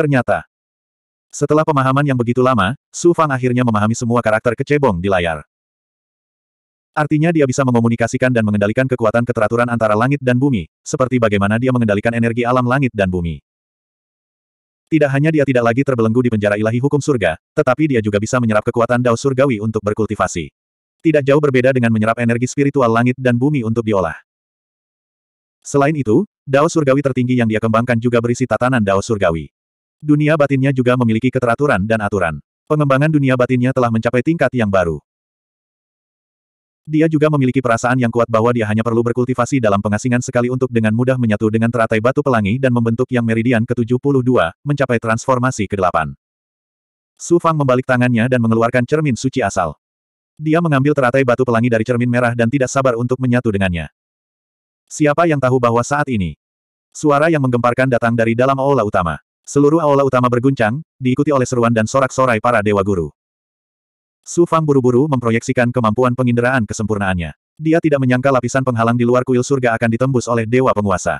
Ternyata. Setelah pemahaman yang begitu lama, Su Fang akhirnya memahami semua karakter kecebong di layar. Artinya dia bisa mengomunikasikan dan mengendalikan kekuatan keteraturan antara langit dan bumi, seperti bagaimana dia mengendalikan energi alam langit dan bumi. Tidak hanya dia tidak lagi terbelenggu di penjara ilahi hukum surga, tetapi dia juga bisa menyerap kekuatan dao surgawi untuk berkultivasi. Tidak jauh berbeda dengan menyerap energi spiritual langit dan bumi untuk diolah. Selain itu, dao surgawi tertinggi yang dia kembangkan juga berisi tatanan dao surgawi. Dunia batinnya juga memiliki keteraturan dan aturan. Pengembangan dunia batinnya telah mencapai tingkat yang baru. Dia juga memiliki perasaan yang kuat bahwa dia hanya perlu berkultivasi dalam pengasingan sekali untuk dengan mudah menyatu dengan teratai batu pelangi dan membentuk yang meridian ke-72, mencapai transformasi ke-8. Su Fang membalik tangannya dan mengeluarkan cermin suci asal. Dia mengambil teratai batu pelangi dari cermin merah dan tidak sabar untuk menyatu dengannya. Siapa yang tahu bahwa saat ini? Suara yang menggemparkan datang dari dalam aula utama. Seluruh aula utama berguncang, diikuti oleh seruan dan sorak-sorai para dewa guru. Su Fang buru-buru memproyeksikan kemampuan penginderaan kesempurnaannya. Dia tidak menyangka lapisan penghalang di luar kuil surga akan ditembus oleh dewa penguasa.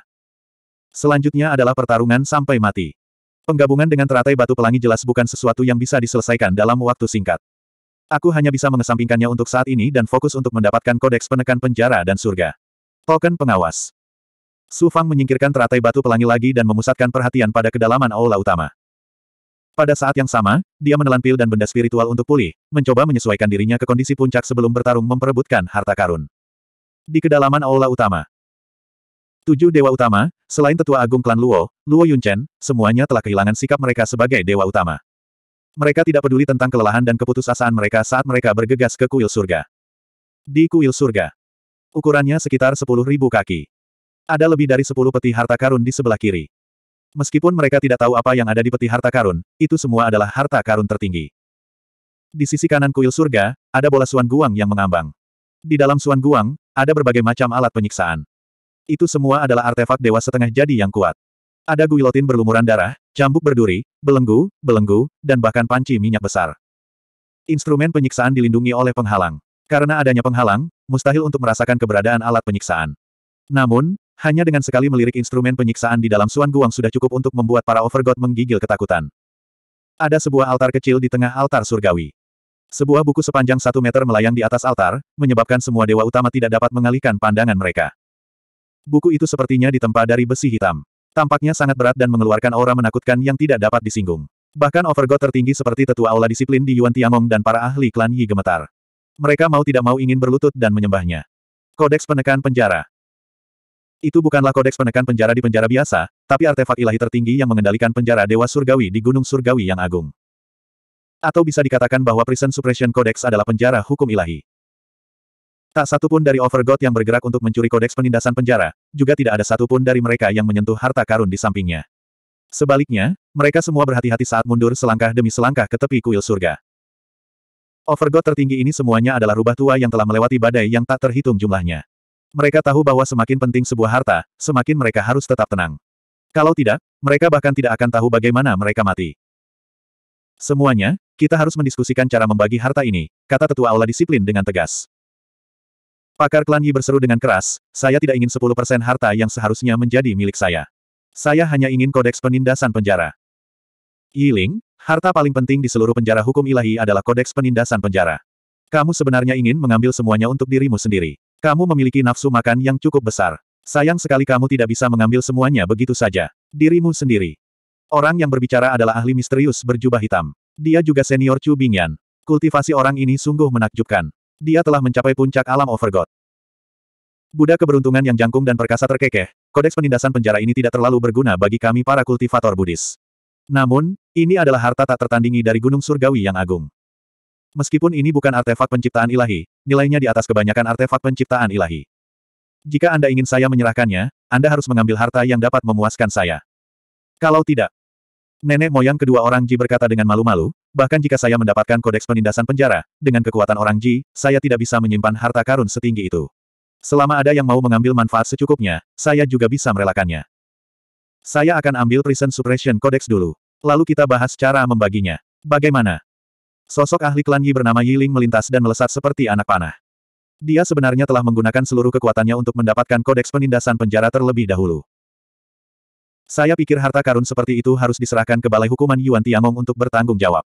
Selanjutnya adalah pertarungan sampai mati. Penggabungan dengan teratai batu pelangi jelas bukan sesuatu yang bisa diselesaikan dalam waktu singkat. Aku hanya bisa mengesampingkannya untuk saat ini dan fokus untuk mendapatkan kodeks penekan penjara dan surga. Token pengawas. Su Fang menyingkirkan teratai batu pelangi lagi dan memusatkan perhatian pada kedalaman aula utama. Pada saat yang sama, dia menelan pil dan benda spiritual untuk pulih, mencoba menyesuaikan dirinya ke kondisi puncak sebelum bertarung memperebutkan harta karun. Di kedalaman aula utama, Tujuh dewa utama, selain tetua agung klan Luo, Luo Yunchen, semuanya telah kehilangan sikap mereka sebagai dewa utama. Mereka tidak peduli tentang kelelahan dan keputusasaan mereka saat mereka bergegas ke kuil surga. Di kuil surga, ukurannya sekitar 10.000 kaki. Ada lebih dari sepuluh peti harta karun di sebelah kiri. Meskipun mereka tidak tahu apa yang ada di peti harta karun, itu semua adalah harta karun tertinggi. Di sisi kanan kuil surga, ada bola suan guang yang mengambang. Di dalam suan guang, ada berbagai macam alat penyiksaan. Itu semua adalah artefak dewa setengah jadi yang kuat. Ada guilotin berlumuran darah, cambuk berduri, belenggu, belenggu, dan bahkan panci minyak besar. Instrumen penyiksaan dilindungi oleh penghalang. Karena adanya penghalang, mustahil untuk merasakan keberadaan alat penyiksaan. Namun, hanya dengan sekali melirik instrumen penyiksaan di dalam Suan Guang sudah cukup untuk membuat para Overgod menggigil ketakutan. Ada sebuah altar kecil di tengah altar surgawi. Sebuah buku sepanjang satu meter melayang di atas altar, menyebabkan semua dewa utama tidak dapat mengalihkan pandangan mereka. Buku itu sepertinya ditempa dari besi hitam. Tampaknya sangat berat dan mengeluarkan aura menakutkan yang tidak dapat disinggung. Bahkan Overgod tertinggi seperti tetua aula disiplin di Yuan Tiangong dan para ahli klan Yi gemetar. Mereka mau tidak mau ingin berlutut dan menyembahnya. Kodeks Penekan Penjara itu bukanlah kodeks penekan penjara di penjara biasa, tapi artefak ilahi tertinggi yang mengendalikan penjara Dewa Surgawi di Gunung Surgawi yang agung. Atau bisa dikatakan bahwa Prison Suppression Codex adalah penjara hukum ilahi. Tak satupun dari Overgod yang bergerak untuk mencuri kodeks penindasan penjara, juga tidak ada satupun dari mereka yang menyentuh harta karun di sampingnya. Sebaliknya, mereka semua berhati-hati saat mundur selangkah demi selangkah ke tepi kuil surga. Overgod tertinggi ini semuanya adalah rubah tua yang telah melewati badai yang tak terhitung jumlahnya. Mereka tahu bahwa semakin penting sebuah harta, semakin mereka harus tetap tenang. Kalau tidak, mereka bahkan tidak akan tahu bagaimana mereka mati. Semuanya, kita harus mendiskusikan cara membagi harta ini, kata Tetua Aula Disiplin dengan tegas. Pakar klan Yi berseru dengan keras, saya tidak ingin 10% harta yang seharusnya menjadi milik saya. Saya hanya ingin kodeks penindasan penjara. Yiling, harta paling penting di seluruh penjara hukum ilahi adalah kodeks penindasan penjara. Kamu sebenarnya ingin mengambil semuanya untuk dirimu sendiri. Kamu memiliki nafsu makan yang cukup besar. Sayang sekali kamu tidak bisa mengambil semuanya begitu saja. Dirimu sendiri. Orang yang berbicara adalah ahli misterius berjubah hitam. Dia juga senior Chu Bingyan. Kultivasi orang ini sungguh menakjubkan. Dia telah mencapai puncak alam Overgod. Buddha keberuntungan yang jangkung dan perkasa terkekeh, kodeks penindasan penjara ini tidak terlalu berguna bagi kami para kultivator Buddhis. Namun, ini adalah harta tak tertandingi dari Gunung Surgawi yang agung. Meskipun ini bukan artefak penciptaan ilahi, nilainya di atas kebanyakan artefak penciptaan ilahi. Jika Anda ingin saya menyerahkannya, Anda harus mengambil harta yang dapat memuaskan saya. Kalau tidak, Nenek moyang kedua orang Ji berkata dengan malu-malu, bahkan jika saya mendapatkan kodeks penindasan penjara, dengan kekuatan orang Ji, saya tidak bisa menyimpan harta karun setinggi itu. Selama ada yang mau mengambil manfaat secukupnya, saya juga bisa merelakannya. Saya akan ambil prison suppression kodeks dulu. Lalu kita bahas cara membaginya. Bagaimana? Sosok ahli klan Yi bernama Yiling melintas dan melesat seperti anak panah. Dia sebenarnya telah menggunakan seluruh kekuatannya untuk mendapatkan kodeks penindasan penjara terlebih dahulu. Saya pikir harta karun seperti itu harus diserahkan ke Balai Hukuman Yuan Tiangong untuk bertanggung jawab.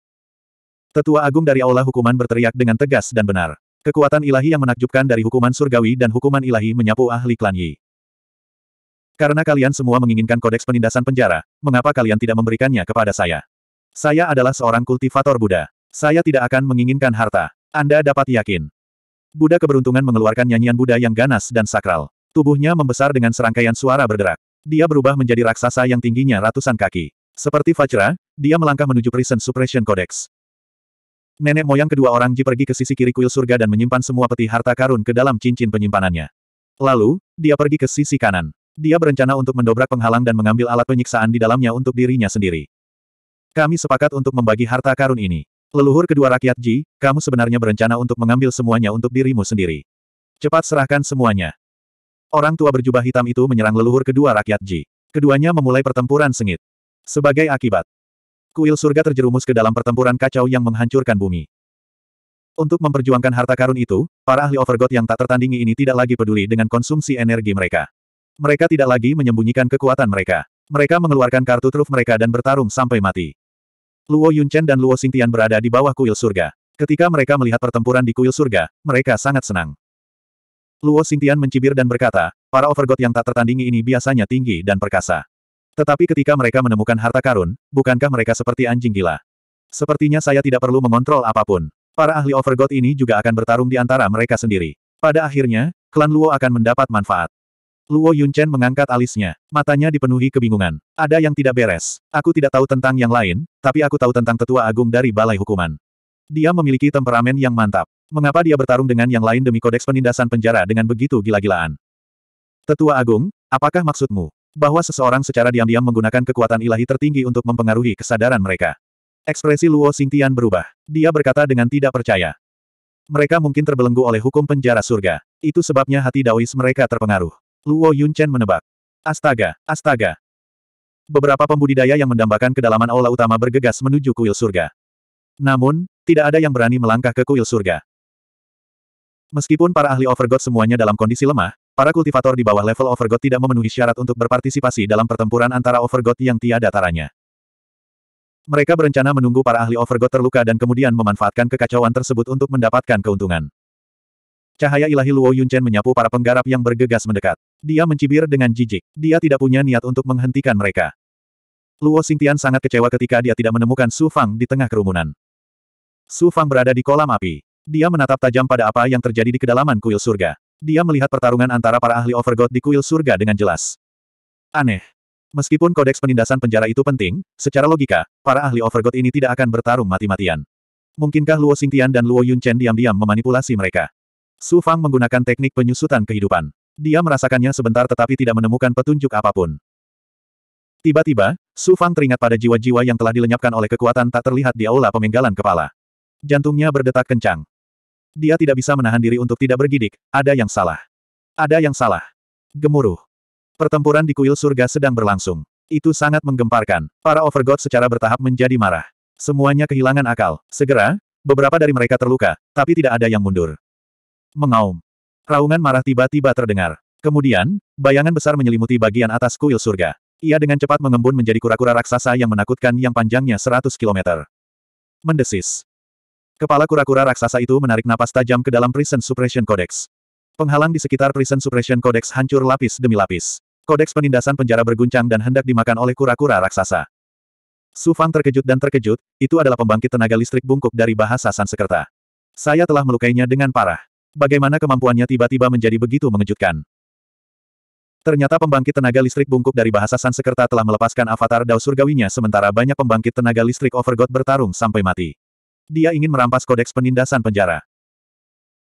Tetua Agung dari Aula Hukuman berteriak dengan tegas dan benar. Kekuatan ilahi yang menakjubkan dari hukuman surgawi dan hukuman ilahi menyapu ahli klan Yi. Karena kalian semua menginginkan kodeks penindasan penjara, mengapa kalian tidak memberikannya kepada saya? Saya adalah seorang kultivator Buddha. Saya tidak akan menginginkan harta. Anda dapat yakin. Buddha keberuntungan mengeluarkan nyanyian Buddha yang ganas dan sakral. Tubuhnya membesar dengan serangkaian suara berderak. Dia berubah menjadi raksasa yang tingginya ratusan kaki. Seperti Vajra, dia melangkah menuju Prison Suppression Codex. Nenek moyang kedua orang Ji pergi ke sisi kiri kuil surga dan menyimpan semua peti harta karun ke dalam cincin penyimpanannya. Lalu, dia pergi ke sisi kanan. Dia berencana untuk mendobrak penghalang dan mengambil alat penyiksaan di dalamnya untuk dirinya sendiri. Kami sepakat untuk membagi harta karun ini. Leluhur kedua rakyat Ji, kamu sebenarnya berencana untuk mengambil semuanya untuk dirimu sendiri. Cepat serahkan semuanya. Orang tua berjubah hitam itu menyerang leluhur kedua rakyat Ji. Keduanya memulai pertempuran sengit. Sebagai akibat, kuil surga terjerumus ke dalam pertempuran kacau yang menghancurkan bumi. Untuk memperjuangkan harta karun itu, para ahli overgod yang tak tertandingi ini tidak lagi peduli dengan konsumsi energi mereka. Mereka tidak lagi menyembunyikan kekuatan mereka. Mereka mengeluarkan kartu truf mereka dan bertarung sampai mati. Luo Yunchen dan Luo Xingtian berada di bawah kuil surga. Ketika mereka melihat pertempuran di kuil surga, mereka sangat senang. Luo Xingtian mencibir dan berkata, para overgod yang tak tertandingi ini biasanya tinggi dan perkasa. Tetapi ketika mereka menemukan harta karun, bukankah mereka seperti anjing gila? Sepertinya saya tidak perlu mengontrol apapun. Para ahli overgod ini juga akan bertarung di antara mereka sendiri. Pada akhirnya, klan Luo akan mendapat manfaat. Luo Yunchen mengangkat alisnya. Matanya dipenuhi kebingungan. Ada yang tidak beres. Aku tidak tahu tentang yang lain, tapi aku tahu tentang tetua agung dari Balai Hukuman. Dia memiliki temperamen yang mantap. Mengapa dia bertarung dengan yang lain demi kodeks penindasan penjara dengan begitu gila-gilaan? Tetua agung, apakah maksudmu? Bahwa seseorang secara diam-diam menggunakan kekuatan ilahi tertinggi untuk mempengaruhi kesadaran mereka. Ekspresi Luo Xingtian berubah. Dia berkata dengan tidak percaya. Mereka mungkin terbelenggu oleh hukum penjara surga. Itu sebabnya hati Daois mereka terpengaruh. Luo Yunchen menebak. Astaga, astaga. Beberapa pembudidaya yang mendambakan kedalaman aula utama bergegas menuju kuil surga. Namun, tidak ada yang berani melangkah ke kuil surga. Meskipun para ahli Overgod semuanya dalam kondisi lemah, para kultivator di bawah level Overgod tidak memenuhi syarat untuk berpartisipasi dalam pertempuran antara Overgod yang tiada taranya. Mereka berencana menunggu para ahli Overgod terluka dan kemudian memanfaatkan kekacauan tersebut untuk mendapatkan keuntungan. Cahaya ilahi Luo Yunchen menyapu para penggarap yang bergegas mendekat. Dia mencibir dengan jijik. Dia tidak punya niat untuk menghentikan mereka. Luo Xingtian sangat kecewa ketika dia tidak menemukan Su Fang di tengah kerumunan. Su Fang berada di kolam api. Dia menatap tajam pada apa yang terjadi di kedalaman kuil surga. Dia melihat pertarungan antara para ahli Overgod di kuil surga dengan jelas. Aneh. Meskipun kodeks penindasan penjara itu penting, secara logika, para ahli Overgod ini tidak akan bertarung mati-matian. Mungkinkah Luo Xingtian dan Luo Yunchen diam-diam memanipulasi mereka? Su Fang menggunakan teknik penyusutan kehidupan. Dia merasakannya sebentar tetapi tidak menemukan petunjuk apapun. Tiba-tiba, Su Fang teringat pada jiwa-jiwa yang telah dilenyapkan oleh kekuatan tak terlihat di aula pemenggalan kepala. Jantungnya berdetak kencang. Dia tidak bisa menahan diri untuk tidak bergidik, ada yang salah. Ada yang salah. Gemuruh. Pertempuran di kuil surga sedang berlangsung. Itu sangat menggemparkan. Para overgod secara bertahap menjadi marah. Semuanya kehilangan akal. Segera, beberapa dari mereka terluka, tapi tidak ada yang mundur. Mengaum. Raungan marah tiba-tiba terdengar. Kemudian, bayangan besar menyelimuti bagian atas kuil surga. Ia dengan cepat mengembun menjadi kura-kura raksasa yang menakutkan yang panjangnya 100 kilometer. Mendesis. Kepala kura-kura raksasa itu menarik napas tajam ke dalam Prison Suppression Codex. Penghalang di sekitar Prison Suppression Codex hancur lapis demi lapis. Kodeks penindasan penjara berguncang dan hendak dimakan oleh kura-kura raksasa. Su Fang terkejut dan terkejut, itu adalah pembangkit tenaga listrik bungkuk dari bahasa Sansekerta. Saya telah melukainya dengan parah. Bagaimana kemampuannya tiba-tiba menjadi begitu mengejutkan? Ternyata pembangkit tenaga listrik bungkuk dari bahasa Sansekerta telah melepaskan avatar Dao Surgawinya sementara banyak pembangkit tenaga listrik Overgod bertarung sampai mati. Dia ingin merampas kodeks penindasan penjara.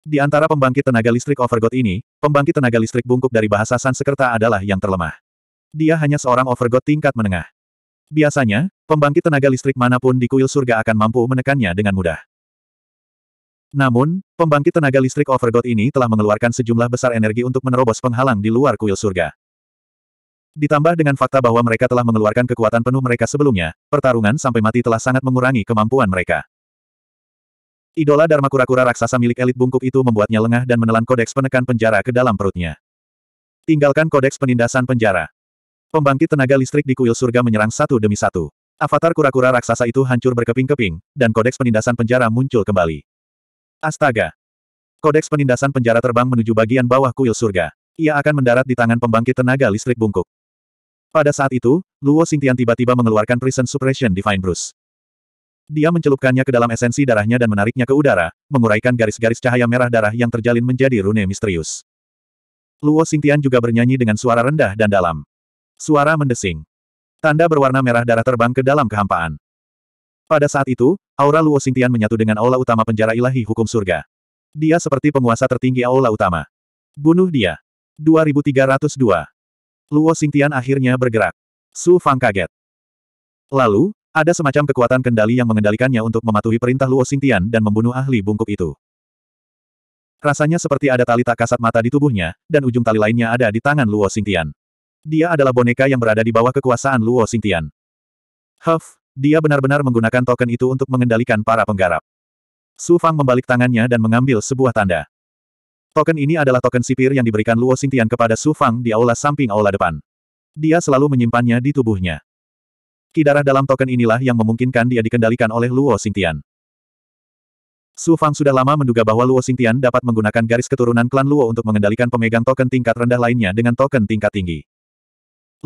Di antara pembangkit tenaga listrik Overgod ini, pembangkit tenaga listrik bungkuk dari bahasa Sansekerta adalah yang terlemah. Dia hanya seorang Overgod tingkat menengah. Biasanya, pembangkit tenaga listrik manapun di kuil surga akan mampu menekannya dengan mudah. Namun, pembangkit tenaga listrik Overgod ini telah mengeluarkan sejumlah besar energi untuk menerobos penghalang di luar kuil surga. Ditambah dengan fakta bahwa mereka telah mengeluarkan kekuatan penuh mereka sebelumnya, pertarungan sampai mati telah sangat mengurangi kemampuan mereka. Idola Dharma Kura-Kura raksasa milik elit bungkuk itu membuatnya lengah dan menelan kodeks penekan penjara ke dalam perutnya. Tinggalkan kodeks penindasan penjara. Pembangkit tenaga listrik di kuil surga menyerang satu demi satu. Avatar kura-kura raksasa itu hancur berkeping-keping, dan kodeks penindasan penjara muncul kembali. Astaga! Kodeks penindasan penjara terbang menuju bagian bawah kuil surga. Ia akan mendarat di tangan pembangkit tenaga listrik bungkuk. Pada saat itu, Luo Xingtian tiba-tiba mengeluarkan Prison Suppression Divine Bruce. Dia mencelupkannya ke dalam esensi darahnya dan menariknya ke udara, menguraikan garis-garis cahaya merah darah yang terjalin menjadi rune misterius. Luo Xingtian juga bernyanyi dengan suara rendah dan dalam. Suara mendesing. Tanda berwarna merah darah terbang ke dalam kehampaan. Pada saat itu, aura Luo Xingtian menyatu dengan aula utama penjara ilahi hukum surga. Dia seperti penguasa tertinggi aula utama. Bunuh dia. 2302. Luo Xingtian akhirnya bergerak. Su Fang kaget. Lalu, ada semacam kekuatan kendali yang mengendalikannya untuk mematuhi perintah Luo Xingtian dan membunuh ahli bungkuk itu. Rasanya seperti ada tali tak kasat mata di tubuhnya, dan ujung tali lainnya ada di tangan Luo Xingtian. Dia adalah boneka yang berada di bawah kekuasaan Luo Xingtian. Huff, dia benar-benar menggunakan token itu untuk mengendalikan para penggarap. Su Fang membalik tangannya dan mengambil sebuah tanda. Token ini adalah token sipir yang diberikan Luo Xingtian kepada Su Fang di aula samping aula depan. Dia selalu menyimpannya di tubuhnya. Kidarah dalam token inilah yang memungkinkan dia dikendalikan oleh Luo Xingtian. Su Fang sudah lama menduga bahwa Luo Xingtian dapat menggunakan garis keturunan klan Luo untuk mengendalikan pemegang token tingkat rendah lainnya dengan token tingkat tinggi.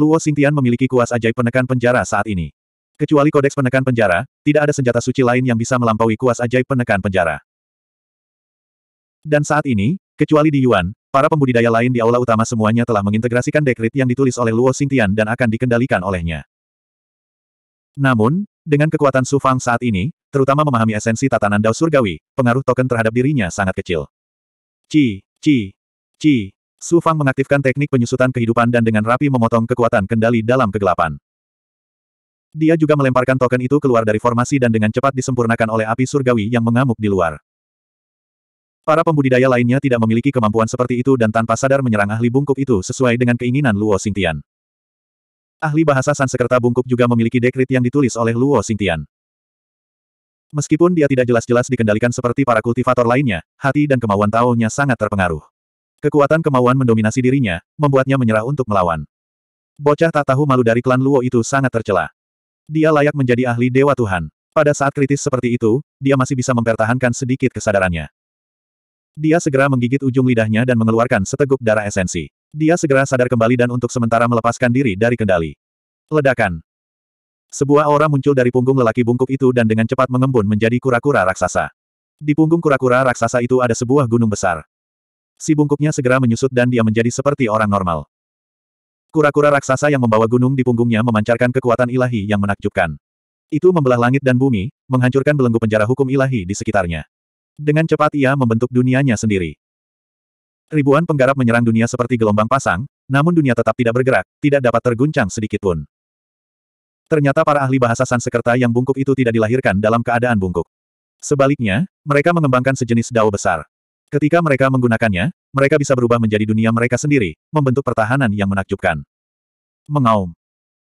Luo Xingtian memiliki kuas ajaib penekan penjara saat ini. Kecuali kodeks penekan penjara, tidak ada senjata suci lain yang bisa melampaui kuas ajaib penekan penjara. Dan saat ini, kecuali di Yuan, para pembudidaya lain di aula utama semuanya telah mengintegrasikan dekrit yang ditulis oleh Luo Xingtian dan akan dikendalikan olehnya. Namun, dengan kekuatan Su Fang saat ini, terutama memahami esensi tatanan Dao Surgawi, pengaruh token terhadap dirinya sangat kecil. Ci, ci, ci. Su Fang mengaktifkan teknik penyusutan kehidupan dan dengan rapi memotong kekuatan kendali dalam kegelapan. Dia juga melemparkan token itu keluar dari formasi dan dengan cepat disempurnakan oleh api surgawi yang mengamuk di luar. Para pembudidaya lainnya tidak memiliki kemampuan seperti itu dan tanpa sadar menyerang ahli bungkuk itu sesuai dengan keinginan Luo Xingtian. Ahli bahasa Sansekerta bungkuk juga memiliki dekrit yang ditulis oleh Luo Xingtian. Meskipun dia tidak jelas-jelas dikendalikan seperti para kultivator lainnya, hati dan kemauan tao sangat terpengaruh. Kekuatan kemauan mendominasi dirinya, membuatnya menyerah untuk melawan. Bocah tak tahu malu dari klan Luo itu sangat tercela. Dia layak menjadi ahli Dewa Tuhan. Pada saat kritis seperti itu, dia masih bisa mempertahankan sedikit kesadarannya. Dia segera menggigit ujung lidahnya dan mengeluarkan seteguk darah esensi. Dia segera sadar kembali dan untuk sementara melepaskan diri dari kendali. Ledakan. Sebuah aura muncul dari punggung lelaki bungkuk itu dan dengan cepat mengembun menjadi kura-kura raksasa. Di punggung kura-kura raksasa itu ada sebuah gunung besar. Si bungkuknya segera menyusut dan dia menjadi seperti orang normal. Kura-kura raksasa yang membawa gunung di punggungnya memancarkan kekuatan ilahi yang menakjubkan. Itu membelah langit dan bumi, menghancurkan belenggu penjara hukum ilahi di sekitarnya. Dengan cepat ia membentuk dunianya sendiri. Ribuan penggarap menyerang dunia seperti gelombang pasang, namun dunia tetap tidak bergerak, tidak dapat terguncang sedikitpun. Ternyata para ahli bahasa Sansekerta yang bungkuk itu tidak dilahirkan dalam keadaan bungkuk. Sebaliknya, mereka mengembangkan sejenis dao besar. Ketika mereka menggunakannya, mereka bisa berubah menjadi dunia mereka sendiri, membentuk pertahanan yang menakjubkan. Mengaum.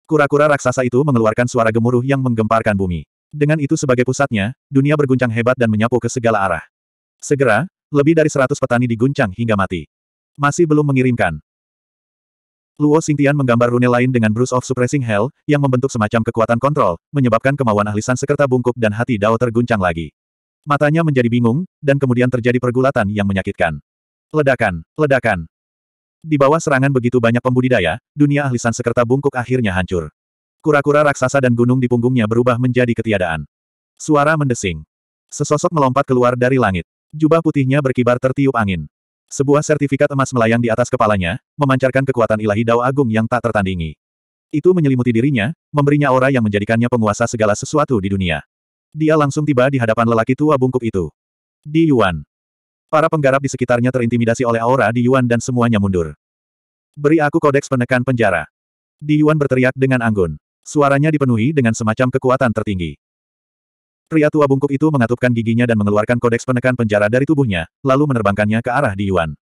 Kura-kura raksasa itu mengeluarkan suara gemuruh yang menggemparkan bumi. Dengan itu sebagai pusatnya, dunia berguncang hebat dan menyapu ke segala arah. Segera, lebih dari seratus petani diguncang hingga mati. Masih belum mengirimkan. Luo Xingtian menggambar rune lain dengan Bruce of Suppressing Hell, yang membentuk semacam kekuatan kontrol, menyebabkan kemauan ahli Sekerta bungkuk dan hati Dao terguncang lagi. Matanya menjadi bingung, dan kemudian terjadi pergulatan yang menyakitkan. Ledakan, ledakan. Di bawah serangan begitu banyak pembudidaya, dunia ahlisan sekerta bungkuk akhirnya hancur. Kura-kura raksasa dan gunung di punggungnya berubah menjadi ketiadaan. Suara mendesing. Sesosok melompat keluar dari langit. Jubah putihnya berkibar tertiup angin. Sebuah sertifikat emas melayang di atas kepalanya, memancarkan kekuatan ilahi dao agung yang tak tertandingi. Itu menyelimuti dirinya, memberinya aura yang menjadikannya penguasa segala sesuatu di dunia. Dia langsung tiba di hadapan lelaki tua bungkuk itu. Di Yuan. Para penggarap di sekitarnya terintimidasi oleh aura Di Yuan dan semuanya mundur. Beri aku kodeks penekan penjara. Di Yuan berteriak dengan anggun. Suaranya dipenuhi dengan semacam kekuatan tertinggi. Pria tua bungkuk itu mengatupkan giginya dan mengeluarkan kodeks penekan penjara dari tubuhnya, lalu menerbangkannya ke arah Di Yuan.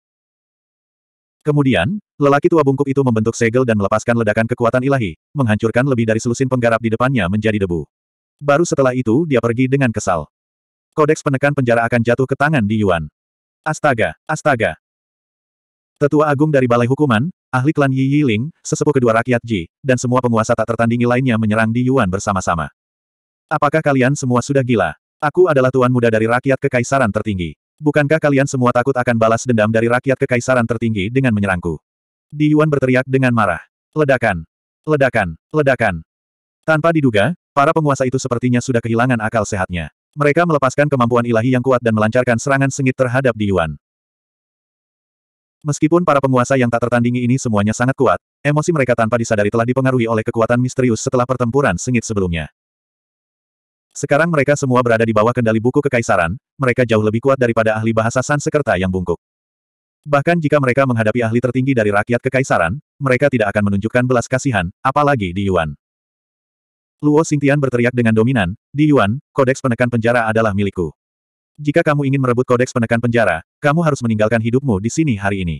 Kemudian, lelaki tua bungkuk itu membentuk segel dan melepaskan ledakan kekuatan ilahi, menghancurkan lebih dari selusin penggarap di depannya menjadi debu baru setelah itu dia pergi dengan kesal. Kodeks penekan penjara akan jatuh ke tangan di Yuan. Astaga, astaga. Tetua Agung dari Balai Hukuman, ahli klan Yi Yiling, sesepuh kedua rakyat Ji, dan semua penguasa tak tertandingi lainnya menyerang di Yuan bersama-sama. Apakah kalian semua sudah gila? Aku adalah tuan muda dari rakyat kekaisaran tertinggi. Bukankah kalian semua takut akan balas dendam dari rakyat kekaisaran tertinggi dengan menyerangku? Di Yuan berteriak dengan marah. Ledakan! Ledakan! Ledakan! Tanpa diduga, Para penguasa itu sepertinya sudah kehilangan akal sehatnya. Mereka melepaskan kemampuan ilahi yang kuat dan melancarkan serangan sengit terhadap Di Yuan. Meskipun para penguasa yang tak tertandingi ini semuanya sangat kuat, emosi mereka tanpa disadari telah dipengaruhi oleh kekuatan misterius setelah pertempuran sengit sebelumnya. Sekarang mereka semua berada di bawah kendali buku kekaisaran, mereka jauh lebih kuat daripada ahli bahasa Sansekerta yang bungkuk. Bahkan jika mereka menghadapi ahli tertinggi dari rakyat kekaisaran, mereka tidak akan menunjukkan belas kasihan, apalagi di Yuan. Luo Xingtian berteriak dengan dominan, Di Yuan, kodeks penekan penjara adalah milikku. Jika kamu ingin merebut kodeks penekan penjara, kamu harus meninggalkan hidupmu di sini hari ini.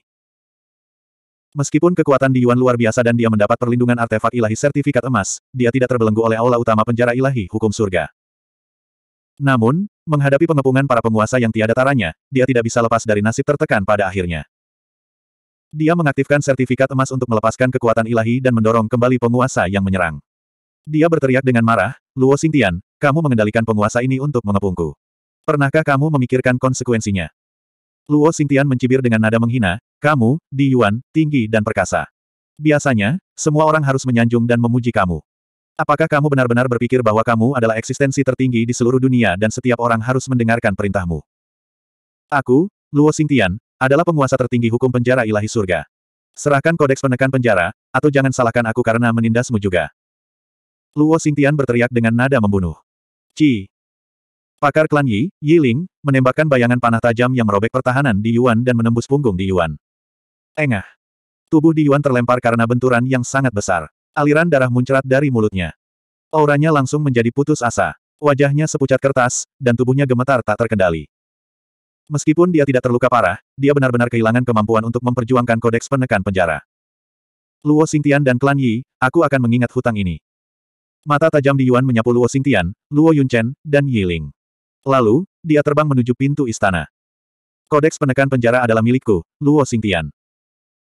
Meskipun kekuatan Di Yuan luar biasa dan dia mendapat perlindungan artefak ilahi sertifikat emas, dia tidak terbelenggu oleh aula utama penjara ilahi hukum surga. Namun, menghadapi pengepungan para penguasa yang tiada taranya, dia tidak bisa lepas dari nasib tertekan pada akhirnya. Dia mengaktifkan sertifikat emas untuk melepaskan kekuatan ilahi dan mendorong kembali penguasa yang menyerang. Dia berteriak dengan marah, Luo Xingtian, kamu mengendalikan penguasa ini untuk mengepungku. Pernahkah kamu memikirkan konsekuensinya? Luo Xingtian mencibir dengan nada menghina, kamu, di Yuan, tinggi dan perkasa. Biasanya, semua orang harus menyanjung dan memuji kamu. Apakah kamu benar-benar berpikir bahwa kamu adalah eksistensi tertinggi di seluruh dunia dan setiap orang harus mendengarkan perintahmu? Aku, Luo Xingtian, adalah penguasa tertinggi hukum penjara ilahi surga. Serahkan kodeks penekan penjara, atau jangan salahkan aku karena menindasmu juga. Luo Xingtian berteriak dengan nada membunuh. Ci. Pakar klan Yi, Yi Ling, menembakkan bayangan panah tajam yang merobek pertahanan di Yuan dan menembus punggung di Yuan. Engah. Tubuh di Yuan terlempar karena benturan yang sangat besar. Aliran darah muncrat dari mulutnya. Auranya langsung menjadi putus asa. Wajahnya sepucat kertas, dan tubuhnya gemetar tak terkendali. Meskipun dia tidak terluka parah, dia benar-benar kehilangan kemampuan untuk memperjuangkan kodeks penekan penjara. Luo Xingtian dan klan Yi, aku akan mengingat hutang ini. Mata tajam di Yuan menyapu Luo Xingtian, Luo Yunchen, dan Yiling. Lalu, dia terbang menuju pintu istana. Kodeks penekan penjara adalah milikku, Luo Xingtian.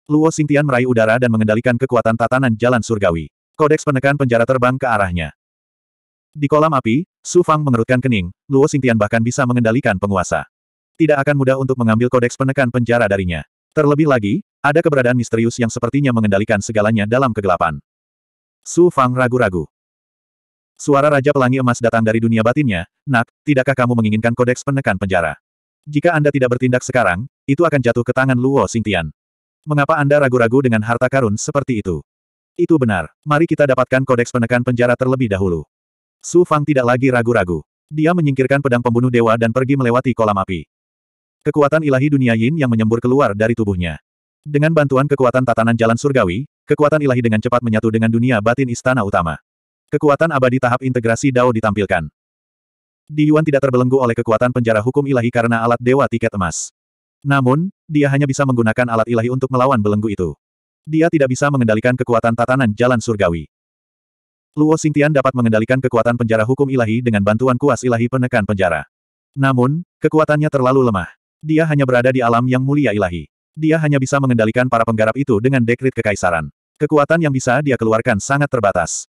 Luo Xingtian meraih udara dan mengendalikan kekuatan tatanan jalan surgawi. Kodeks penekan penjara terbang ke arahnya. Di kolam api, Su Fang mengerutkan kening, Luo Xingtian bahkan bisa mengendalikan penguasa. Tidak akan mudah untuk mengambil kodeks penekan penjara darinya. Terlebih lagi, ada keberadaan misterius yang sepertinya mengendalikan segalanya dalam kegelapan. Su Fang ragu-ragu. Suara Raja Pelangi Emas datang dari dunia batinnya, Nak, tidakkah kamu menginginkan kodeks penekan penjara? Jika Anda tidak bertindak sekarang, itu akan jatuh ke tangan Luo Singtian. Mengapa Anda ragu-ragu dengan harta karun seperti itu? Itu benar, mari kita dapatkan kodeks penekan penjara terlebih dahulu. Su Fang tidak lagi ragu-ragu. Dia menyingkirkan pedang pembunuh dewa dan pergi melewati kolam api. Kekuatan ilahi dunia yin yang menyembur keluar dari tubuhnya. Dengan bantuan kekuatan tatanan jalan surgawi, kekuatan ilahi dengan cepat menyatu dengan dunia batin istana utama. Kekuatan abadi tahap integrasi Dao ditampilkan. Di Yuan tidak terbelenggu oleh kekuatan penjara hukum ilahi karena alat dewa tiket emas. Namun, dia hanya bisa menggunakan alat ilahi untuk melawan belenggu itu. Dia tidak bisa mengendalikan kekuatan tatanan jalan surgawi. Luo Xingtian dapat mengendalikan kekuatan penjara hukum ilahi dengan bantuan kuas ilahi penekan penjara. Namun, kekuatannya terlalu lemah. Dia hanya berada di alam yang mulia ilahi. Dia hanya bisa mengendalikan para penggarap itu dengan dekrit kekaisaran. Kekuatan yang bisa dia keluarkan sangat terbatas.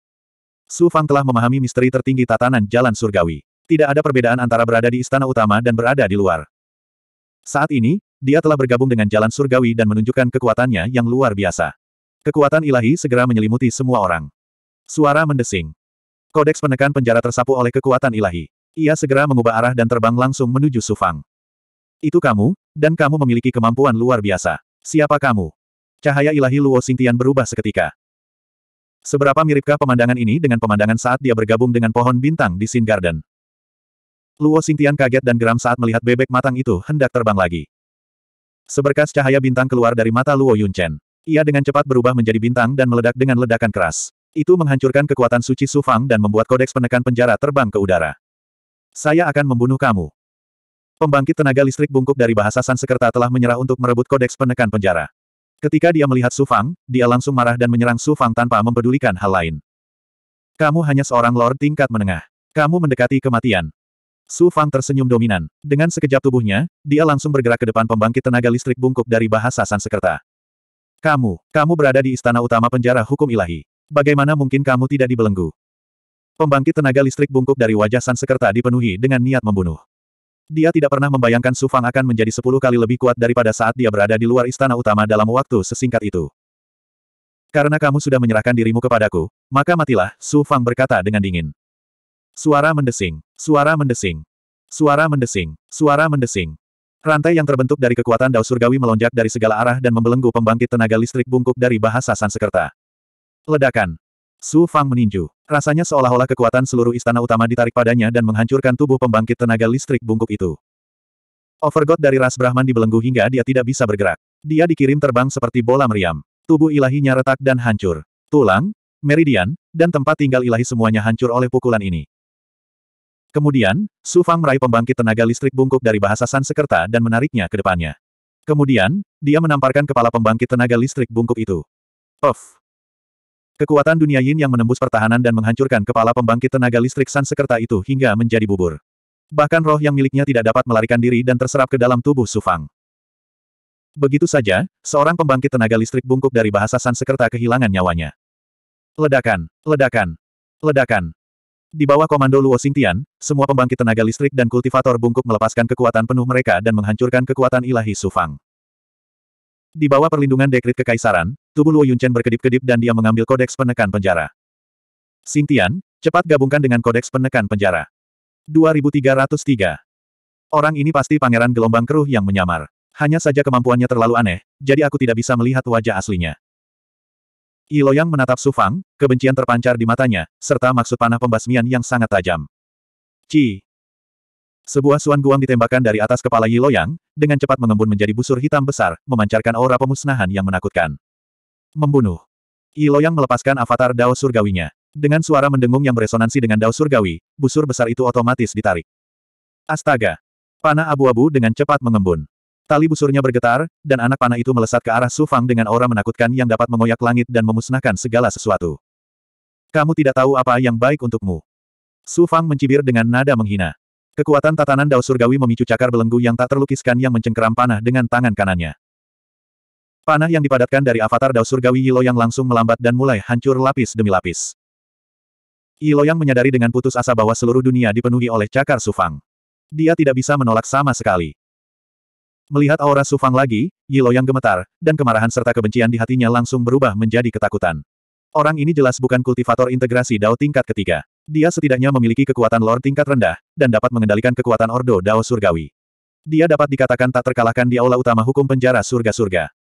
Su Fang telah memahami misteri tertinggi tatanan jalan surgawi. Tidak ada perbedaan antara berada di istana utama dan berada di luar. Saat ini, dia telah bergabung dengan jalan surgawi dan menunjukkan kekuatannya yang luar biasa. Kekuatan ilahi segera menyelimuti semua orang. Suara mendesing. Kodeks penekan penjara tersapu oleh kekuatan ilahi. Ia segera mengubah arah dan terbang langsung menuju Su Fang. Itu kamu, dan kamu memiliki kemampuan luar biasa. Siapa kamu? Cahaya ilahi Luo Xingtian berubah seketika. Seberapa miripkah pemandangan ini dengan pemandangan saat dia bergabung dengan pohon bintang di Sin Garden? Luo Xingtian kaget dan geram saat melihat bebek matang itu hendak terbang lagi. Seberkas cahaya bintang keluar dari mata Luo Yunchen. Ia dengan cepat berubah menjadi bintang dan meledak dengan ledakan keras. Itu menghancurkan kekuatan suci Sufang dan membuat kodeks penekan penjara terbang ke udara. Saya akan membunuh kamu. Pembangkit tenaga listrik bungkuk dari bahasa Sansekerta telah menyerah untuk merebut kodeks penekan penjara. Ketika dia melihat Su Fang, dia langsung marah dan menyerang Su Fang tanpa mempedulikan hal lain. Kamu hanya seorang lord tingkat menengah. Kamu mendekati kematian. Su Fang tersenyum dominan. Dengan sekejap tubuhnya, dia langsung bergerak ke depan pembangkit tenaga listrik bungkuk dari bahasa Sansekerta. Kamu, kamu berada di istana utama penjara hukum ilahi. Bagaimana mungkin kamu tidak dibelenggu? Pembangkit tenaga listrik bungkuk dari wajah Sansekerta dipenuhi dengan niat membunuh. Dia tidak pernah membayangkan Su Fang akan menjadi sepuluh kali lebih kuat daripada saat dia berada di luar istana utama dalam waktu sesingkat itu. Karena kamu sudah menyerahkan dirimu kepadaku, maka matilah, Su Fang berkata dengan dingin. Suara mendesing, suara mendesing, suara mendesing, suara mendesing. Rantai yang terbentuk dari kekuatan Dao Surgawi melonjak dari segala arah dan membelenggu pembangkit tenaga listrik bungkuk dari bahasa Sansekerta. Ledakan. Su Fang meninju. Rasanya seolah-olah kekuatan seluruh istana utama ditarik padanya dan menghancurkan tubuh pembangkit tenaga listrik bungkuk itu. Overgod dari ras Brahman dibelenggu hingga dia tidak bisa bergerak. Dia dikirim terbang seperti bola meriam. Tubuh ilahinya retak dan hancur. Tulang, meridian, dan tempat tinggal ilahi semuanya hancur oleh pukulan ini. Kemudian, Su Fang meraih pembangkit tenaga listrik bungkuk dari bahasa Sansekerta dan menariknya ke depannya. Kemudian, dia menamparkan kepala pembangkit tenaga listrik bungkuk itu. Puff! Kekuatan dunia yin yang menembus pertahanan dan menghancurkan kepala pembangkit tenaga listrik Sansekerta itu hingga menjadi bubur. Bahkan roh yang miliknya tidak dapat melarikan diri dan terserap ke dalam tubuh Sufang. Begitu saja, seorang pembangkit tenaga listrik bungkuk dari bahasa Sansekerta kehilangan nyawanya. Ledakan, ledakan, ledakan. Di bawah komando Luo Xingtian, semua pembangkit tenaga listrik dan kultivator bungkuk melepaskan kekuatan penuh mereka dan menghancurkan kekuatan ilahi Sufang. Di bawah perlindungan dekrit kekaisaran, Tubuh Luo Yunchen berkedip-kedip dan dia mengambil kodeks penekan penjara. Xingtian, cepat gabungkan dengan kodeks penekan penjara. 2303. Orang ini pasti pangeran gelombang keruh yang menyamar. Hanya saja kemampuannya terlalu aneh, jadi aku tidak bisa melihat wajah aslinya. Iloyang menatap Sufang, kebencian terpancar di matanya, serta maksud panah pembasmian yang sangat tajam. Ci, sebuah suan guang ditembakkan dari atas kepala Yiloyang, dengan cepat mengembun menjadi busur hitam besar, memancarkan aura pemusnahan yang menakutkan. Membunuh. Iloyang melepaskan avatar Dao Surgawinya. Dengan suara mendengung yang beresonansi dengan Dao Surgawi, busur besar itu otomatis ditarik. Astaga! Panah abu-abu dengan cepat mengembun. Tali busurnya bergetar, dan anak panah itu melesat ke arah Sufang dengan aura menakutkan yang dapat mengoyak langit dan memusnahkan segala sesuatu. Kamu tidak tahu apa yang baik untukmu. Sufang mencibir dengan nada menghina. Kekuatan tatanan Dao Surgawi memicu cakar belenggu yang tak terlukiskan yang mencengkeram panah dengan tangan kanannya. Panah yang dipadatkan dari avatar Dao Surgawi Yiloyang langsung melambat dan mulai hancur lapis demi lapis. Yiloyang menyadari dengan putus asa bahwa seluruh dunia dipenuhi oleh cakar Sufang. Dia tidak bisa menolak sama sekali. Melihat aura Sufang lagi, Yiloyang gemetar, dan kemarahan serta kebencian di hatinya langsung berubah menjadi ketakutan. Orang ini jelas bukan kultivator integrasi Dao tingkat ketiga. Dia setidaknya memiliki kekuatan Lord tingkat rendah, dan dapat mengendalikan kekuatan Ordo Dao Surgawi. Dia dapat dikatakan tak terkalahkan di aula utama hukum penjara surga-surga.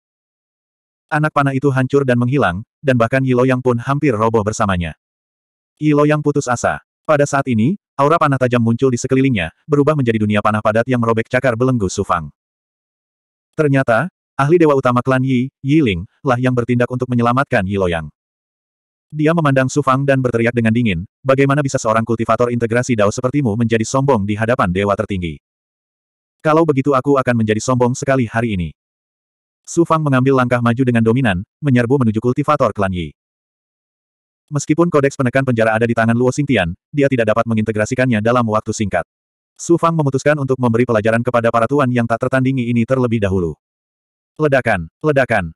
Anak panah itu hancur dan menghilang, dan bahkan Yiloyang pun hampir roboh bersamanya. Yiloyang putus asa. Pada saat ini, aura panah tajam muncul di sekelilingnya, berubah menjadi dunia panah padat yang merobek cakar belenggu Sufang. Ternyata, ahli dewa utama klan Yi, Yi Ling, lah yang bertindak untuk menyelamatkan Yiloyang. Dia memandang Sufang dan berteriak dengan dingin, bagaimana bisa seorang kultivator integrasi dao sepertimu menjadi sombong di hadapan dewa tertinggi. Kalau begitu aku akan menjadi sombong sekali hari ini. Su Fang mengambil langkah maju dengan dominan, menyerbu menuju kultivator klan Yi. Meskipun kodeks penekan penjara ada di tangan Luo Xingtian, dia tidak dapat mengintegrasikannya dalam waktu singkat. Su Fang memutuskan untuk memberi pelajaran kepada para tuan yang tak tertandingi ini terlebih dahulu. Ledakan, ledakan.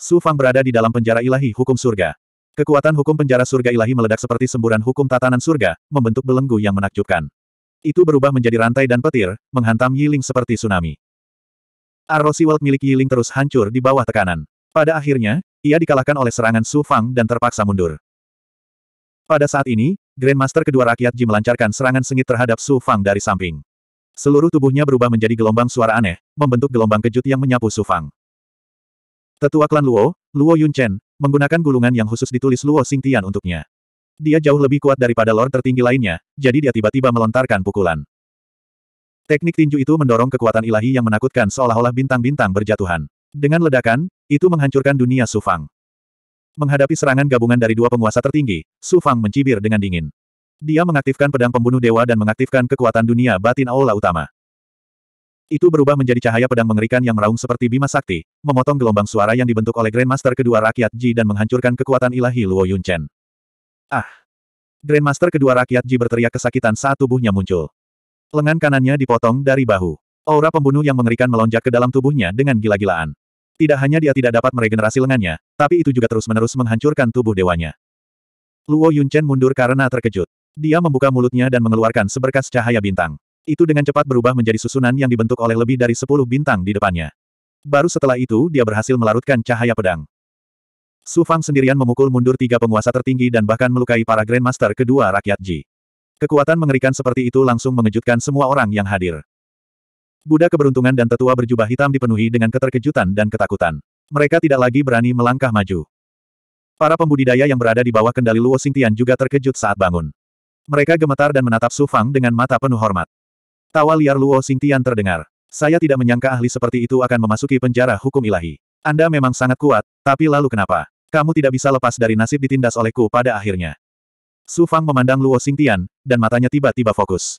Su Fang berada di dalam penjara ilahi hukum surga. Kekuatan hukum penjara surga ilahi meledak seperti semburan hukum tatanan surga, membentuk belenggu yang menakjubkan. Itu berubah menjadi rantai dan petir, menghantam Yiling seperti tsunami. Arrosi World milik Yiling terus hancur di bawah tekanan. Pada akhirnya, ia dikalahkan oleh serangan Su Fang dan terpaksa mundur. Pada saat ini, Grandmaster kedua rakyat Ji melancarkan serangan sengit terhadap Su Fang dari samping. Seluruh tubuhnya berubah menjadi gelombang suara aneh, membentuk gelombang kejut yang menyapu Su Fang. Tetua klan Luo, Luo Yun Chen, menggunakan gulungan yang khusus ditulis Luo Xingtian untuknya. Dia jauh lebih kuat daripada lord tertinggi lainnya, jadi dia tiba-tiba melontarkan pukulan. Teknik tinju itu mendorong kekuatan ilahi yang menakutkan seolah-olah bintang-bintang berjatuhan. Dengan ledakan, itu menghancurkan dunia Sufang. Menghadapi serangan gabungan dari dua penguasa tertinggi, Sufang mencibir dengan dingin. Dia mengaktifkan pedang pembunuh dewa dan mengaktifkan kekuatan dunia batin aula utama. Itu berubah menjadi cahaya pedang mengerikan yang meraung seperti bima sakti, memotong gelombang suara yang dibentuk oleh Grandmaster kedua rakyat Ji dan menghancurkan kekuatan ilahi Luo Yunchen. Ah! Grandmaster kedua rakyat Ji berteriak kesakitan saat tubuhnya muncul. Lengan kanannya dipotong dari bahu. Aura pembunuh yang mengerikan melonjak ke dalam tubuhnya dengan gila-gilaan. Tidak hanya dia tidak dapat meregenerasi lengannya, tapi itu juga terus-menerus menghancurkan tubuh dewanya. Luo Yunchen mundur karena terkejut. Dia membuka mulutnya dan mengeluarkan seberkas cahaya bintang. Itu dengan cepat berubah menjadi susunan yang dibentuk oleh lebih dari sepuluh bintang di depannya. Baru setelah itu dia berhasil melarutkan cahaya pedang. Su Fang sendirian memukul mundur tiga penguasa tertinggi dan bahkan melukai para Grandmaster kedua rakyat Ji. Kekuatan mengerikan seperti itu langsung mengejutkan semua orang yang hadir. Buddha keberuntungan dan tetua berjubah hitam dipenuhi dengan keterkejutan dan ketakutan. Mereka tidak lagi berani melangkah maju. Para pembudidaya yang berada di bawah kendali Luo Xingtian juga terkejut saat bangun. Mereka gemetar dan menatap Su Fang dengan mata penuh hormat. Tawa liar Luo Xingtian terdengar. Saya tidak menyangka ahli seperti itu akan memasuki penjara hukum ilahi. Anda memang sangat kuat, tapi lalu kenapa? Kamu tidak bisa lepas dari nasib ditindas olehku pada akhirnya. Su Fang memandang Luo Xingtian, dan matanya tiba-tiba fokus.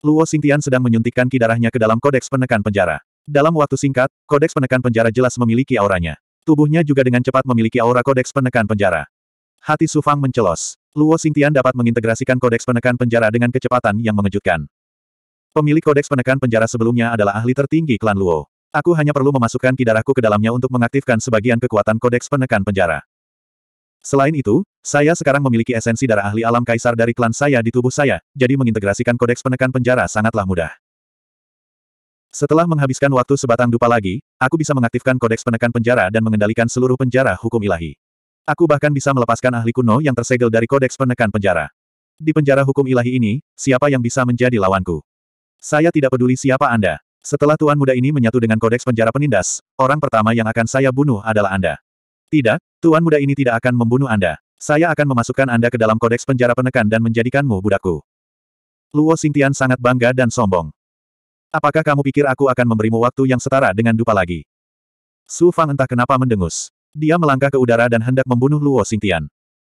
Luo Xingtian sedang menyuntikkan ki ke dalam kodeks penekan penjara. Dalam waktu singkat, kodeks penekan penjara jelas memiliki auranya. Tubuhnya juga dengan cepat memiliki aura kodeks penekan penjara. Hati Su Fang mencelos. Luo Xingtian dapat mengintegrasikan kodeks penekan penjara dengan kecepatan yang mengejutkan. Pemilik kodeks penekan penjara sebelumnya adalah ahli tertinggi klan Luo. Aku hanya perlu memasukkan ki ke dalamnya untuk mengaktifkan sebagian kekuatan kodeks penekan penjara. Selain itu, saya sekarang memiliki esensi darah ahli alam kaisar dari klan saya di tubuh saya, jadi mengintegrasikan kodeks penekan penjara sangatlah mudah. Setelah menghabiskan waktu sebatang dupa lagi, aku bisa mengaktifkan kodeks penekan penjara dan mengendalikan seluruh penjara hukum ilahi. Aku bahkan bisa melepaskan ahli kuno yang tersegel dari kodeks penekan penjara. Di penjara hukum ilahi ini, siapa yang bisa menjadi lawanku? Saya tidak peduli siapa Anda. Setelah Tuan Muda ini menyatu dengan kodeks penjara penindas, orang pertama yang akan saya bunuh adalah Anda. Tidak, tuan muda ini tidak akan membunuh Anda. Saya akan memasukkan Anda ke dalam kodeks penjara penekan dan menjadikanmu budakku. Luo Xingtian sangat bangga dan sombong. Apakah kamu pikir aku akan memberimu waktu yang setara dengan dupa lagi? Su Fang entah kenapa mendengus. Dia melangkah ke udara dan hendak membunuh Luo Xingtian.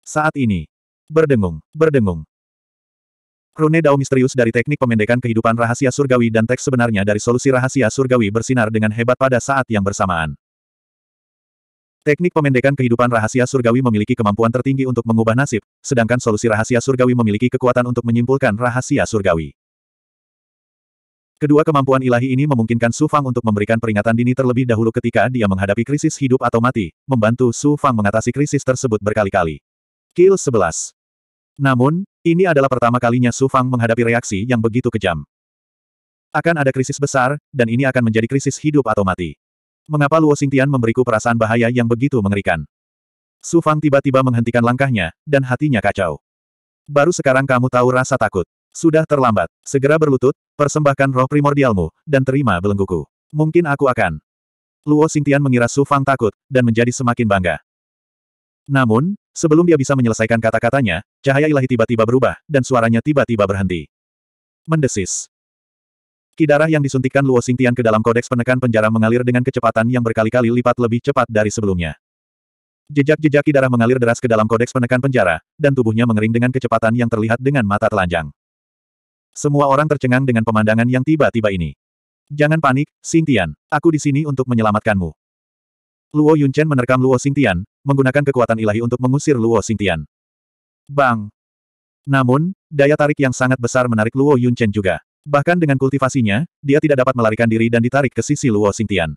Saat ini. Berdengung, berdengung. Rune Dao misterius dari teknik pemendekan kehidupan rahasia surgawi dan teks sebenarnya dari solusi rahasia surgawi bersinar dengan hebat pada saat yang bersamaan. Teknik pemendekan kehidupan rahasia surgawi memiliki kemampuan tertinggi untuk mengubah nasib, sedangkan solusi rahasia surgawi memiliki kekuatan untuk menyimpulkan rahasia surgawi. Kedua kemampuan ilahi ini memungkinkan Su Fang untuk memberikan peringatan dini terlebih dahulu ketika dia menghadapi krisis hidup atau mati, membantu Su Fang mengatasi krisis tersebut berkali-kali. Kill 11. Namun, ini adalah pertama kalinya Su Fang menghadapi reaksi yang begitu kejam. Akan ada krisis besar, dan ini akan menjadi krisis hidup atau mati. Mengapa Luo Xingtian memberiku perasaan bahaya yang begitu mengerikan? Su Fang tiba-tiba menghentikan langkahnya, dan hatinya kacau. Baru sekarang kamu tahu rasa takut. Sudah terlambat. Segera berlutut, persembahkan roh primordialmu, dan terima belengguku. Mungkin aku akan. Luo Xingtian mengira Su Fang takut, dan menjadi semakin bangga. Namun, sebelum dia bisa menyelesaikan kata-katanya, cahaya ilahi tiba-tiba berubah, dan suaranya tiba-tiba berhenti. Mendesis. Ki darah yang disuntikan Luo Xingtian ke dalam kodeks penekan penjara mengalir dengan kecepatan yang berkali-kali lipat lebih cepat dari sebelumnya. Jejak-jejak ki darah mengalir deras ke dalam kodeks penekan penjara, dan tubuhnya mengering dengan kecepatan yang terlihat dengan mata telanjang. Semua orang tercengang dengan pemandangan yang tiba-tiba ini. Jangan panik, Xingtian. Aku di sini untuk menyelamatkanmu. Luo Yunchen menerkam Luo Xingtian, menggunakan kekuatan ilahi untuk mengusir Luo Xingtian. Bang! Namun, daya tarik yang sangat besar menarik Luo Yunchen juga. Bahkan dengan kultivasinya, dia tidak dapat melarikan diri dan ditarik ke sisi Luo Xingtian.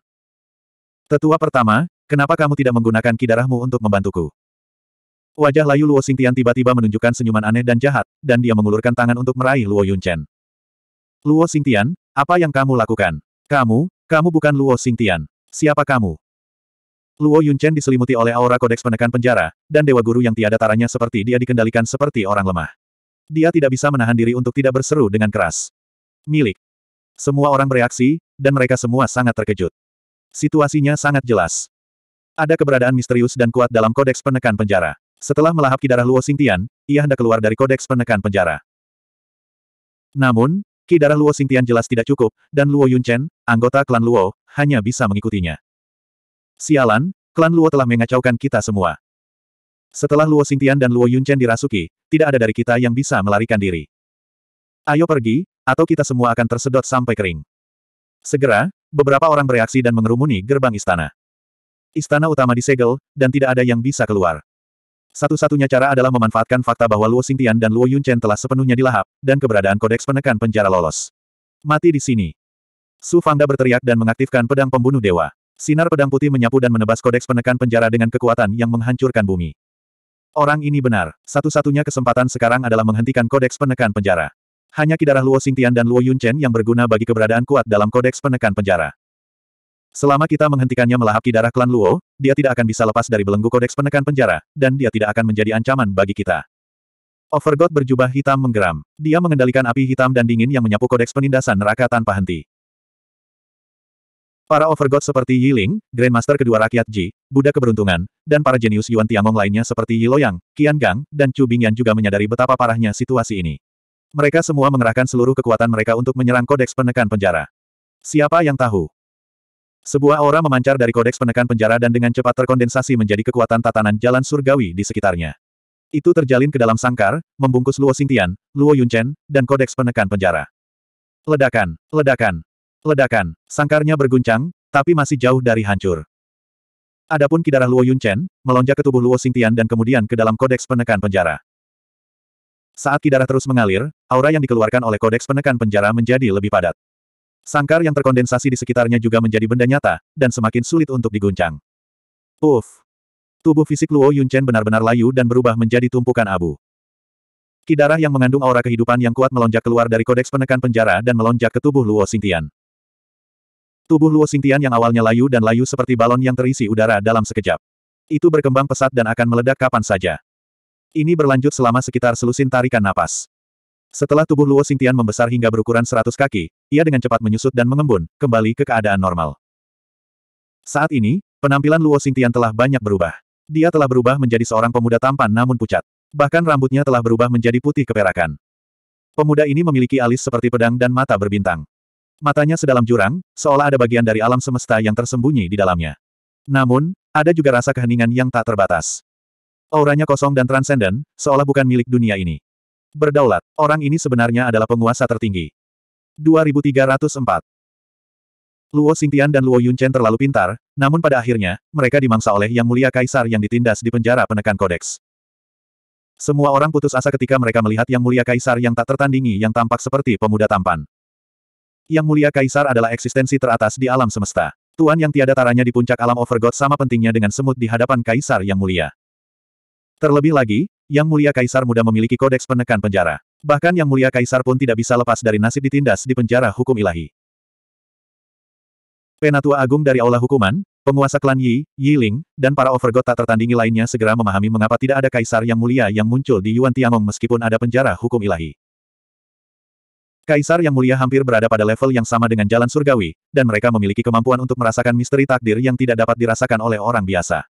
Tetua pertama, kenapa kamu tidak menggunakan kidarahmu untuk membantuku? Wajah layu Luo Xingtian tiba-tiba menunjukkan senyuman aneh dan jahat, dan dia mengulurkan tangan untuk meraih Luo Yunchen. Luo Xingtian, apa yang kamu lakukan? Kamu, kamu bukan Luo Xingtian. Siapa kamu? Luo Yunchen diselimuti oleh aura kodeks penekan penjara, dan dewa guru yang tiada taranya seperti dia dikendalikan seperti orang lemah. Dia tidak bisa menahan diri untuk tidak berseru dengan keras milik. Semua orang bereaksi, dan mereka semua sangat terkejut. Situasinya sangat jelas. Ada keberadaan misterius dan kuat dalam kodeks penekan penjara. Setelah melahap Kidara Luo Xingtian, ia hendak keluar dari kodeks penekan penjara. Namun, Kidara Luo Xingtian jelas tidak cukup, dan Luo Yunchen, anggota klan Luo, hanya bisa mengikutinya. Sialan, klan Luo telah mengacaukan kita semua. Setelah Luo Xingtian dan Luo Yunchen dirasuki, tidak ada dari kita yang bisa melarikan diri. Ayo pergi, atau kita semua akan tersedot sampai kering. Segera, beberapa orang bereaksi dan mengerumuni gerbang istana. Istana utama disegel, dan tidak ada yang bisa keluar. Satu-satunya cara adalah memanfaatkan fakta bahwa Luo Xingtian dan Luo Yunchen telah sepenuhnya dilahap, dan keberadaan kodeks penekan penjara lolos. Mati di sini. Su Fangda berteriak dan mengaktifkan pedang pembunuh dewa. Sinar pedang putih menyapu dan menebas kodeks penekan penjara dengan kekuatan yang menghancurkan bumi. Orang ini benar. Satu-satunya kesempatan sekarang adalah menghentikan kodeks penekan penjara. Hanya kidarah Luo Xingtian dan Luo Yunchen yang berguna bagi keberadaan kuat dalam kodeks penekan penjara. Selama kita menghentikannya melahap kidarah klan Luo, dia tidak akan bisa lepas dari belenggu kodeks penekan penjara, dan dia tidak akan menjadi ancaman bagi kita. Overgod berjubah hitam menggeram. Dia mengendalikan api hitam dan dingin yang menyapu kodeks penindasan neraka tanpa henti. Para overgod seperti Yi Ling, Grandmaster kedua rakyat Ji, Buddha keberuntungan, dan para jenius Yuan Tiangong lainnya seperti Yi Loyang, Qian Gang, dan Chu Bingyan juga menyadari betapa parahnya situasi ini. Mereka semua mengerahkan seluruh kekuatan mereka untuk menyerang kodeks penekan penjara. Siapa yang tahu? Sebuah aura memancar dari kodeks penekan penjara dan dengan cepat terkondensasi menjadi kekuatan tatanan jalan surgawi di sekitarnya. Itu terjalin ke dalam sangkar, membungkus Luo Xingtian, Luo Yunchen, dan kodeks penekan penjara. Ledakan, ledakan, ledakan, sangkarnya berguncang, tapi masih jauh dari hancur. Adapun kidarah Luo Yunchen, melonjak ke tubuh Luo Xingtian dan kemudian ke dalam kodeks penekan penjara. Saat kidarah terus mengalir, aura yang dikeluarkan oleh kodeks penekan penjara menjadi lebih padat. Sangkar yang terkondensasi di sekitarnya juga menjadi benda nyata, dan semakin sulit untuk diguncang. Uff! Tubuh fisik Luo Yunchen benar-benar layu dan berubah menjadi tumpukan abu. Kidarah yang mengandung aura kehidupan yang kuat melonjak keluar dari kodeks penekan penjara dan melonjak ke tubuh Luo Xingtian. Tubuh Luo Xingtian yang awalnya layu dan layu seperti balon yang terisi udara dalam sekejap. Itu berkembang pesat dan akan meledak kapan saja. Ini berlanjut selama sekitar selusin tarikan napas. Setelah tubuh Luo Xingtian membesar hingga berukuran 100 kaki, ia dengan cepat menyusut dan mengembun, kembali ke keadaan normal. Saat ini, penampilan Luo Xingtian telah banyak berubah. Dia telah berubah menjadi seorang pemuda tampan namun pucat. Bahkan rambutnya telah berubah menjadi putih keperakan. Pemuda ini memiliki alis seperti pedang dan mata berbintang. Matanya sedalam jurang, seolah ada bagian dari alam semesta yang tersembunyi di dalamnya. Namun, ada juga rasa keheningan yang tak terbatas. Auranya kosong dan transenden, seolah bukan milik dunia ini. Berdaulat, orang ini sebenarnya adalah penguasa tertinggi. 2304 Luo Xingtian dan Luo Yunchen terlalu pintar, namun pada akhirnya, mereka dimangsa oleh Yang Mulia Kaisar yang ditindas di penjara penekan kodeks. Semua orang putus asa ketika mereka melihat Yang Mulia Kaisar yang tak tertandingi yang tampak seperti pemuda tampan. Yang Mulia Kaisar adalah eksistensi teratas di alam semesta. Tuan yang tiada taranya di puncak alam Overgod sama pentingnya dengan semut di hadapan Kaisar Yang Mulia. Terlebih lagi, Yang Mulia Kaisar Muda memiliki kodeks penekan penjara. Bahkan Yang Mulia Kaisar pun tidak bisa lepas dari nasib ditindas di penjara hukum ilahi. Penatua Agung dari Aula Hukuman, penguasa klan Yi, Yi Ling, dan para overgod tak tertandingi lainnya segera memahami mengapa tidak ada Kaisar Yang Mulia yang muncul di Yuan Tiangong meskipun ada penjara hukum ilahi. Kaisar Yang Mulia hampir berada pada level yang sama dengan jalan surgawi, dan mereka memiliki kemampuan untuk merasakan misteri takdir yang tidak dapat dirasakan oleh orang biasa.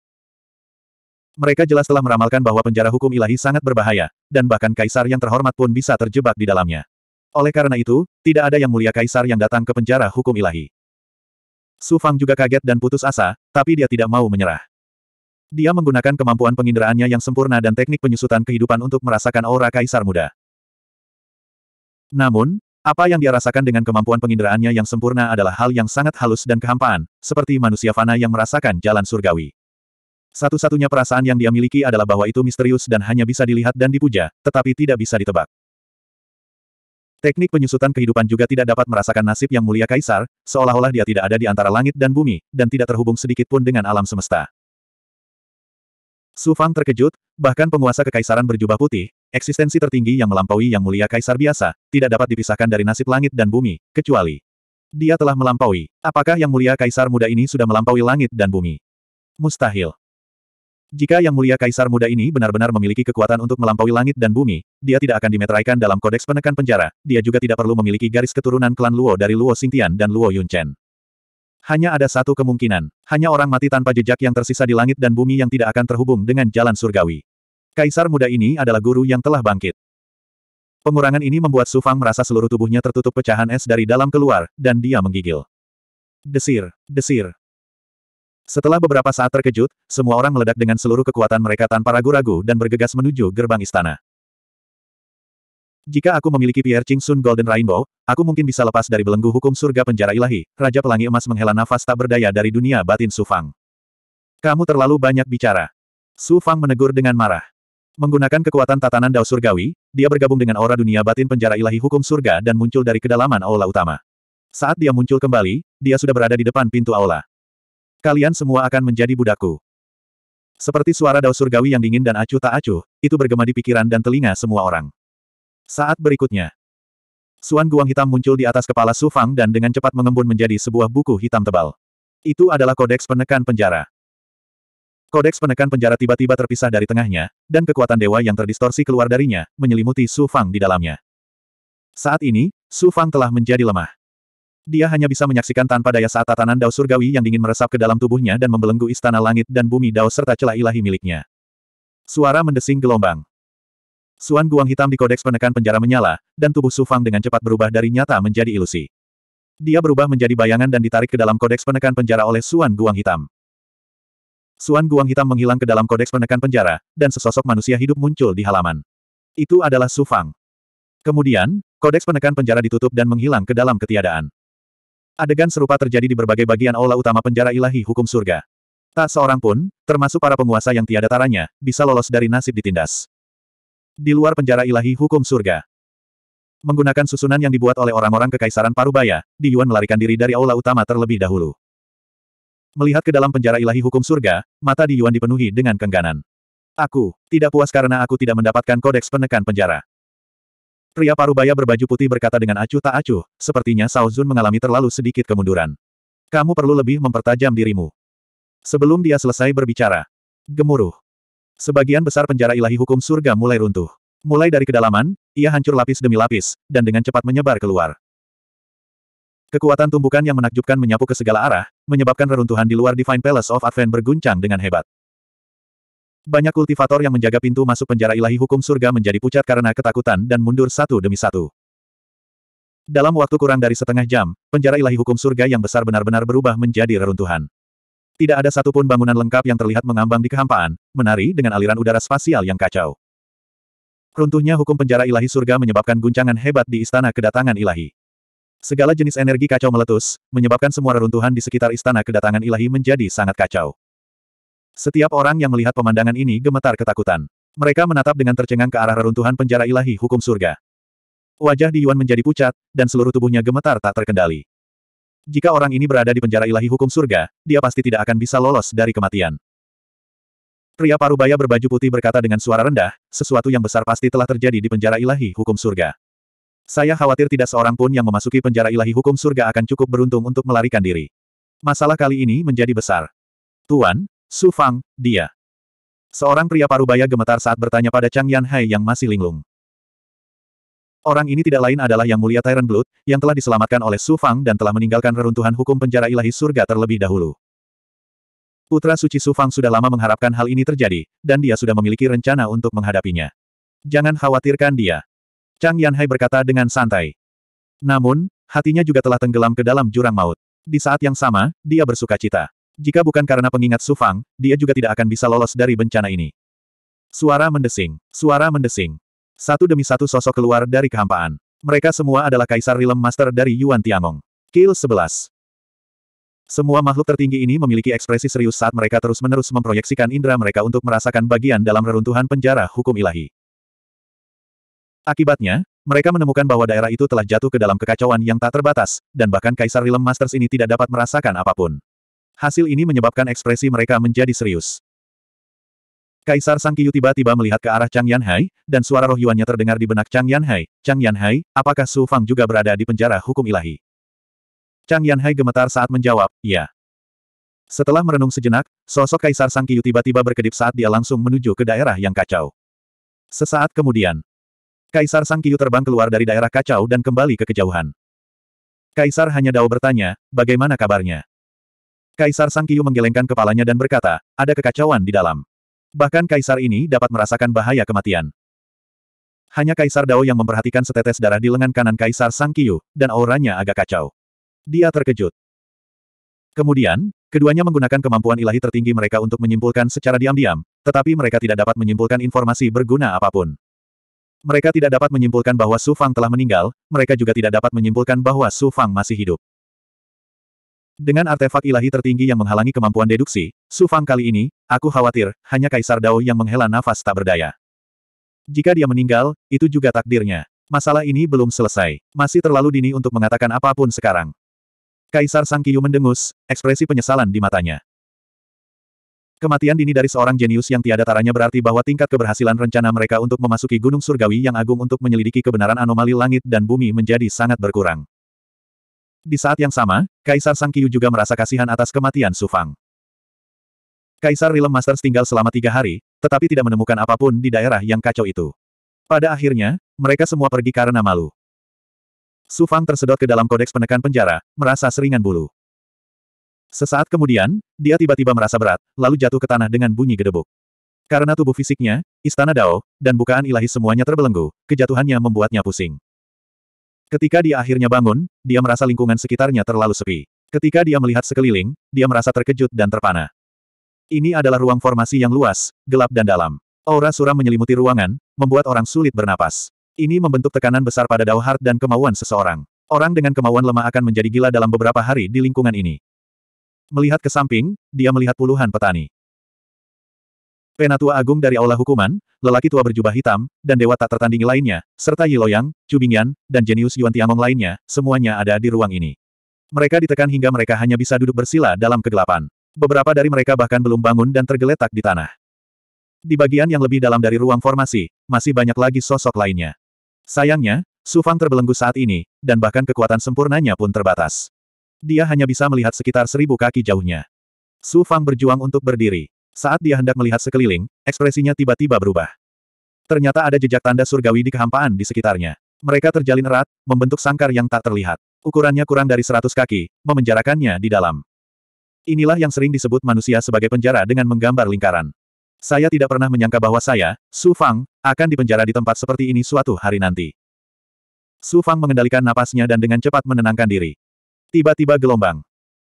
Mereka jelas telah meramalkan bahwa penjara hukum ilahi sangat berbahaya, dan bahkan kaisar yang terhormat pun bisa terjebak di dalamnya. Oleh karena itu, tidak ada yang mulia kaisar yang datang ke penjara hukum ilahi. Su Fang juga kaget dan putus asa, tapi dia tidak mau menyerah. Dia menggunakan kemampuan penginderaannya yang sempurna dan teknik penyusutan kehidupan untuk merasakan aura kaisar muda. Namun, apa yang dia rasakan dengan kemampuan penginderaannya yang sempurna adalah hal yang sangat halus dan kehampaan, seperti manusia fana yang merasakan jalan surgawi. Satu-satunya perasaan yang dia miliki adalah bahwa itu misterius dan hanya bisa dilihat dan dipuja, tetapi tidak bisa ditebak. Teknik penyusutan kehidupan juga tidak dapat merasakan nasib yang mulia kaisar, seolah-olah dia tidak ada di antara langit dan bumi, dan tidak terhubung sedikit pun dengan alam semesta. Su Fang terkejut, bahkan penguasa kekaisaran berjubah putih, eksistensi tertinggi yang melampaui yang mulia kaisar biasa, tidak dapat dipisahkan dari nasib langit dan bumi, kecuali dia telah melampaui. Apakah yang mulia kaisar muda ini sudah melampaui langit dan bumi? Mustahil. Jika Yang Mulia Kaisar Muda ini benar-benar memiliki kekuatan untuk melampaui langit dan bumi, dia tidak akan dimeteraikan dalam kodeks penekan penjara, dia juga tidak perlu memiliki garis keturunan klan Luo dari Luo Xingtian dan Luo Yunchen. Hanya ada satu kemungkinan, hanya orang mati tanpa jejak yang tersisa di langit dan bumi yang tidak akan terhubung dengan jalan surgawi. Kaisar Muda ini adalah guru yang telah bangkit. Pengurangan ini membuat Su Fang merasa seluruh tubuhnya tertutup pecahan es dari dalam keluar, dan dia menggigil. Desir, desir, setelah beberapa saat terkejut, semua orang meledak dengan seluruh kekuatan mereka tanpa ragu-ragu dan bergegas menuju gerbang istana. Jika aku memiliki Pierre Ching Sun Golden Rainbow, aku mungkin bisa lepas dari belenggu hukum surga penjara ilahi, Raja Pelangi Emas menghela nafas tak berdaya dari dunia batin Su Fang. Kamu terlalu banyak bicara. Su Fang menegur dengan marah. Menggunakan kekuatan tatanan dao surgawi, dia bergabung dengan aura dunia batin penjara ilahi hukum surga dan muncul dari kedalaman aula utama. Saat dia muncul kembali, dia sudah berada di depan pintu aula. Kalian semua akan menjadi budakku. Seperti suara dao surgawi yang dingin dan acuh tak acuh, itu bergema di pikiran dan telinga semua orang. Saat berikutnya, Suan Guang Hitam muncul di atas kepala Su Fang dan dengan cepat mengembun menjadi sebuah buku hitam tebal. Itu adalah kodeks penekan penjara. Kodeks penekan penjara tiba-tiba terpisah dari tengahnya, dan kekuatan dewa yang terdistorsi keluar darinya, menyelimuti Su Fang di dalamnya. Saat ini, Su Fang telah menjadi lemah. Dia hanya bisa menyaksikan tanpa daya saat tatanan Dao Surgawi yang dingin meresap ke dalam tubuhnya dan membelenggu istana langit dan bumi Dao serta celah ilahi miliknya. Suara mendesing gelombang. Suan guang hitam di kodeks penekan penjara menyala, dan tubuh Sufang dengan cepat berubah dari nyata menjadi ilusi. Dia berubah menjadi bayangan dan ditarik ke dalam kodeks penekan penjara oleh Suan guang hitam. Suan guang hitam menghilang ke dalam kodeks penekan penjara, dan sesosok manusia hidup muncul di halaman. Itu adalah Sufang. Kemudian, kodeks penekan penjara ditutup dan menghilang ke dalam ketiadaan. Adegan serupa terjadi di berbagai bagian aula utama penjara ilahi hukum surga. Tak seorang pun, termasuk para penguasa yang tiada taranya, bisa lolos dari nasib ditindas. Di luar penjara ilahi hukum surga. Menggunakan susunan yang dibuat oleh orang-orang kekaisaran Parubaya, Di Yuan melarikan diri dari aula utama terlebih dahulu. Melihat ke dalam penjara ilahi hukum surga, mata Di Yuan dipenuhi dengan kengganan. Aku, tidak puas karena aku tidak mendapatkan kodeks penekan penjara. Pria parubaya berbaju putih berkata dengan acuh tak acuh, sepertinya Sao Zun mengalami terlalu sedikit kemunduran. Kamu perlu lebih mempertajam dirimu. Sebelum dia selesai berbicara, gemuruh. Sebagian besar penjara ilahi hukum surga mulai runtuh. Mulai dari kedalaman, ia hancur lapis demi lapis, dan dengan cepat menyebar keluar. Kekuatan tumbukan yang menakjubkan menyapu ke segala arah, menyebabkan reruntuhan di luar Divine Palace of Advent berguncang dengan hebat. Banyak kultivator yang menjaga pintu masuk penjara ilahi hukum surga menjadi pucat karena ketakutan dan mundur satu demi satu. Dalam waktu kurang dari setengah jam, penjara ilahi hukum surga yang besar benar-benar berubah menjadi reruntuhan. Tidak ada satupun bangunan lengkap yang terlihat mengambang di kehampaan, menari dengan aliran udara spasial yang kacau. Runtuhnya hukum penjara ilahi surga menyebabkan guncangan hebat di istana kedatangan ilahi. Segala jenis energi kacau meletus, menyebabkan semua reruntuhan di sekitar istana kedatangan ilahi menjadi sangat kacau. Setiap orang yang melihat pemandangan ini gemetar ketakutan. Mereka menatap dengan tercengang ke arah reruntuhan penjara ilahi hukum surga. Wajah Di Yuan menjadi pucat, dan seluruh tubuhnya gemetar tak terkendali. Jika orang ini berada di penjara ilahi hukum surga, dia pasti tidak akan bisa lolos dari kematian. Pria parubaya berbaju putih berkata dengan suara rendah, sesuatu yang besar pasti telah terjadi di penjara ilahi hukum surga. Saya khawatir tidak seorang pun yang memasuki penjara ilahi hukum surga akan cukup beruntung untuk melarikan diri. Masalah kali ini menjadi besar. Tuan, Su Fang, dia. Seorang pria parubaya gemetar saat bertanya pada Chang Yan Hai yang masih linglung. Orang ini tidak lain adalah Yang Mulia Tyrant Blood, yang telah diselamatkan oleh Su Fang dan telah meninggalkan reruntuhan hukum penjara ilahi surga terlebih dahulu. Putra suci Su Fang sudah lama mengharapkan hal ini terjadi, dan dia sudah memiliki rencana untuk menghadapinya. Jangan khawatirkan dia. Chang Yan Hai berkata dengan santai. Namun, hatinya juga telah tenggelam ke dalam jurang maut. Di saat yang sama, dia bersuka cita. Jika bukan karena pengingat Sufang, dia juga tidak akan bisa lolos dari bencana ini. Suara mendesing. Suara mendesing. Satu demi satu sosok keluar dari kehampaan. Mereka semua adalah Kaisar Rilem Master dari Yuan Tiangong. Kill 11. Semua makhluk tertinggi ini memiliki ekspresi serius saat mereka terus-menerus memproyeksikan indera mereka untuk merasakan bagian dalam reruntuhan penjara hukum ilahi. Akibatnya, mereka menemukan bahwa daerah itu telah jatuh ke dalam kekacauan yang tak terbatas, dan bahkan Kaisar Rilem Masters ini tidak dapat merasakan apapun. Hasil ini menyebabkan ekspresi mereka menjadi serius. Kaisar Sang Kiyu tiba-tiba melihat ke arah Chang Yanhai, dan suara roh Yuannya terdengar di benak Chang Yanhai. Chang Yanhai, apakah Su Fang juga berada di penjara hukum ilahi? Chang Yanhai gemetar saat menjawab, ya. Setelah merenung sejenak, sosok Kaisar Sang Kiyu tiba-tiba berkedip saat dia langsung menuju ke daerah yang kacau. Sesaat kemudian, Kaisar Sang Kiyu terbang keluar dari daerah kacau dan kembali ke kejauhan. Kaisar hanya Dao bertanya, bagaimana kabarnya? Kaisar Sang Kiyu menggelengkan kepalanya dan berkata, ada kekacauan di dalam. Bahkan kaisar ini dapat merasakan bahaya kematian. Hanya Kaisar Dao yang memperhatikan setetes darah di lengan kanan Kaisar Sang Kiyu, dan auranya agak kacau. Dia terkejut. Kemudian, keduanya menggunakan kemampuan ilahi tertinggi mereka untuk menyimpulkan secara diam-diam, tetapi mereka tidak dapat menyimpulkan informasi berguna apapun. Mereka tidak dapat menyimpulkan bahwa Su Fang telah meninggal, mereka juga tidak dapat menyimpulkan bahwa Su Fang masih hidup. Dengan artefak ilahi tertinggi yang menghalangi kemampuan deduksi, sufang kali ini, aku khawatir, hanya Kaisar Dao yang menghela nafas tak berdaya. Jika dia meninggal, itu juga takdirnya. Masalah ini belum selesai. Masih terlalu dini untuk mengatakan apapun sekarang. Kaisar Sang Kiyu mendengus, ekspresi penyesalan di matanya. Kematian dini dari seorang jenius yang tiada taranya berarti bahwa tingkat keberhasilan rencana mereka untuk memasuki Gunung Surgawi yang agung untuk menyelidiki kebenaran anomali langit dan bumi menjadi sangat berkurang. Di saat yang sama, Kaisar Sang Qiu juga merasa kasihan atas kematian Su Fang. Kaisar Realm Masters tinggal selama tiga hari, tetapi tidak menemukan apapun di daerah yang kacau itu. Pada akhirnya, mereka semua pergi karena malu. Su Fang tersedot ke dalam kodeks penekan penjara, merasa seringan bulu. Sesaat kemudian, dia tiba-tiba merasa berat, lalu jatuh ke tanah dengan bunyi gedebuk. Karena tubuh fisiknya, istana Dao, dan bukaan ilahi semuanya terbelenggu, kejatuhannya membuatnya pusing. Ketika dia akhirnya bangun, dia merasa lingkungan sekitarnya terlalu sepi. Ketika dia melihat sekeliling, dia merasa terkejut dan terpana. Ini adalah ruang formasi yang luas, gelap dan dalam. Aura suram menyelimuti ruangan, membuat orang sulit bernapas. Ini membentuk tekanan besar pada Dao Heart dan kemauan seseorang. Orang dengan kemauan lemah akan menjadi gila dalam beberapa hari di lingkungan ini. Melihat ke samping, dia melihat puluhan petani. Penatua Agung dari Aula Hukuman, lelaki tua berjubah hitam, dan dewa tak tertandingi lainnya, serta Chu Bingyan, dan jenius Yuan Tiangong lainnya, semuanya ada di ruang ini. Mereka ditekan hingga mereka hanya bisa duduk bersila dalam kegelapan. Beberapa dari mereka bahkan belum bangun dan tergeletak di tanah. Di bagian yang lebih dalam dari ruang formasi, masih banyak lagi sosok lainnya. Sayangnya, Su Fang terbelenggu saat ini, dan bahkan kekuatan sempurnanya pun terbatas. Dia hanya bisa melihat sekitar seribu kaki jauhnya. Su Fang berjuang untuk berdiri. Saat dia hendak melihat sekeliling, ekspresinya tiba-tiba berubah. Ternyata ada jejak tanda surgawi di kehampaan di sekitarnya. Mereka terjalin erat, membentuk sangkar yang tak terlihat. Ukurannya kurang dari seratus kaki, memenjarakannya di dalam. Inilah yang sering disebut manusia sebagai penjara dengan menggambar lingkaran. Saya tidak pernah menyangka bahwa saya, Su Fang, akan dipenjara di tempat seperti ini suatu hari nanti. Su Fang mengendalikan napasnya dan dengan cepat menenangkan diri. Tiba-tiba gelombang.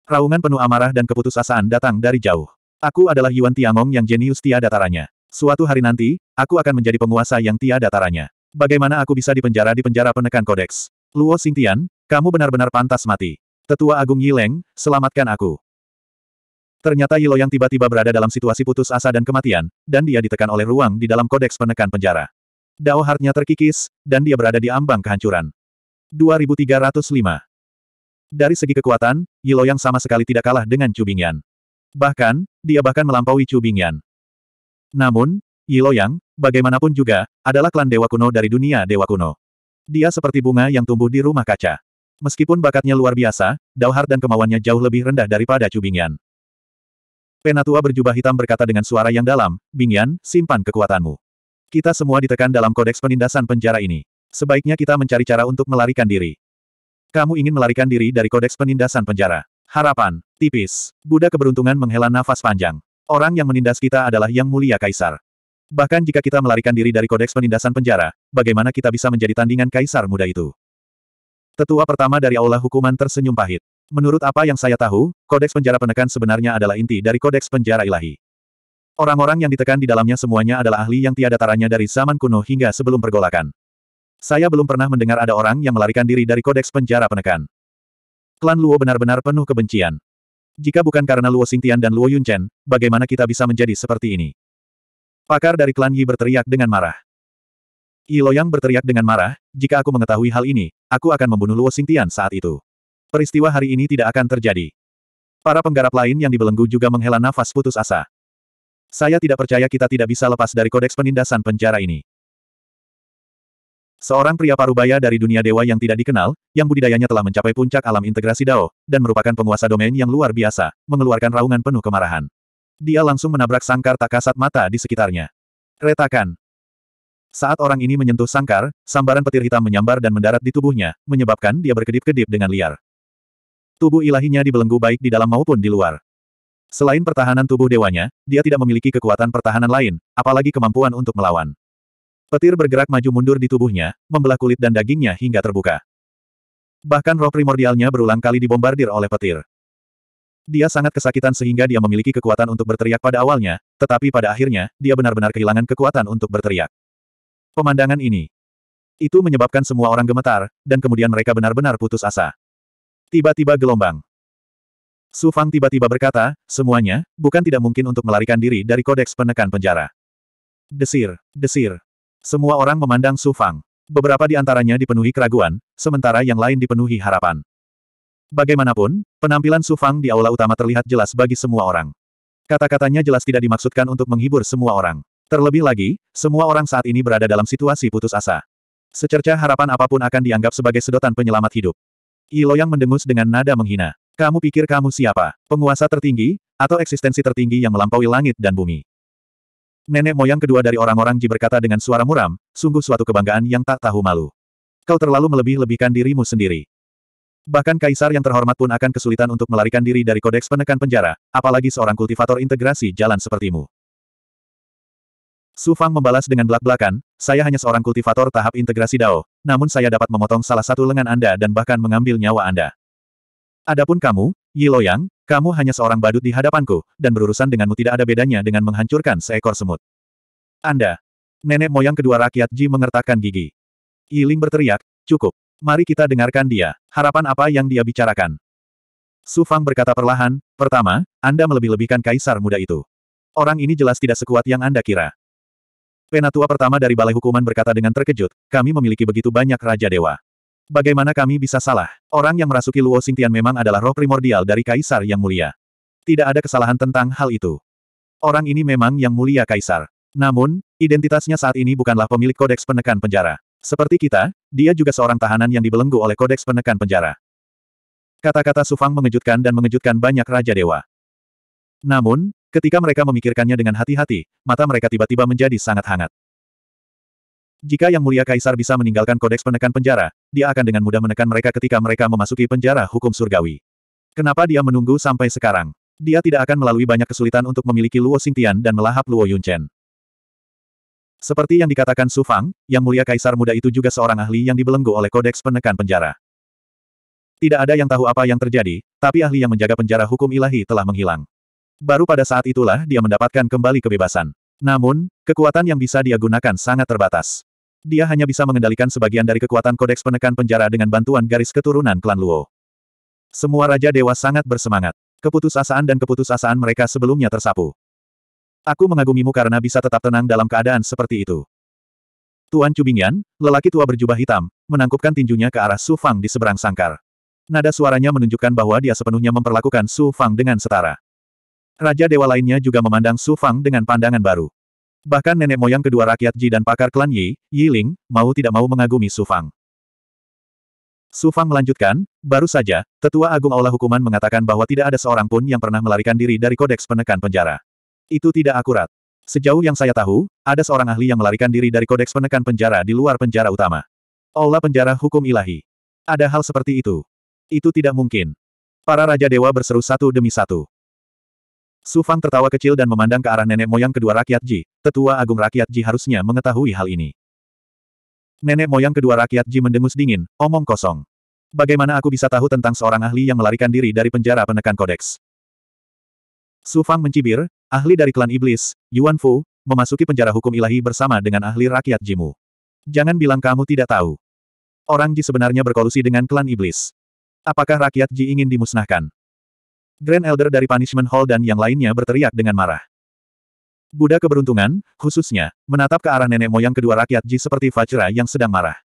Raungan penuh amarah dan keputusasaan datang dari jauh. Aku adalah Yuan Tiangong yang jenius tiada taranya. Suatu hari nanti, aku akan menjadi penguasa yang tiada taranya. Bagaimana aku bisa dipenjara di penjara penekan kodeks? Luo Xingtian, kamu benar-benar pantas mati. Tetua Agung Yileng, selamatkan aku. Ternyata Yilo yang tiba-tiba berada dalam situasi putus asa dan kematian, dan dia ditekan oleh ruang di dalam kodeks penekan penjara. Dao hartnya terkikis, dan dia berada di ambang kehancuran. 2305 Dari segi kekuatan, Yilo yang sama sekali tidak kalah dengan Cubingyan. Bahkan, dia bahkan melampaui Chu Bingyan. Namun, Yilo Yang, bagaimanapun juga, adalah klan dewa kuno dari dunia dewa kuno. Dia seperti bunga yang tumbuh di rumah kaca. Meskipun bakatnya luar biasa, Dauhar dan kemauannya jauh lebih rendah daripada Chu Bingyan. Penatua berjubah hitam berkata dengan suara yang dalam, Bingyan, simpan kekuatanmu. Kita semua ditekan dalam kodeks penindasan penjara ini. Sebaiknya kita mencari cara untuk melarikan diri. Kamu ingin melarikan diri dari kodeks penindasan penjara. Harapan, tipis. Buddha keberuntungan menghela nafas panjang. Orang yang menindas kita adalah Yang Mulia Kaisar. Bahkan jika kita melarikan diri dari kodeks penindasan penjara, bagaimana kita bisa menjadi tandingan Kaisar muda itu? Tetua pertama dari Aula Hukuman tersenyum pahit. Menurut apa yang saya tahu, kodeks penjara penekan sebenarnya adalah inti dari kodeks penjara ilahi. Orang-orang yang ditekan di dalamnya semuanya adalah ahli yang tiada taranya dari zaman kuno hingga sebelum pergolakan. Saya belum pernah mendengar ada orang yang melarikan diri dari kodeks penjara penekan. Klan Luo benar-benar penuh kebencian. Jika bukan karena Luo Xingtian dan Luo Yunchen, bagaimana kita bisa menjadi seperti ini? Pakar dari klan Yi berteriak dengan marah. Yi Loyang berteriak dengan marah, jika aku mengetahui hal ini, aku akan membunuh Luo Xingtian saat itu. Peristiwa hari ini tidak akan terjadi. Para penggarap lain yang dibelenggu juga menghela nafas putus asa. Saya tidak percaya kita tidak bisa lepas dari kodeks penindasan penjara ini. Seorang pria parubaya dari dunia dewa yang tidak dikenal, yang budidayanya telah mencapai puncak alam integrasi Dao, dan merupakan penguasa domain yang luar biasa, mengeluarkan raungan penuh kemarahan. Dia langsung menabrak sangkar tak kasat mata di sekitarnya. Retakan. Saat orang ini menyentuh sangkar, sambaran petir hitam menyambar dan mendarat di tubuhnya, menyebabkan dia berkedip-kedip dengan liar. Tubuh ilahinya dibelenggu baik di dalam maupun di luar. Selain pertahanan tubuh dewanya, dia tidak memiliki kekuatan pertahanan lain, apalagi kemampuan untuk melawan. Petir bergerak maju mundur di tubuhnya, membelah kulit dan dagingnya hingga terbuka. Bahkan roh primordialnya berulang kali dibombardir oleh petir. Dia sangat kesakitan sehingga dia memiliki kekuatan untuk berteriak pada awalnya, tetapi pada akhirnya, dia benar-benar kehilangan kekuatan untuk berteriak. Pemandangan ini. Itu menyebabkan semua orang gemetar, dan kemudian mereka benar-benar putus asa. Tiba-tiba gelombang. Su Fang tiba-tiba berkata, semuanya, bukan tidak mungkin untuk melarikan diri dari kodeks penekan penjara. Desir, desir, semua orang memandang Su Fang. Beberapa di antaranya dipenuhi keraguan, sementara yang lain dipenuhi harapan. Bagaimanapun, penampilan Su Fang di aula utama terlihat jelas bagi semua orang. Kata-katanya jelas tidak dimaksudkan untuk menghibur semua orang. Terlebih lagi, semua orang saat ini berada dalam situasi putus asa. Secerca harapan apapun akan dianggap sebagai sedotan penyelamat hidup. Ilo yang mendengus dengan nada menghina. Kamu pikir kamu siapa? Penguasa tertinggi, atau eksistensi tertinggi yang melampaui langit dan bumi? Nenek moyang kedua dari orang-orang Ji berkata dengan suara muram, sungguh suatu kebanggaan yang tak tahu malu. Kau terlalu melebih-lebihkan dirimu sendiri. Bahkan kaisar yang terhormat pun akan kesulitan untuk melarikan diri dari kodeks penekan penjara, apalagi seorang kultivator integrasi jalan sepertimu. Su Fang membalas dengan belak-belakan, saya hanya seorang kultivator tahap integrasi Dao, namun saya dapat memotong salah satu lengan Anda dan bahkan mengambil nyawa Anda. Adapun kamu, Yi Loyang, kamu hanya seorang badut di hadapanku, dan berurusan denganmu tidak ada bedanya dengan menghancurkan seekor semut. Anda. Nenek moyang kedua rakyat Ji mengertakkan gigi. Yiling berteriak, cukup. Mari kita dengarkan dia. Harapan apa yang dia bicarakan? Su Fang berkata perlahan, pertama, Anda melebih-lebihkan kaisar muda itu. Orang ini jelas tidak sekuat yang Anda kira. Penatua pertama dari Balai Hukuman berkata dengan terkejut, kami memiliki begitu banyak Raja Dewa. Bagaimana kami bisa salah? Orang yang merasuki Luo Xingtian memang adalah roh primordial dari Kaisar yang mulia. Tidak ada kesalahan tentang hal itu. Orang ini memang yang mulia Kaisar. Namun, identitasnya saat ini bukanlah pemilik kodeks penekan penjara. Seperti kita, dia juga seorang tahanan yang dibelenggu oleh kodeks penekan penjara. Kata-kata Sufang mengejutkan dan mengejutkan banyak Raja Dewa. Namun, ketika mereka memikirkannya dengan hati-hati, mata mereka tiba-tiba menjadi sangat hangat. Jika Yang Mulia Kaisar bisa meninggalkan kodeks penekan penjara, dia akan dengan mudah menekan mereka ketika mereka memasuki penjara hukum surgawi. Kenapa dia menunggu sampai sekarang? Dia tidak akan melalui banyak kesulitan untuk memiliki Luo Xingtian dan melahap Luo Yunchen. Seperti yang dikatakan Su Fang, Yang Mulia Kaisar Muda itu juga seorang ahli yang dibelenggu oleh kodeks penekan penjara. Tidak ada yang tahu apa yang terjadi, tapi ahli yang menjaga penjara hukum ilahi telah menghilang. Baru pada saat itulah dia mendapatkan kembali kebebasan. Namun, kekuatan yang bisa dia gunakan sangat terbatas. Dia hanya bisa mengendalikan sebagian dari kekuatan kodeks penekan penjara dengan bantuan garis keturunan klan Luo. Semua Raja Dewa sangat bersemangat. Keputusasaan dan keputusasaan mereka sebelumnya tersapu. Aku mengagumimu karena bisa tetap tenang dalam keadaan seperti itu. Tuan Cubingyan, lelaki tua berjubah hitam, menangkupkan tinjunya ke arah Su Fang di seberang sangkar. Nada suaranya menunjukkan bahwa dia sepenuhnya memperlakukan Su Fang dengan setara. Raja Dewa lainnya juga memandang Su Fang dengan pandangan baru. Bahkan nenek moyang kedua rakyat Ji dan pakar klan Yi, Yi Ling mau tidak mau mengagumi Su Fang. Su Fang melanjutkan, baru saja, Tetua Agung Allah Hukuman mengatakan bahwa tidak ada seorang pun yang pernah melarikan diri dari kodeks penekan penjara. Itu tidak akurat. Sejauh yang saya tahu, ada seorang ahli yang melarikan diri dari kodeks penekan penjara di luar penjara utama. Allah penjara hukum ilahi. Ada hal seperti itu. Itu tidak mungkin. Para Raja Dewa berseru satu demi satu. Su Fang tertawa kecil dan memandang ke arah nenek moyang kedua rakyat Ji, tetua agung rakyat Ji harusnya mengetahui hal ini. Nenek moyang kedua rakyat Ji mendengus dingin, omong kosong. Bagaimana aku bisa tahu tentang seorang ahli yang melarikan diri dari penjara penekan kodeks? Su Fang mencibir, ahli dari klan iblis, Yuan Fu, memasuki penjara hukum ilahi bersama dengan ahli rakyat Jimu. Jangan bilang kamu tidak tahu. Orang Ji sebenarnya berkolusi dengan klan iblis. Apakah rakyat Ji ingin dimusnahkan? Grand Elder dari Punishment Hall dan yang lainnya berteriak dengan marah. Buddha keberuntungan, khususnya, menatap ke arah nenek moyang kedua rakyat Ji seperti Vajra yang sedang marah.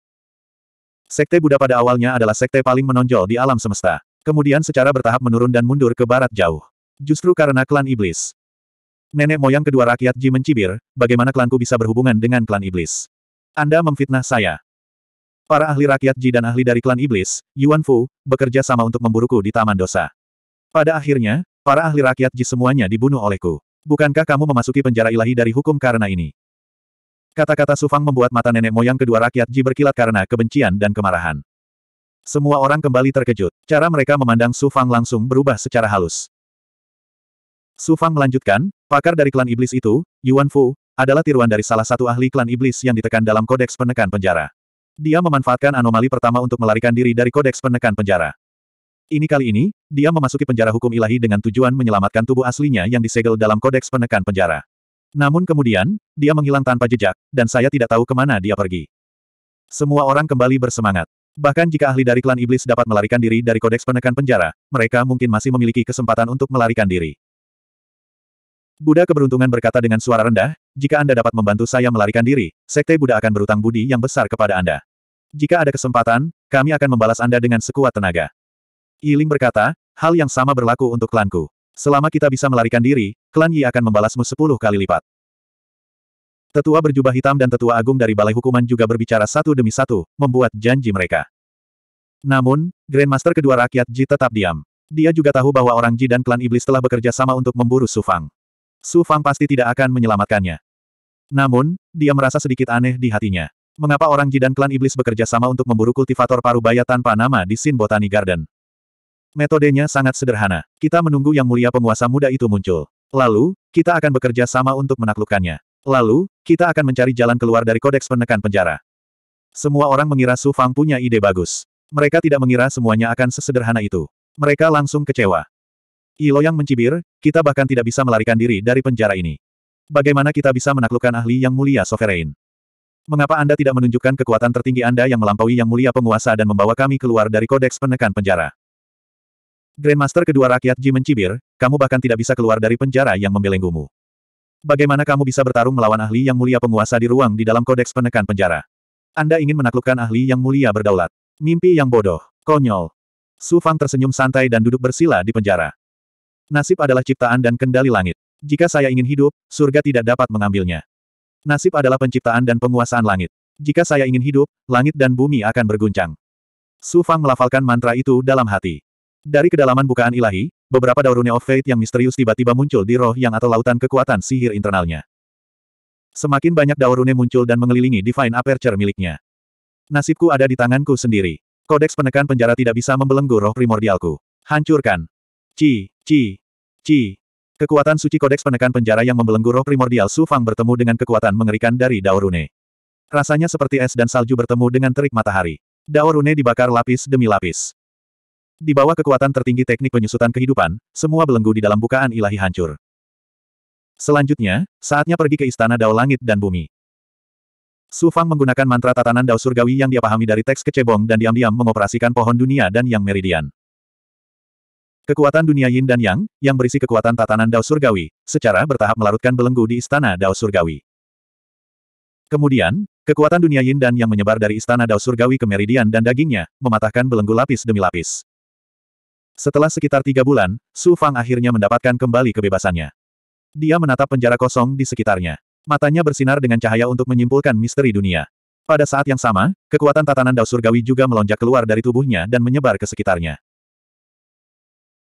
Sekte Buddha pada awalnya adalah sekte paling menonjol di alam semesta. Kemudian secara bertahap menurun dan mundur ke barat jauh. Justru karena klan iblis. Nenek moyang kedua rakyat Ji mencibir, bagaimana klanku bisa berhubungan dengan klan iblis? Anda memfitnah saya. Para ahli rakyat Ji dan ahli dari klan iblis, Yuan Fu, bekerja sama untuk memburuku di Taman Dosa. Pada akhirnya, para ahli rakyat Ji semuanya dibunuh olehku. Bukankah kamu memasuki penjara ilahi dari hukum karena ini? Kata-kata Sufang membuat mata nenek moyang kedua rakyat Ji berkilat karena kebencian dan kemarahan. Semua orang kembali terkejut. Cara mereka memandang Sufang langsung berubah secara halus. Sufang melanjutkan, pakar dari klan iblis itu, Yuan Fu, adalah tiruan dari salah satu ahli klan iblis yang ditekan dalam kodeks penekan penjara. Dia memanfaatkan anomali pertama untuk melarikan diri dari kodeks penekan penjara. Ini kali ini, dia memasuki penjara hukum ilahi dengan tujuan menyelamatkan tubuh aslinya yang disegel dalam kodeks penekan penjara. Namun kemudian, dia menghilang tanpa jejak, dan saya tidak tahu kemana dia pergi. Semua orang kembali bersemangat. Bahkan jika ahli dari klan iblis dapat melarikan diri dari kodeks penekan penjara, mereka mungkin masih memiliki kesempatan untuk melarikan diri. Buddha keberuntungan berkata dengan suara rendah, jika Anda dapat membantu saya melarikan diri, Sekte Buddha akan berutang budi yang besar kepada Anda. Jika ada kesempatan, kami akan membalas Anda dengan sekuat tenaga. Yiling berkata, hal yang sama berlaku untuk klanku. Selama kita bisa melarikan diri, klan Yi akan membalasmu sepuluh kali lipat. Tetua berjubah hitam dan tetua agung dari Balai Hukuman juga berbicara satu demi satu, membuat janji mereka. Namun, Grandmaster kedua rakyat Ji tetap diam. Dia juga tahu bahwa orang Ji dan klan iblis telah bekerja sama untuk memburu Su Fang. Su Fang pasti tidak akan menyelamatkannya. Namun, dia merasa sedikit aneh di hatinya. Mengapa orang Ji dan klan iblis bekerja sama untuk memburu kultivator Paru Baya tanpa nama di Sin Botani Garden? Metodenya sangat sederhana. Kita menunggu yang mulia penguasa muda itu muncul. Lalu, kita akan bekerja sama untuk menaklukkannya. Lalu, kita akan mencari jalan keluar dari kodeks penekan penjara. Semua orang mengira Su Fang punya ide bagus. Mereka tidak mengira semuanya akan sesederhana itu. Mereka langsung kecewa. Ilo yang mencibir, kita bahkan tidak bisa melarikan diri dari penjara ini. Bagaimana kita bisa menaklukkan ahli yang mulia Sovereign? Mengapa Anda tidak menunjukkan kekuatan tertinggi Anda yang melampaui yang mulia penguasa dan membawa kami keluar dari kodeks penekan penjara? Grandmaster kedua rakyat Ji mencibir, kamu bahkan tidak bisa keluar dari penjara yang membelenggumu. Bagaimana kamu bisa bertarung melawan ahli yang mulia penguasa di ruang di dalam kodeks penekan penjara? Anda ingin menaklukkan ahli yang mulia berdaulat. Mimpi yang bodoh. Konyol. Su Fang tersenyum santai dan duduk bersila di penjara. Nasib adalah ciptaan dan kendali langit. Jika saya ingin hidup, surga tidak dapat mengambilnya. Nasib adalah penciptaan dan penguasaan langit. Jika saya ingin hidup, langit dan bumi akan berguncang. Su Fang melafalkan mantra itu dalam hati. Dari kedalaman bukaan ilahi, beberapa Daurune of Fate yang misterius tiba-tiba muncul di roh yang atau lautan kekuatan sihir internalnya. Semakin banyak Daurune muncul dan mengelilingi Divine Aperture miliknya. Nasibku ada di tanganku sendiri. Kodeks penekan penjara tidak bisa membelenggu roh primordialku. Hancurkan. Ci, ci, ci. Kekuatan suci kodeks penekan penjara yang membelenggu roh primordial Su Fang bertemu dengan kekuatan mengerikan dari Daurune. Rasanya seperti es dan salju bertemu dengan terik matahari. Daurune dibakar lapis demi lapis. Di bawah kekuatan tertinggi teknik penyusutan kehidupan, semua belenggu di dalam bukaan ilahi hancur. Selanjutnya, saatnya pergi ke istana Dao Langit dan Bumi. Su Fang menggunakan mantra tatanan Dao Surgawi yang dia pahami dari teks kecebong dan diam-diam mengoperasikan pohon dunia dan yang meridian. Kekuatan dunia yin dan yang, yang berisi kekuatan tatanan Dao Surgawi, secara bertahap melarutkan belenggu di istana Dao Surgawi. Kemudian, kekuatan dunia yin dan yang menyebar dari istana Dao Surgawi ke meridian dan dagingnya, mematahkan belenggu lapis demi lapis. Setelah sekitar tiga bulan, Su Fang akhirnya mendapatkan kembali kebebasannya. Dia menatap penjara kosong di sekitarnya. Matanya bersinar dengan cahaya untuk menyimpulkan misteri dunia. Pada saat yang sama, kekuatan tatanan Dao Surgawi juga melonjak keluar dari tubuhnya dan menyebar ke sekitarnya.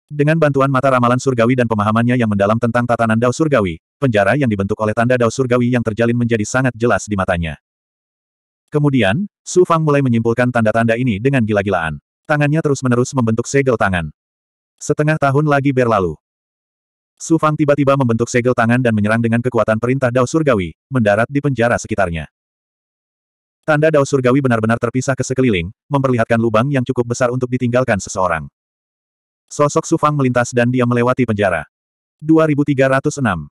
Dengan bantuan mata ramalan surgawi dan pemahamannya yang mendalam tentang tatanan Dao Surgawi, penjara yang dibentuk oleh tanda Dao Surgawi yang terjalin menjadi sangat jelas di matanya. Kemudian, Su Fang mulai menyimpulkan tanda-tanda ini dengan gila-gilaan. Tangannya terus-menerus membentuk segel tangan. Setengah tahun lagi berlalu. Su Fang tiba-tiba membentuk segel tangan dan menyerang dengan kekuatan perintah Dao Surgawi, mendarat di penjara sekitarnya. Tanda Dao Surgawi benar-benar terpisah ke sekeliling, memperlihatkan lubang yang cukup besar untuk ditinggalkan seseorang. Sosok Su Fang melintas dan dia melewati penjara. 2306.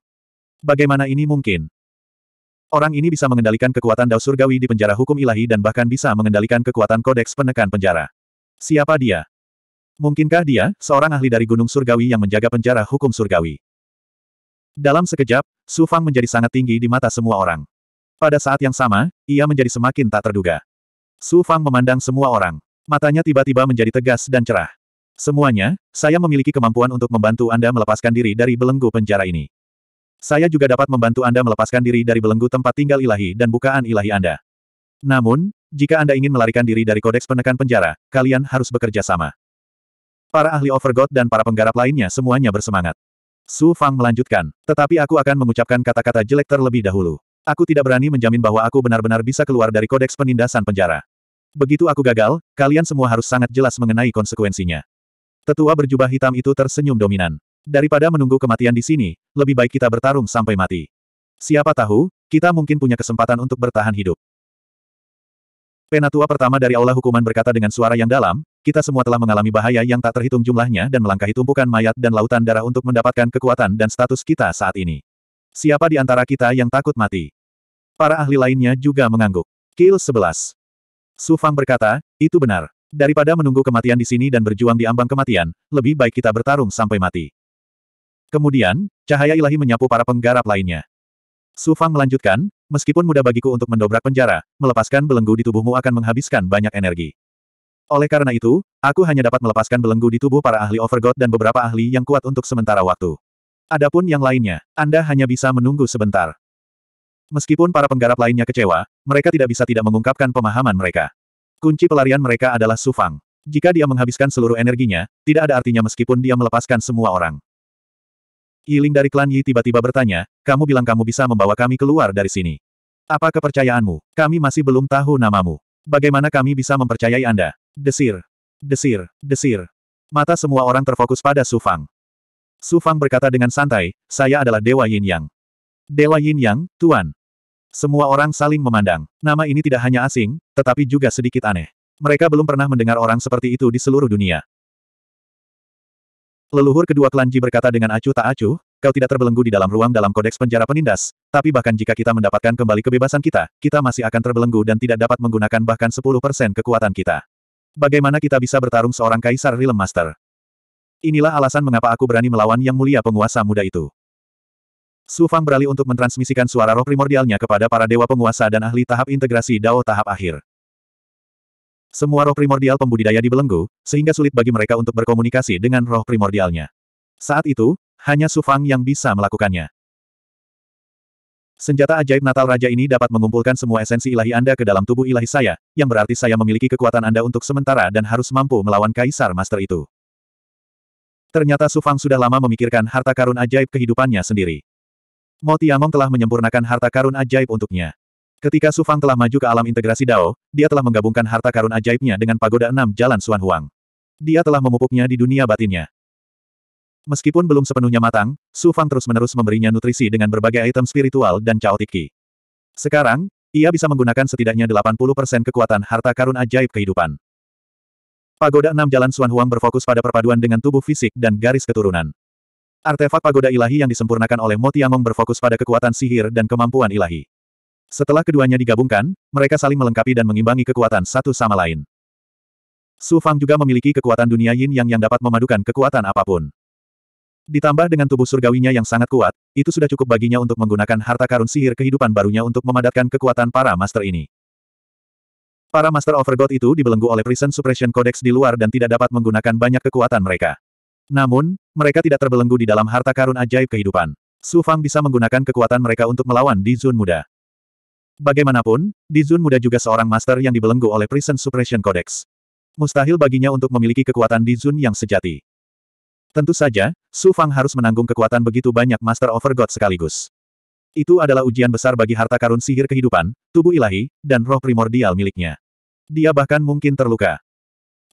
Bagaimana ini mungkin? Orang ini bisa mengendalikan kekuatan Dao Surgawi di penjara hukum ilahi dan bahkan bisa mengendalikan kekuatan kodeks penekan penjara. Siapa dia? Mungkinkah dia, seorang ahli dari Gunung Surgawi yang menjaga penjara hukum Surgawi? Dalam sekejap, Su Fang menjadi sangat tinggi di mata semua orang. Pada saat yang sama, ia menjadi semakin tak terduga. Su Fang memandang semua orang. Matanya tiba-tiba menjadi tegas dan cerah. Semuanya, saya memiliki kemampuan untuk membantu Anda melepaskan diri dari belenggu penjara ini. Saya juga dapat membantu Anda melepaskan diri dari belenggu tempat tinggal ilahi dan bukaan ilahi Anda. Namun, jika Anda ingin melarikan diri dari kodeks penekan penjara, kalian harus bekerja sama. Para ahli Overgod dan para penggarap lainnya semuanya bersemangat. Su Fang melanjutkan, tetapi aku akan mengucapkan kata-kata jelek terlebih dahulu. Aku tidak berani menjamin bahwa aku benar-benar bisa keluar dari kodeks penindasan penjara. Begitu aku gagal, kalian semua harus sangat jelas mengenai konsekuensinya. Tetua berjubah hitam itu tersenyum dominan. Daripada menunggu kematian di sini, lebih baik kita bertarung sampai mati. Siapa tahu, kita mungkin punya kesempatan untuk bertahan hidup. Penatua pertama dari Aula Hukuman berkata dengan suara yang dalam, kita semua telah mengalami bahaya yang tak terhitung jumlahnya dan melangkahi tumpukan mayat dan lautan darah untuk mendapatkan kekuatan dan status kita saat ini. Siapa di antara kita yang takut mati? Para ahli lainnya juga mengangguk. Kill 11. Sufang berkata, itu benar. Daripada menunggu kematian di sini dan berjuang di ambang kematian, lebih baik kita bertarung sampai mati. Kemudian, cahaya ilahi menyapu para penggarap lainnya. Su Fang melanjutkan, meskipun mudah bagiku untuk mendobrak penjara, melepaskan belenggu di tubuhmu akan menghabiskan banyak energi. Oleh karena itu, aku hanya dapat melepaskan belenggu di tubuh para ahli Overgod dan beberapa ahli yang kuat untuk sementara waktu. Adapun yang lainnya, Anda hanya bisa menunggu sebentar. Meskipun para penggarap lainnya kecewa, mereka tidak bisa tidak mengungkapkan pemahaman mereka. Kunci pelarian mereka adalah Su Fang. Jika dia menghabiskan seluruh energinya, tidak ada artinya meskipun dia melepaskan semua orang. Yiling dari klan Yi tiba-tiba bertanya, kamu bilang kamu bisa membawa kami keluar dari sini. Apa kepercayaanmu? Kami masih belum tahu namamu. Bagaimana kami bisa mempercayai Anda? Desir. Desir. Desir. Mata semua orang terfokus pada Su Fang. Su Fang berkata dengan santai, saya adalah Dewa Yin Yang. Dewa Yin Yang, Tuan. Semua orang saling memandang. Nama ini tidak hanya asing, tetapi juga sedikit aneh. Mereka belum pernah mendengar orang seperti itu di seluruh dunia. Leluhur kedua klan Ji berkata dengan acuh tak acuh, kau tidak terbelenggu di dalam ruang dalam kodeks penjara penindas, tapi bahkan jika kita mendapatkan kembali kebebasan kita, kita masih akan terbelenggu dan tidak dapat menggunakan bahkan 10% kekuatan kita. Bagaimana kita bisa bertarung seorang kaisar Realm Master? Inilah alasan mengapa aku berani melawan yang mulia penguasa muda itu. Su Fang beralih untuk mentransmisikan suara roh primordialnya kepada para dewa penguasa dan ahli tahap integrasi Dao tahap akhir. Semua roh primordial pembudidaya dibelenggu, sehingga sulit bagi mereka untuk berkomunikasi dengan roh primordialnya. Saat itu, hanya Sufang yang bisa melakukannya. Senjata ajaib Natal Raja ini dapat mengumpulkan semua esensi ilahi Anda ke dalam tubuh ilahi saya, yang berarti saya memiliki kekuatan Anda untuk sementara dan harus mampu melawan Kaisar Master itu. Ternyata Sufang sudah lama memikirkan harta karun ajaib kehidupannya sendiri. Mo Tiamong telah menyempurnakan harta karun ajaib untuknya. Ketika Su Fang telah maju ke alam integrasi Dao, dia telah menggabungkan harta karun ajaibnya dengan pagoda enam jalan Suan Huang. Dia telah memupuknya di dunia batinnya. Meskipun belum sepenuhnya matang, Su Fang terus-menerus memberinya nutrisi dengan berbagai item spiritual dan caotiki. Sekarang, ia bisa menggunakan setidaknya 80% kekuatan harta karun ajaib kehidupan. Pagoda enam jalan Suan Huang berfokus pada perpaduan dengan tubuh fisik dan garis keturunan. Artefak pagoda ilahi yang disempurnakan oleh Mo Tiangong berfokus pada kekuatan sihir dan kemampuan ilahi. Setelah keduanya digabungkan, mereka saling melengkapi dan mengimbangi kekuatan satu sama lain. Su Fang juga memiliki kekuatan dunia yin yang yang dapat memadukan kekuatan apapun. Ditambah dengan tubuh surgawinya yang sangat kuat, itu sudah cukup baginya untuk menggunakan harta karun sihir kehidupan barunya untuk memadatkan kekuatan para master ini. Para Master Overgod itu dibelenggu oleh Prison Suppression Codex di luar dan tidak dapat menggunakan banyak kekuatan mereka. Namun, mereka tidak terbelenggu di dalam harta karun ajaib kehidupan. Su Fang bisa menggunakan kekuatan mereka untuk melawan Di Zun Muda. Bagaimanapun, Dizun muda juga seorang master yang dibelenggu oleh Prison Suppression Codex. Mustahil baginya untuk memiliki kekuatan Dizun yang sejati. Tentu saja, Su Fang harus menanggung kekuatan begitu banyak Master God sekaligus. Itu adalah ujian besar bagi harta karun sihir kehidupan, tubuh ilahi, dan roh primordial miliknya. Dia bahkan mungkin terluka.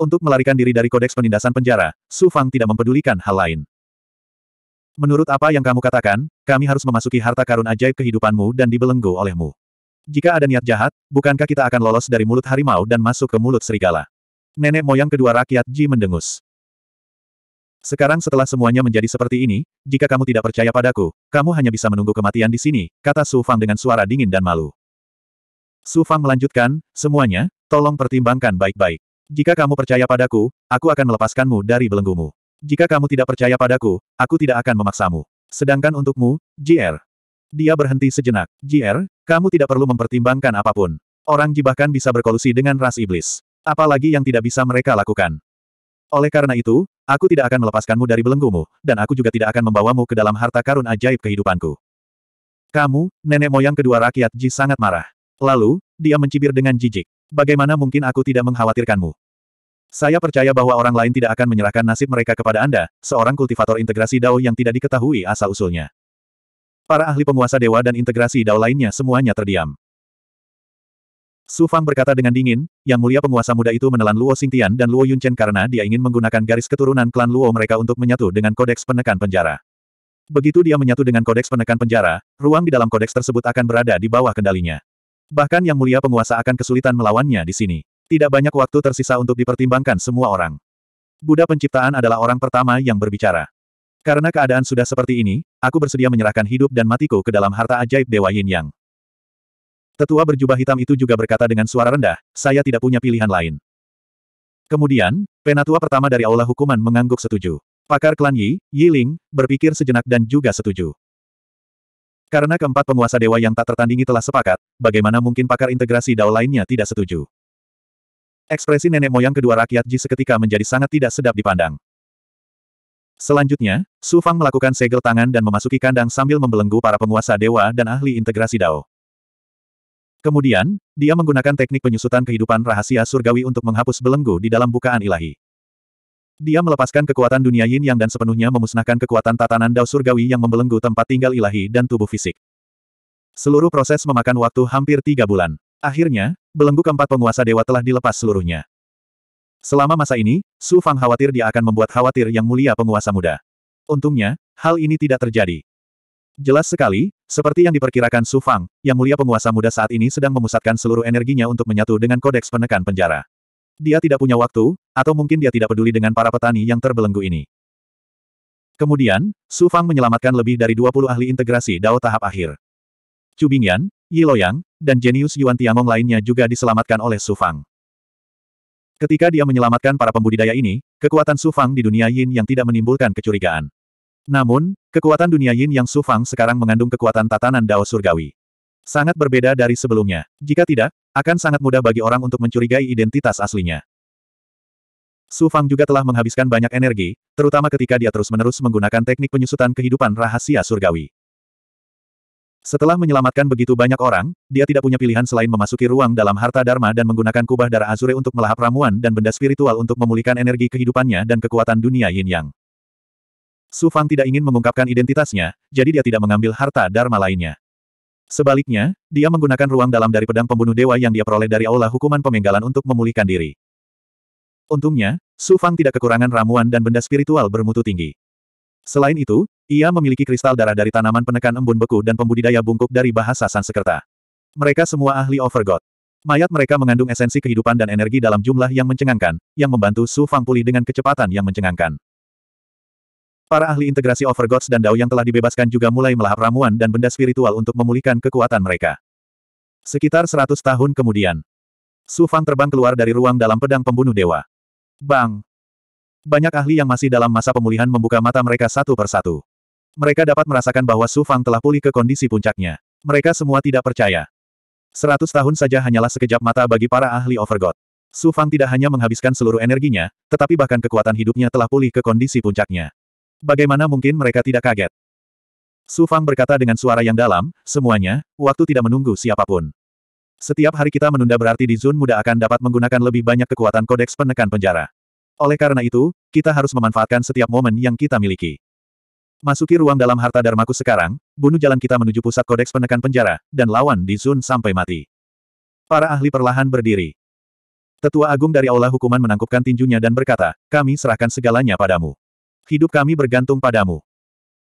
Untuk melarikan diri dari kodeks penindasan penjara, Su Fang tidak mempedulikan hal lain. Menurut apa yang kamu katakan, kami harus memasuki harta karun ajaib kehidupanmu dan dibelenggu olehmu. Jika ada niat jahat, bukankah kita akan lolos dari mulut harimau dan masuk ke mulut serigala? Nenek moyang kedua rakyat Ji mendengus. Sekarang setelah semuanya menjadi seperti ini, jika kamu tidak percaya padaku, kamu hanya bisa menunggu kematian di sini, kata Su Fang dengan suara dingin dan malu. Su Fang melanjutkan, semuanya, tolong pertimbangkan baik-baik. Jika kamu percaya padaku, aku akan melepaskanmu dari belenggumu. Jika kamu tidak percaya padaku, aku tidak akan memaksamu. Sedangkan untukmu, JR, dia berhenti sejenak. JR, kamu tidak perlu mempertimbangkan apapun. Orang bahkan bisa berkolusi dengan ras iblis. Apalagi yang tidak bisa mereka lakukan. Oleh karena itu, aku tidak akan melepaskanmu dari belenggumu, dan aku juga tidak akan membawamu ke dalam harta karun ajaib kehidupanku. Kamu, nenek moyang kedua rakyat Ji sangat marah. Lalu, dia mencibir dengan jijik. Bagaimana mungkin aku tidak mengkhawatirkanmu? Saya percaya bahwa orang lain tidak akan menyerahkan nasib mereka kepada Anda, seorang kultivator integrasi Dao yang tidak diketahui asal-usulnya. Para ahli penguasa dewa dan integrasi dao lainnya semuanya terdiam. Su Fang berkata dengan dingin, yang mulia penguasa muda itu menelan Luo Xingtian dan Luo Yunchen karena dia ingin menggunakan garis keturunan klan Luo mereka untuk menyatu dengan kodeks penekan penjara. Begitu dia menyatu dengan kodeks penekan penjara, ruang di dalam kodeks tersebut akan berada di bawah kendalinya. Bahkan yang mulia penguasa akan kesulitan melawannya di sini. Tidak banyak waktu tersisa untuk dipertimbangkan semua orang. Buddha penciptaan adalah orang pertama yang berbicara. Karena keadaan sudah seperti ini, aku bersedia menyerahkan hidup dan matiku ke dalam harta ajaib Dewa Yin Yang. Tetua berjubah hitam itu juga berkata dengan suara rendah, saya tidak punya pilihan lain. Kemudian, penatua pertama dari Aula Hukuman mengangguk setuju. Pakar klan Yi, Yi Ling, berpikir sejenak dan juga setuju. Karena keempat penguasa dewa yang tak tertandingi telah sepakat, bagaimana mungkin pakar integrasi dao lainnya tidak setuju. Ekspresi nenek moyang kedua rakyat Ji seketika menjadi sangat tidak sedap dipandang. Selanjutnya, Su Fang melakukan segel tangan dan memasuki kandang sambil membelenggu para penguasa dewa dan ahli integrasi Dao. Kemudian, dia menggunakan teknik penyusutan kehidupan rahasia surgawi untuk menghapus belenggu di dalam bukaan ilahi. Dia melepaskan kekuatan dunia yin yang dan sepenuhnya memusnahkan kekuatan tatanan Dao surgawi yang membelenggu tempat tinggal ilahi dan tubuh fisik. Seluruh proses memakan waktu hampir tiga bulan. Akhirnya, belenggu keempat penguasa dewa telah dilepas seluruhnya. Selama masa ini, Su Fang khawatir dia akan membuat khawatir yang mulia penguasa muda. Untungnya, hal ini tidak terjadi. Jelas sekali, seperti yang diperkirakan Su Fang, yang mulia penguasa muda saat ini sedang memusatkan seluruh energinya untuk menyatu dengan kodeks penekan penjara. Dia tidak punya waktu, atau mungkin dia tidak peduli dengan para petani yang terbelenggu ini. Kemudian, Su Fang menyelamatkan lebih dari 20 ahli integrasi Dao tahap akhir. Chu Bingyan, Yi Loyang, dan jenius Yuan Tiangong lainnya juga diselamatkan oleh Su Fang. Ketika dia menyelamatkan para pembudidaya ini, kekuatan Sufang di dunia Yin yang tidak menimbulkan kecurigaan. Namun, kekuatan dunia Yin yang Sufang sekarang mengandung kekuatan tatanan Dao Surgawi. Sangat berbeda dari sebelumnya. Jika tidak, akan sangat mudah bagi orang untuk mencurigai identitas aslinya. Su Fang juga telah menghabiskan banyak energi, terutama ketika dia terus-menerus menggunakan teknik penyusutan kehidupan rahasia surgawi. Setelah menyelamatkan begitu banyak orang, dia tidak punya pilihan selain memasuki ruang dalam harta Dharma dan menggunakan kubah darah Azure untuk melahap ramuan dan benda spiritual untuk memulihkan energi kehidupannya dan kekuatan dunia yin yang. Su Fang tidak ingin mengungkapkan identitasnya, jadi dia tidak mengambil harta Dharma lainnya. Sebaliknya, dia menggunakan ruang dalam dari pedang pembunuh dewa yang dia peroleh dari aula hukuman pemenggalan untuk memulihkan diri. Untungnya, Su Fang tidak kekurangan ramuan dan benda spiritual bermutu tinggi. Selain itu, ia memiliki kristal darah dari tanaman penekan embun beku dan pembudidaya bungkuk dari bahasa Sansekerta. Mereka semua ahli Overgod. Mayat mereka mengandung esensi kehidupan dan energi dalam jumlah yang mencengangkan, yang membantu Su Fang pulih dengan kecepatan yang mencengangkan. Para ahli integrasi Overgods dan Dao yang telah dibebaskan juga mulai melahap ramuan dan benda spiritual untuk memulihkan kekuatan mereka. Sekitar 100 tahun kemudian, Su Fang terbang keluar dari ruang dalam pedang pembunuh dewa. Bang! Banyak ahli yang masih dalam masa pemulihan membuka mata mereka satu persatu. Mereka dapat merasakan bahwa Su Fang telah pulih ke kondisi puncaknya. Mereka semua tidak percaya. Seratus tahun saja hanyalah sekejap mata bagi para ahli Overgod. Su Fang tidak hanya menghabiskan seluruh energinya, tetapi bahkan kekuatan hidupnya telah pulih ke kondisi puncaknya. Bagaimana mungkin mereka tidak kaget? Su Fang berkata dengan suara yang dalam, semuanya, waktu tidak menunggu siapapun. Setiap hari kita menunda berarti di Zun Muda akan dapat menggunakan lebih banyak kekuatan kodeks penekan penjara. Oleh karena itu, kita harus memanfaatkan setiap momen yang kita miliki. Masuki ruang dalam harta Darmaku sekarang, bunuh jalan kita menuju pusat kodeks penekan penjara, dan lawan di Zun sampai mati. Para ahli perlahan berdiri. Tetua Agung dari Aula Hukuman menangkupkan tinjunya dan berkata, kami serahkan segalanya padamu. Hidup kami bergantung padamu.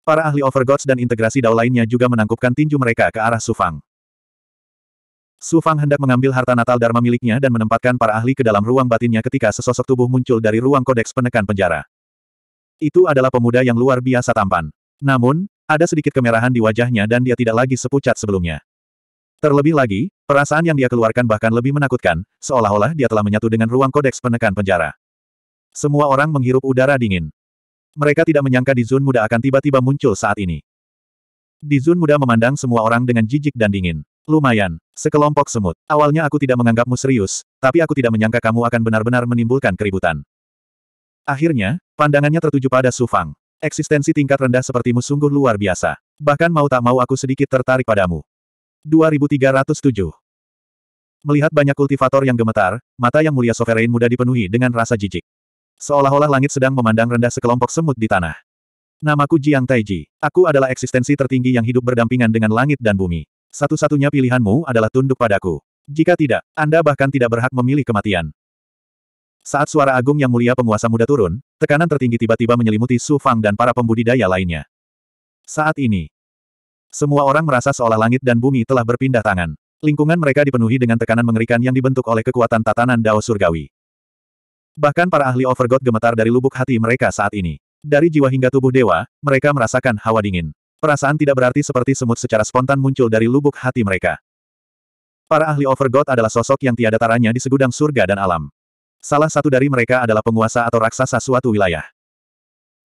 Para ahli Overgods dan integrasi Dao lainnya juga menangkupkan tinju mereka ke arah Sufang. Su Fang hendak mengambil harta Natal Dharma miliknya dan menempatkan para ahli ke dalam ruang batinnya ketika sesosok tubuh muncul dari ruang kodeks penekan penjara. Itu adalah pemuda yang luar biasa tampan. Namun, ada sedikit kemerahan di wajahnya dan dia tidak lagi sepucat sebelumnya. Terlebih lagi, perasaan yang dia keluarkan bahkan lebih menakutkan, seolah-olah dia telah menyatu dengan ruang kodeks penekan penjara. Semua orang menghirup udara dingin. Mereka tidak menyangka Di Zun muda akan tiba-tiba muncul saat ini. Di Zun muda memandang semua orang dengan jijik dan dingin. Lumayan. Sekelompok semut. Awalnya aku tidak menganggapmu serius, tapi aku tidak menyangka kamu akan benar-benar menimbulkan keributan. Akhirnya, pandangannya tertuju pada Su Fang. Eksistensi tingkat rendah sepertimu sungguh luar biasa. Bahkan mau tak mau aku sedikit tertarik padamu. 2307 Melihat banyak kultivator yang gemetar, mata yang mulia Sovereign mudah dipenuhi dengan rasa jijik. Seolah-olah langit sedang memandang rendah sekelompok semut di tanah. Namaku Jiang Taiji. Aku adalah eksistensi tertinggi yang hidup berdampingan dengan langit dan bumi. Satu-satunya pilihanmu adalah tunduk padaku. Jika tidak, Anda bahkan tidak berhak memilih kematian. Saat suara agung yang mulia penguasa muda turun, tekanan tertinggi tiba-tiba menyelimuti Su Fang dan para pembudidaya lainnya. Saat ini, semua orang merasa seolah langit dan bumi telah berpindah tangan. Lingkungan mereka dipenuhi dengan tekanan mengerikan yang dibentuk oleh kekuatan tatanan Dao Surgawi. Bahkan para ahli Overgod gemetar dari lubuk hati mereka saat ini. Dari jiwa hingga tubuh dewa, mereka merasakan hawa dingin. Perasaan tidak berarti seperti semut secara spontan muncul dari lubuk hati mereka. Para ahli Overgod adalah sosok yang tiada taranya di segudang surga dan alam. Salah satu dari mereka adalah penguasa atau raksasa suatu wilayah.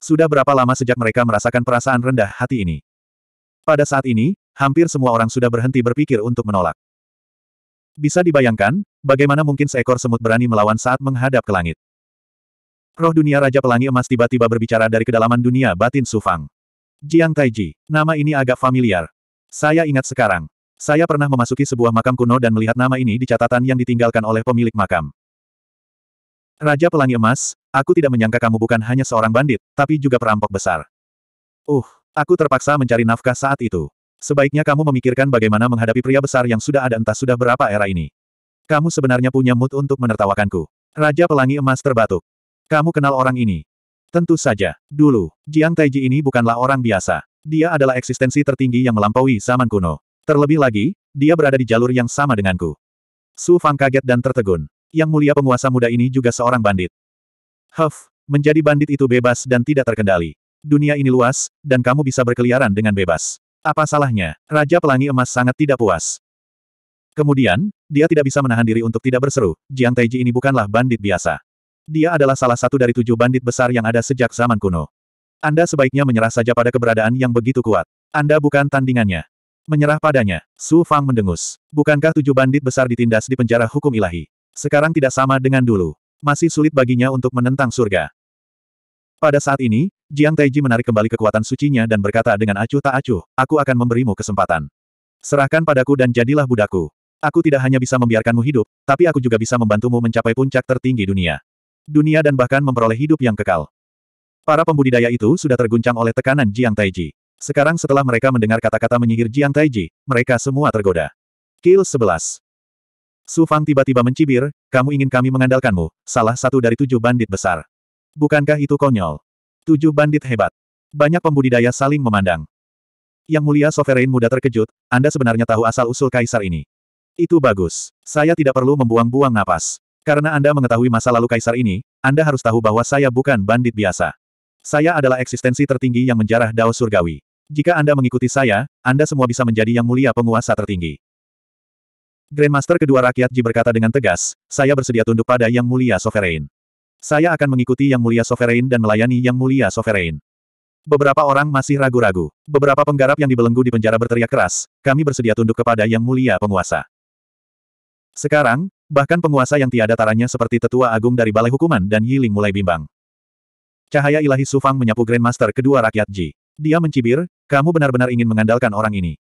Sudah berapa lama sejak mereka merasakan perasaan rendah hati ini? Pada saat ini, hampir semua orang sudah berhenti berpikir untuk menolak. Bisa dibayangkan, bagaimana mungkin seekor semut berani melawan saat menghadap ke langit. Roh dunia Raja Pelangi Emas tiba-tiba berbicara dari kedalaman dunia batin Sufang. Jiang Taiji. Nama ini agak familiar. Saya ingat sekarang. Saya pernah memasuki sebuah makam kuno dan melihat nama ini di catatan yang ditinggalkan oleh pemilik makam. Raja Pelangi Emas, aku tidak menyangka kamu bukan hanya seorang bandit, tapi juga perampok besar. Uh, aku terpaksa mencari nafkah saat itu. Sebaiknya kamu memikirkan bagaimana menghadapi pria besar yang sudah ada entah sudah berapa era ini. Kamu sebenarnya punya mood untuk menertawakanku. Raja Pelangi Emas terbatuk. Kamu kenal orang ini. Tentu saja. Dulu, Jiang Taiji ini bukanlah orang biasa. Dia adalah eksistensi tertinggi yang melampaui zaman kuno. Terlebih lagi, dia berada di jalur yang sama denganku. Su Fang kaget dan tertegun. Yang mulia penguasa muda ini juga seorang bandit. Huff, menjadi bandit itu bebas dan tidak terkendali. Dunia ini luas, dan kamu bisa berkeliaran dengan bebas. Apa salahnya? Raja Pelangi Emas sangat tidak puas. Kemudian, dia tidak bisa menahan diri untuk tidak berseru, Jiang Taiji ini bukanlah bandit biasa. Dia adalah salah satu dari tujuh bandit besar yang ada sejak zaman kuno. Anda sebaiknya menyerah saja pada keberadaan yang begitu kuat. Anda bukan tandingannya. Menyerah padanya, Su Fang mendengus. Bukankah tujuh bandit besar ditindas di penjara hukum ilahi? Sekarang tidak sama dengan dulu. Masih sulit baginya untuk menentang surga. Pada saat ini, Jiang Taiji menarik kembali kekuatan sucinya dan berkata dengan acuh tak acuh, aku akan memberimu kesempatan. Serahkan padaku dan jadilah budaku. Aku tidak hanya bisa membiarkanmu hidup, tapi aku juga bisa membantumu mencapai puncak tertinggi dunia dunia dan bahkan memperoleh hidup yang kekal. Para pembudidaya itu sudah terguncang oleh tekanan Jiang Taiji. Sekarang setelah mereka mendengar kata-kata menyihir Jiang Taiji, mereka semua tergoda. Kill 11. Su Fang tiba-tiba mencibir, kamu ingin kami mengandalkanmu, salah satu dari tujuh bandit besar. Bukankah itu konyol? Tujuh bandit hebat. Banyak pembudidaya saling memandang. Yang mulia sovereign muda terkejut, Anda sebenarnya tahu asal-usul kaisar ini. Itu bagus. Saya tidak perlu membuang-buang napas. Karena Anda mengetahui masa lalu kaisar ini, Anda harus tahu bahwa saya bukan bandit biasa. Saya adalah eksistensi tertinggi yang menjarah Dao Surgawi. Jika Anda mengikuti saya, Anda semua bisa menjadi yang mulia penguasa tertinggi. Grandmaster kedua rakyat Ji berkata dengan tegas, saya bersedia tunduk pada yang mulia Sovereign. Saya akan mengikuti yang mulia Sovereign dan melayani yang mulia Sovereign. Beberapa orang masih ragu-ragu. Beberapa penggarap yang dibelenggu di penjara berteriak keras, kami bersedia tunduk kepada yang mulia penguasa. Sekarang, Bahkan penguasa yang tiada taranya seperti tetua agung dari Balai Hukuman dan Yiling mulai bimbang. Cahaya ilahi Sufang menyapu Grandmaster kedua rakyat Ji. Dia mencibir, kamu benar-benar ingin mengandalkan orang ini.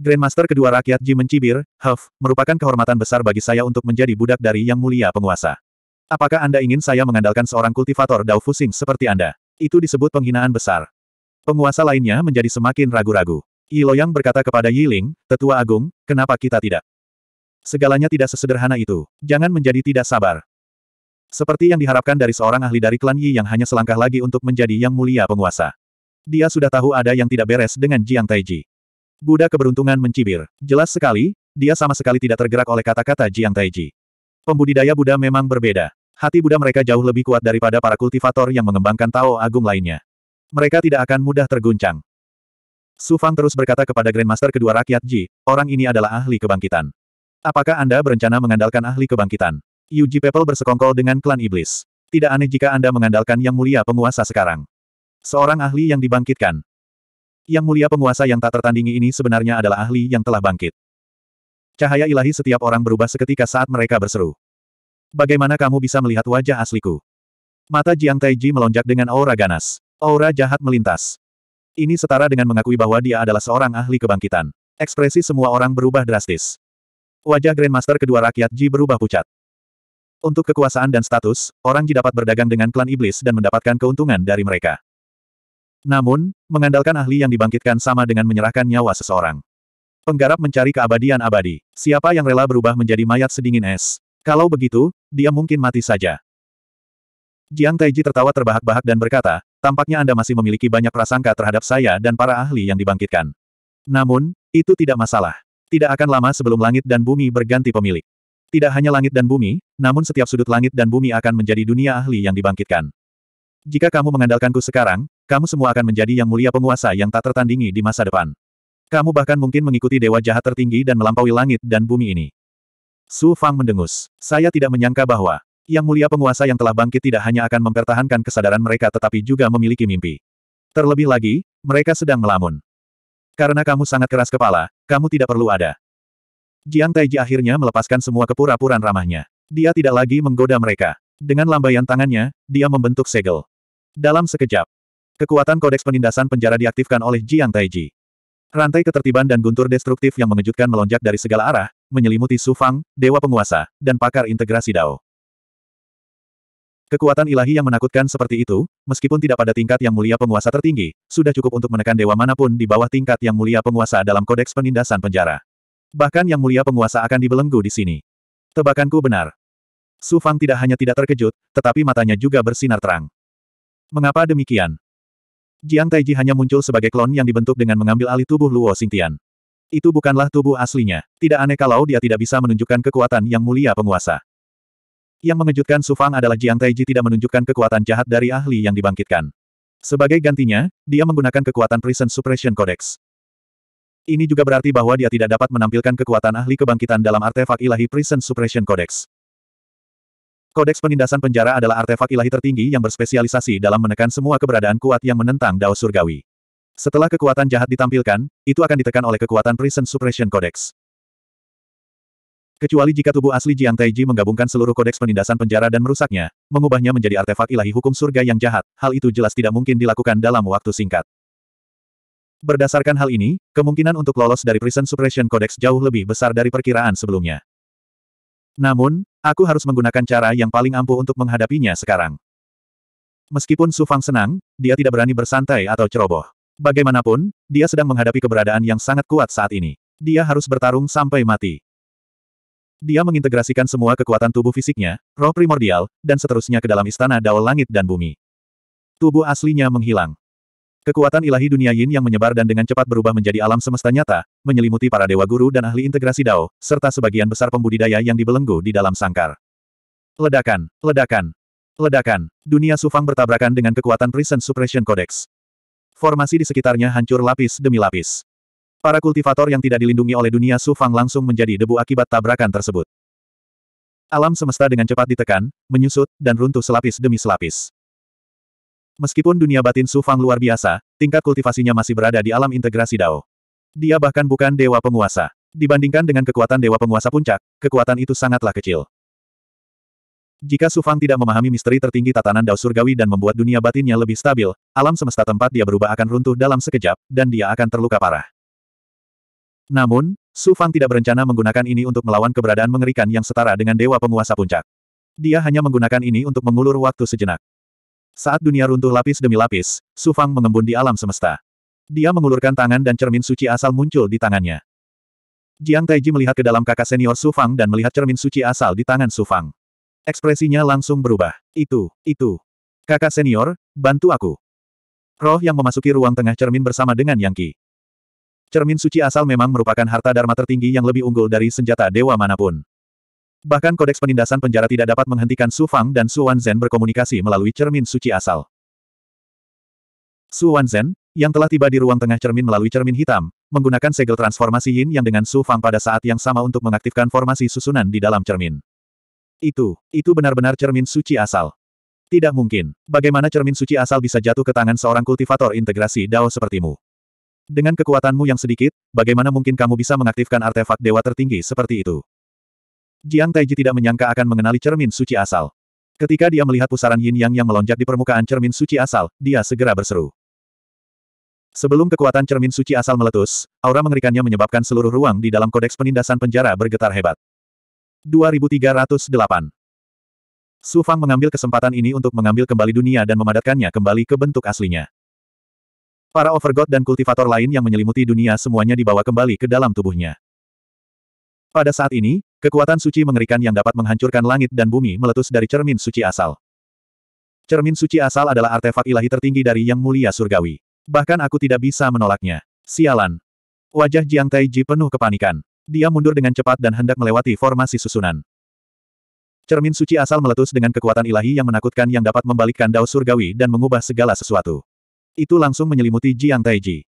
Grandmaster kedua rakyat Ji mencibir, Huff, merupakan kehormatan besar bagi saya untuk menjadi budak dari yang mulia penguasa. Apakah Anda ingin saya mengandalkan seorang kultivator dao fusing seperti Anda? Itu disebut penghinaan besar. Penguasa lainnya menjadi semakin ragu-ragu. Yi Loyang berkata kepada Yiling, Tetua Agung, kenapa kita tidak? Segalanya tidak sesederhana itu. Jangan menjadi tidak sabar. Seperti yang diharapkan dari seorang ahli dari klan Yi yang hanya selangkah lagi untuk menjadi yang mulia penguasa. Dia sudah tahu ada yang tidak beres dengan Jiang Taiji. Buddha keberuntungan mencibir. Jelas sekali, dia sama sekali tidak tergerak oleh kata-kata Jiang Taiji. Pembudidaya Buddha memang berbeda. Hati Buddha mereka jauh lebih kuat daripada para kultivator yang mengembangkan Tao Agung lainnya. Mereka tidak akan mudah terguncang. Su Fang terus berkata kepada Grandmaster kedua rakyat Ji, orang ini adalah ahli kebangkitan. Apakah Anda berencana mengandalkan ahli kebangkitan? Yuji Peppel bersekongkol dengan klan iblis. Tidak aneh jika Anda mengandalkan yang mulia penguasa sekarang. Seorang ahli yang dibangkitkan. Yang mulia penguasa yang tak tertandingi ini sebenarnya adalah ahli yang telah bangkit. Cahaya ilahi setiap orang berubah seketika saat mereka berseru. Bagaimana kamu bisa melihat wajah asliku? Mata Jiang Taiji melonjak dengan aura ganas. Aura jahat melintas. Ini setara dengan mengakui bahwa dia adalah seorang ahli kebangkitan. Ekspresi semua orang berubah drastis. Wajah Grandmaster kedua rakyat Ji berubah pucat. Untuk kekuasaan dan status, orang Ji dapat berdagang dengan klan iblis dan mendapatkan keuntungan dari mereka. Namun, mengandalkan ahli yang dibangkitkan sama dengan menyerahkan nyawa seseorang. Penggarap mencari keabadian abadi. Siapa yang rela berubah menjadi mayat sedingin es? Kalau begitu, dia mungkin mati saja. Jiang Taiji tertawa terbahak-bahak dan berkata, tampaknya Anda masih memiliki banyak prasangka terhadap saya dan para ahli yang dibangkitkan. Namun, itu tidak masalah. Tidak akan lama sebelum langit dan bumi berganti pemilik. Tidak hanya langit dan bumi, namun setiap sudut langit dan bumi akan menjadi dunia ahli yang dibangkitkan. Jika kamu mengandalkanku sekarang, kamu semua akan menjadi yang mulia penguasa yang tak tertandingi di masa depan. Kamu bahkan mungkin mengikuti dewa jahat tertinggi dan melampaui langit dan bumi ini. Su Fang mendengus. Saya tidak menyangka bahwa yang mulia penguasa yang telah bangkit tidak hanya akan mempertahankan kesadaran mereka tetapi juga memiliki mimpi. Terlebih lagi, mereka sedang melamun. Karena kamu sangat keras kepala, kamu tidak perlu ada. Jiang Taiji akhirnya melepaskan semua kepura-puraan ramahnya. Dia tidak lagi menggoda mereka. Dengan lambaian tangannya, dia membentuk segel. Dalam sekejap, kekuatan kodeks penindasan penjara diaktifkan oleh Jiang Taiji. Rantai ketertiban dan guntur destruktif yang mengejutkan melonjak dari segala arah, menyelimuti Su Fang, Dewa Penguasa, dan pakar integrasi Dao. Kekuatan ilahi yang menakutkan seperti itu, meskipun tidak pada tingkat yang mulia penguasa tertinggi, sudah cukup untuk menekan dewa manapun di bawah tingkat yang mulia penguasa dalam kodeks penindasan penjara. Bahkan yang mulia penguasa akan dibelenggu di sini. Tebakanku benar. Su Fang tidak hanya tidak terkejut, tetapi matanya juga bersinar terang. Mengapa demikian? Jiang Taiji hanya muncul sebagai klon yang dibentuk dengan mengambil alih tubuh Luo Xingtian. Itu bukanlah tubuh aslinya. Tidak aneh kalau dia tidak bisa menunjukkan kekuatan yang mulia penguasa. Yang mengejutkan Sufang adalah Jiang Taiji tidak menunjukkan kekuatan jahat dari ahli yang dibangkitkan. Sebagai gantinya, dia menggunakan kekuatan Prison Suppression Codex. Ini juga berarti bahwa dia tidak dapat menampilkan kekuatan ahli kebangkitan dalam artefak ilahi Prison Suppression Codex. Kodeks penindasan penjara adalah artefak ilahi tertinggi yang berspesialisasi dalam menekan semua keberadaan kuat yang menentang Dao Surgawi. Setelah kekuatan jahat ditampilkan, itu akan ditekan oleh kekuatan Prison Suppression Codex. Kecuali jika tubuh asli Jiang Taiji menggabungkan seluruh kodeks penindasan penjara dan merusaknya, mengubahnya menjadi artefak ilahi hukum surga yang jahat, hal itu jelas tidak mungkin dilakukan dalam waktu singkat. Berdasarkan hal ini, kemungkinan untuk lolos dari Prison Suppression Codex jauh lebih besar dari perkiraan sebelumnya. Namun, aku harus menggunakan cara yang paling ampuh untuk menghadapinya sekarang. Meskipun Su Fang senang, dia tidak berani bersantai atau ceroboh. Bagaimanapun, dia sedang menghadapi keberadaan yang sangat kuat saat ini. Dia harus bertarung sampai mati. Dia mengintegrasikan semua kekuatan tubuh fisiknya, roh primordial, dan seterusnya ke dalam istana Dao Langit dan Bumi. Tubuh aslinya menghilang. Kekuatan ilahi dunia yin yang menyebar dan dengan cepat berubah menjadi alam semesta nyata, menyelimuti para dewa guru dan ahli integrasi Dao, serta sebagian besar pembudidaya yang dibelenggu di dalam sangkar. Ledakan, ledakan, ledakan. Dunia Sufang bertabrakan dengan kekuatan Prison Suppression Codex. Formasi di sekitarnya hancur lapis demi lapis. Para kultivator yang tidak dilindungi oleh dunia Su Fang langsung menjadi debu akibat tabrakan tersebut. Alam semesta dengan cepat ditekan, menyusut, dan runtuh selapis demi selapis. Meskipun dunia batin Su Fang luar biasa, tingkat kultivasinya masih berada di alam integrasi Dao. Dia bahkan bukan dewa penguasa. Dibandingkan dengan kekuatan dewa penguasa puncak, kekuatan itu sangatlah kecil. Jika Su Fang tidak memahami misteri tertinggi tatanan Dao Surgawi dan membuat dunia batinnya lebih stabil, alam semesta tempat dia berubah akan runtuh dalam sekejap, dan dia akan terluka parah. Namun, Su Fang tidak berencana menggunakan ini untuk melawan keberadaan mengerikan yang setara dengan Dewa Penguasa Puncak. Dia hanya menggunakan ini untuk mengulur waktu sejenak. Saat dunia runtuh lapis demi lapis, Su Fang mengembun di alam semesta. Dia mengulurkan tangan dan cermin suci asal muncul di tangannya. Jiang Taiji melihat ke dalam kakak senior Su Fang dan melihat cermin suci asal di tangan Su Fang. Ekspresinya langsung berubah. Itu, itu. Kakak senior, bantu aku. Roh yang memasuki ruang tengah cermin bersama dengan Yang Qi. Cermin suci asal memang merupakan harta dharma tertinggi yang lebih unggul dari senjata dewa manapun. Bahkan kodeks penindasan penjara tidak dapat menghentikan Su Fang dan Su Wan Zen berkomunikasi melalui cermin suci asal. Su Wan Zen, yang telah tiba di ruang tengah cermin melalui cermin hitam, menggunakan segel transformasi yin yang dengan Su Fang pada saat yang sama untuk mengaktifkan formasi susunan di dalam cermin. Itu, itu benar-benar cermin suci asal. Tidak mungkin. Bagaimana cermin suci asal bisa jatuh ke tangan seorang kultivator integrasi Dao sepertimu? Dengan kekuatanmu yang sedikit, bagaimana mungkin kamu bisa mengaktifkan artefak dewa tertinggi seperti itu? Jiang Taiji tidak menyangka akan mengenali cermin suci asal. Ketika dia melihat pusaran yin yang yang melonjak di permukaan cermin suci asal, dia segera berseru. Sebelum kekuatan cermin suci asal meletus, aura mengerikannya menyebabkan seluruh ruang di dalam kodeks penindasan penjara bergetar hebat. 2308 Su Fang mengambil kesempatan ini untuk mengambil kembali dunia dan memadatkannya kembali ke bentuk aslinya. Para overgod dan kultivator lain yang menyelimuti dunia semuanya dibawa kembali ke dalam tubuhnya. Pada saat ini, kekuatan suci mengerikan yang dapat menghancurkan langit dan bumi meletus dari cermin suci asal. Cermin suci asal adalah artefak ilahi tertinggi dari Yang Mulia Surgawi. Bahkan aku tidak bisa menolaknya. Sialan. Wajah Jiang Taiji penuh kepanikan. Dia mundur dengan cepat dan hendak melewati formasi susunan. Cermin suci asal meletus dengan kekuatan ilahi yang menakutkan yang dapat membalikkan dao surgawi dan mengubah segala sesuatu itu langsung menyelimuti Jiang Taiji.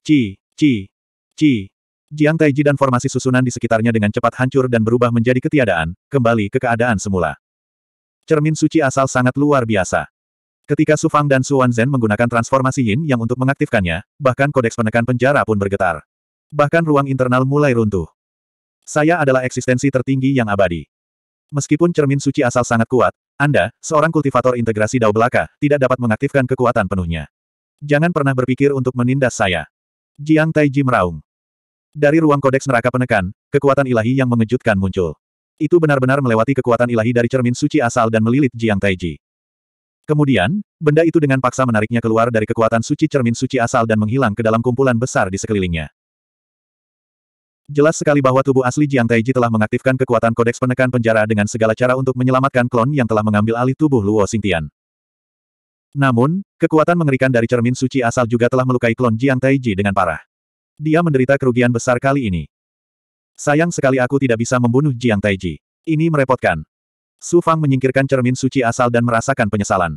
Ci, ci, ci. Jiang Taiji dan formasi susunan di sekitarnya dengan cepat hancur dan berubah menjadi ketiadaan, kembali ke keadaan semula. Cermin suci asal sangat luar biasa. Ketika Su Fang dan Su Zhen menggunakan transformasi yin yang untuk mengaktifkannya, bahkan kodeks penekan penjara pun bergetar. Bahkan ruang internal mulai runtuh. Saya adalah eksistensi tertinggi yang abadi. Meskipun cermin suci asal sangat kuat, Anda, seorang kultivator integrasi dao belaka, tidak dapat mengaktifkan kekuatan penuhnya. Jangan pernah berpikir untuk menindas saya. Jiang Taiji meraung. Dari ruang kodeks neraka penekan, kekuatan ilahi yang mengejutkan muncul. Itu benar-benar melewati kekuatan ilahi dari cermin suci asal dan melilit Jiang Taiji. Kemudian, benda itu dengan paksa menariknya keluar dari kekuatan suci cermin suci asal dan menghilang ke dalam kumpulan besar di sekelilingnya. Jelas sekali bahwa tubuh asli Jiang Taiji telah mengaktifkan kekuatan kodeks penekan penjara dengan segala cara untuk menyelamatkan klon yang telah mengambil alih tubuh Luo Xingtian. Namun, kekuatan mengerikan dari cermin suci asal juga telah melukai klon Jiang Taiji dengan parah. Dia menderita kerugian besar kali ini. Sayang sekali aku tidak bisa membunuh Jiang Taiji. Ini merepotkan. Su Fang menyingkirkan cermin suci asal dan merasakan penyesalan.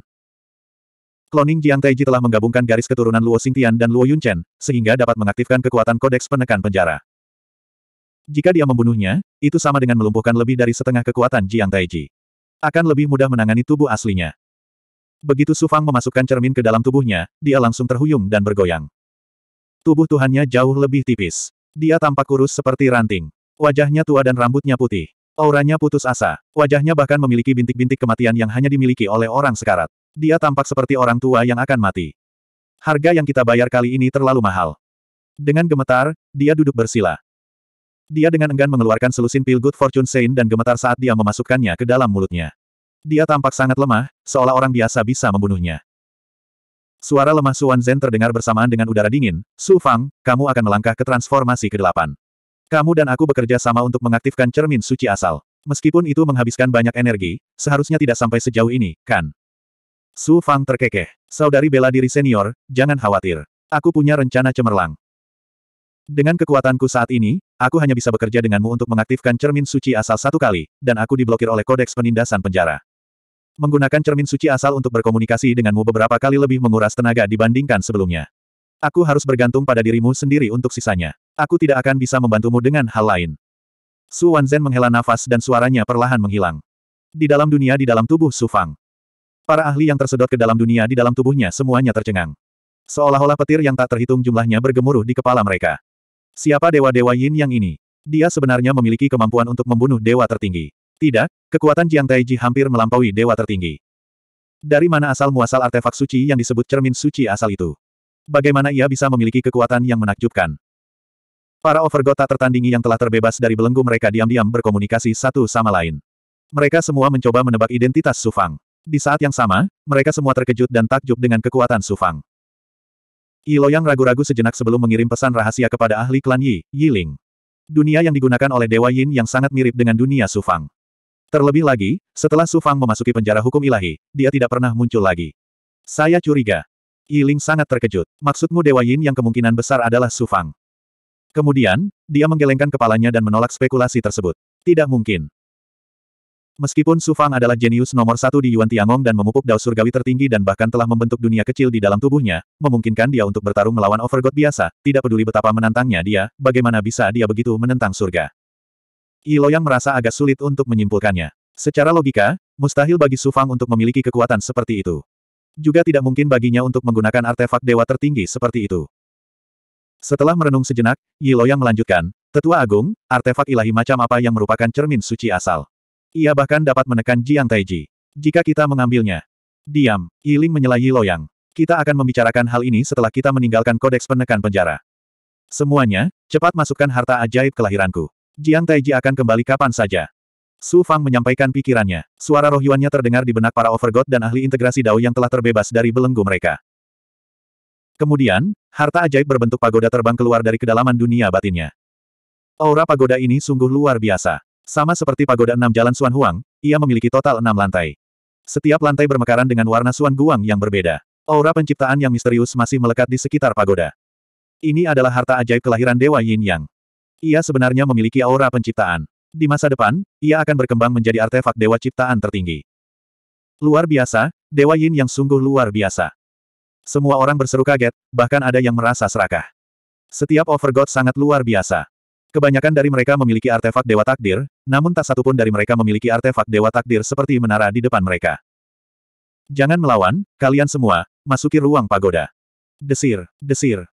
Kloning Jiang Taiji telah menggabungkan garis keturunan Luo Xingtian dan Luo Yunchen, sehingga dapat mengaktifkan kekuatan kodeks penekan penjara. Jika dia membunuhnya, itu sama dengan melumpuhkan lebih dari setengah kekuatan Jiang Taiji. Akan lebih mudah menangani tubuh aslinya. Begitu Sufang memasukkan cermin ke dalam tubuhnya, dia langsung terhuyung dan bergoyang. Tubuh Tuhannya jauh lebih tipis. Dia tampak kurus seperti ranting. Wajahnya tua dan rambutnya putih. Auranya putus asa. Wajahnya bahkan memiliki bintik-bintik kematian yang hanya dimiliki oleh orang sekarat. Dia tampak seperti orang tua yang akan mati. Harga yang kita bayar kali ini terlalu mahal. Dengan gemetar, dia duduk bersila. Dia dengan enggan mengeluarkan selusin pil Good Fortune Saint dan gemetar saat dia memasukkannya ke dalam mulutnya. Dia tampak sangat lemah, seolah orang biasa bisa membunuhnya. Suara lemah Suan Zhen terdengar bersamaan dengan udara dingin, Su Fang, kamu akan melangkah ke transformasi ke-8. Kamu dan aku bekerja sama untuk mengaktifkan cermin suci asal. Meskipun itu menghabiskan banyak energi, seharusnya tidak sampai sejauh ini, kan? Su Fang terkekeh. Saudari bela diri senior, jangan khawatir. Aku punya rencana cemerlang. Dengan kekuatanku saat ini, aku hanya bisa bekerja denganmu untuk mengaktifkan cermin suci asal satu kali, dan aku diblokir oleh kodeks penindasan penjara menggunakan cermin suci asal untuk berkomunikasi denganmu beberapa kali lebih menguras tenaga dibandingkan sebelumnya. Aku harus bergantung pada dirimu sendiri untuk sisanya. Aku tidak akan bisa membantumu dengan hal lain. Su Wanzhen menghela nafas dan suaranya perlahan menghilang. Di dalam dunia di dalam tubuh Su Fang. Para ahli yang tersedot ke dalam dunia di dalam tubuhnya semuanya tercengang. Seolah-olah petir yang tak terhitung jumlahnya bergemuruh di kepala mereka. Siapa dewa-dewa yin yang ini? Dia sebenarnya memiliki kemampuan untuk membunuh dewa tertinggi. Tidak, kekuatan Jiang Taiji hampir melampaui dewa tertinggi. Dari mana asal-muasal artefak suci yang disebut cermin suci asal itu? Bagaimana ia bisa memiliki kekuatan yang menakjubkan? Para overgod tak tertandingi yang telah terbebas dari belenggu mereka diam-diam berkomunikasi satu sama lain. Mereka semua mencoba menebak identitas Sufang. Di saat yang sama, mereka semua terkejut dan takjub dengan kekuatan Sufang. yang ragu-ragu sejenak sebelum mengirim pesan rahasia kepada ahli klan Yi, Yi Ling. Dunia yang digunakan oleh Dewa Yin yang sangat mirip dengan dunia Sufang. Terlebih lagi, setelah Su Fang memasuki penjara hukum ilahi, dia tidak pernah muncul lagi. Saya curiga. Yiling sangat terkejut. Maksudmu Dewa Yin yang kemungkinan besar adalah Su Fang. Kemudian, dia menggelengkan kepalanya dan menolak spekulasi tersebut. Tidak mungkin. Meskipun Su Fang adalah jenius nomor satu di Yuan Tiangong dan memupuk dao surgawi tertinggi dan bahkan telah membentuk dunia kecil di dalam tubuhnya, memungkinkan dia untuk bertarung melawan Overgod biasa, tidak peduli betapa menantangnya dia, bagaimana bisa dia begitu menentang surga. Yang merasa agak sulit untuk menyimpulkannya. Secara logika, mustahil bagi Su Fang untuk memiliki kekuatan seperti itu. Juga tidak mungkin baginya untuk menggunakan artefak dewa tertinggi seperti itu. Setelah merenung sejenak, Yiloyang melanjutkan, Tetua Agung, artefak ilahi macam apa yang merupakan cermin suci asal. Ia bahkan dapat menekan Jiang Taiji. Jika kita mengambilnya. Diam, Yiling menyela Yiloyang. Kita akan membicarakan hal ini setelah kita meninggalkan kodeks penekan penjara. Semuanya, cepat masukkan harta ajaib kelahiranku. Jiang Taiji akan kembali kapan saja. Su Fang menyampaikan pikirannya. Suara roh Yuannya terdengar di benak para overgod dan ahli integrasi Dao yang telah terbebas dari belenggu mereka. Kemudian, harta ajaib berbentuk pagoda terbang keluar dari kedalaman dunia batinnya. Aura pagoda ini sungguh luar biasa. Sama seperti pagoda enam jalan Suan Huang, ia memiliki total enam lantai. Setiap lantai bermekaran dengan warna Suan Guang yang berbeda. Aura penciptaan yang misterius masih melekat di sekitar pagoda. Ini adalah harta ajaib kelahiran Dewa Yin Yang. Ia sebenarnya memiliki aura penciptaan. Di masa depan, ia akan berkembang menjadi artefak dewa ciptaan tertinggi. Luar biasa, Dewa Yin yang sungguh luar biasa. Semua orang berseru kaget, bahkan ada yang merasa serakah. Setiap Overgod sangat luar biasa. Kebanyakan dari mereka memiliki artefak Dewa Takdir, namun tak satupun dari mereka memiliki artefak Dewa Takdir seperti menara di depan mereka. Jangan melawan, kalian semua, masuki ruang pagoda. Desir, desir,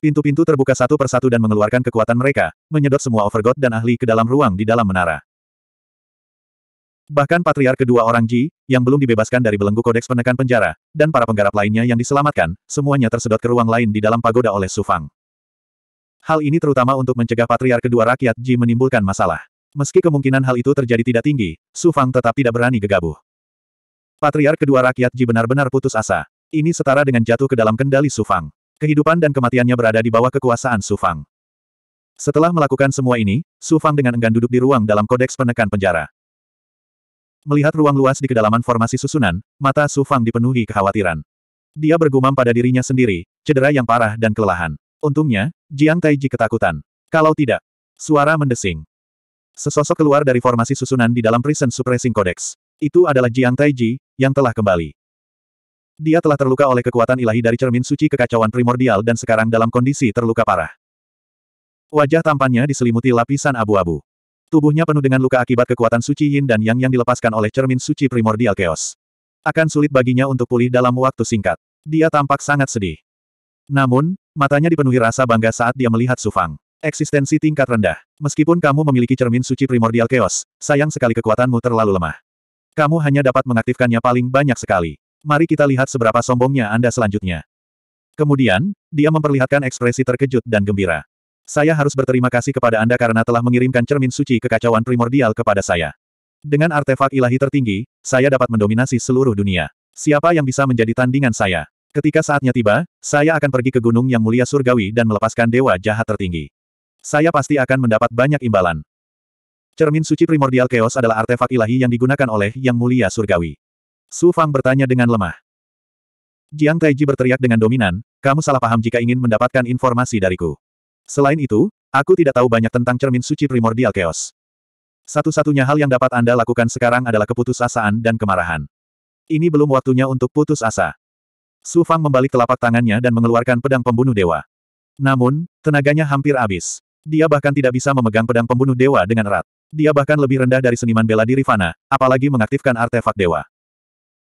Pintu-pintu terbuka satu persatu dan mengeluarkan kekuatan mereka, menyedot semua overgod dan ahli ke dalam ruang di dalam menara. Bahkan patriar kedua orang Ji, yang belum dibebaskan dari belenggu kodeks penekan penjara, dan para penggarap lainnya yang diselamatkan, semuanya tersedot ke ruang lain di dalam pagoda oleh Sufang. Hal ini terutama untuk mencegah patriar kedua rakyat Ji menimbulkan masalah. Meski kemungkinan hal itu terjadi tidak tinggi, Sufang tetap tidak berani gegabah. Patriar kedua rakyat Ji benar-benar putus asa. Ini setara dengan jatuh ke dalam kendali Sufang. Kehidupan dan kematiannya berada di bawah kekuasaan Su Fang. Setelah melakukan semua ini, Su Fang dengan enggan duduk di ruang dalam kodeks penekan penjara. Melihat ruang luas di kedalaman formasi susunan, mata Su Fang dipenuhi kekhawatiran. Dia bergumam pada dirinya sendiri, cedera yang parah dan kelelahan. Untungnya, Jiang Taiji ketakutan. Kalau tidak, suara mendesing. Sesosok keluar dari formasi susunan di dalam prison suppressing codex. Itu adalah Jiang Taiji, yang telah kembali. Dia telah terluka oleh kekuatan ilahi dari cermin suci kekacauan primordial dan sekarang dalam kondisi terluka parah. Wajah tampannya diselimuti lapisan abu-abu. Tubuhnya penuh dengan luka akibat kekuatan suci yin dan yang yang dilepaskan oleh cermin suci primordial chaos. Akan sulit baginya untuk pulih dalam waktu singkat. Dia tampak sangat sedih. Namun, matanya dipenuhi rasa bangga saat dia melihat Sufang. Eksistensi tingkat rendah. Meskipun kamu memiliki cermin suci primordial chaos, sayang sekali kekuatanmu terlalu lemah. Kamu hanya dapat mengaktifkannya paling banyak sekali. Mari kita lihat seberapa sombongnya Anda selanjutnya. Kemudian, dia memperlihatkan ekspresi terkejut dan gembira. Saya harus berterima kasih kepada Anda karena telah mengirimkan cermin suci kekacauan primordial kepada saya. Dengan artefak ilahi tertinggi, saya dapat mendominasi seluruh dunia. Siapa yang bisa menjadi tandingan saya? Ketika saatnya tiba, saya akan pergi ke gunung yang mulia surgawi dan melepaskan dewa jahat tertinggi. Saya pasti akan mendapat banyak imbalan. Cermin suci primordial chaos adalah artefak ilahi yang digunakan oleh Yang Mulia Surgawi. Su Fang bertanya dengan lemah. Jiang Taiji berteriak dengan dominan, kamu salah paham jika ingin mendapatkan informasi dariku. Selain itu, aku tidak tahu banyak tentang cermin suci primordial chaos. Satu-satunya hal yang dapat Anda lakukan sekarang adalah keputusasaan dan kemarahan. Ini belum waktunya untuk putus asa. Su Fang membalik telapak tangannya dan mengeluarkan pedang pembunuh dewa. Namun, tenaganya hampir habis. Dia bahkan tidak bisa memegang pedang pembunuh dewa dengan erat. Dia bahkan lebih rendah dari seniman bela diri Fana, apalagi mengaktifkan artefak dewa.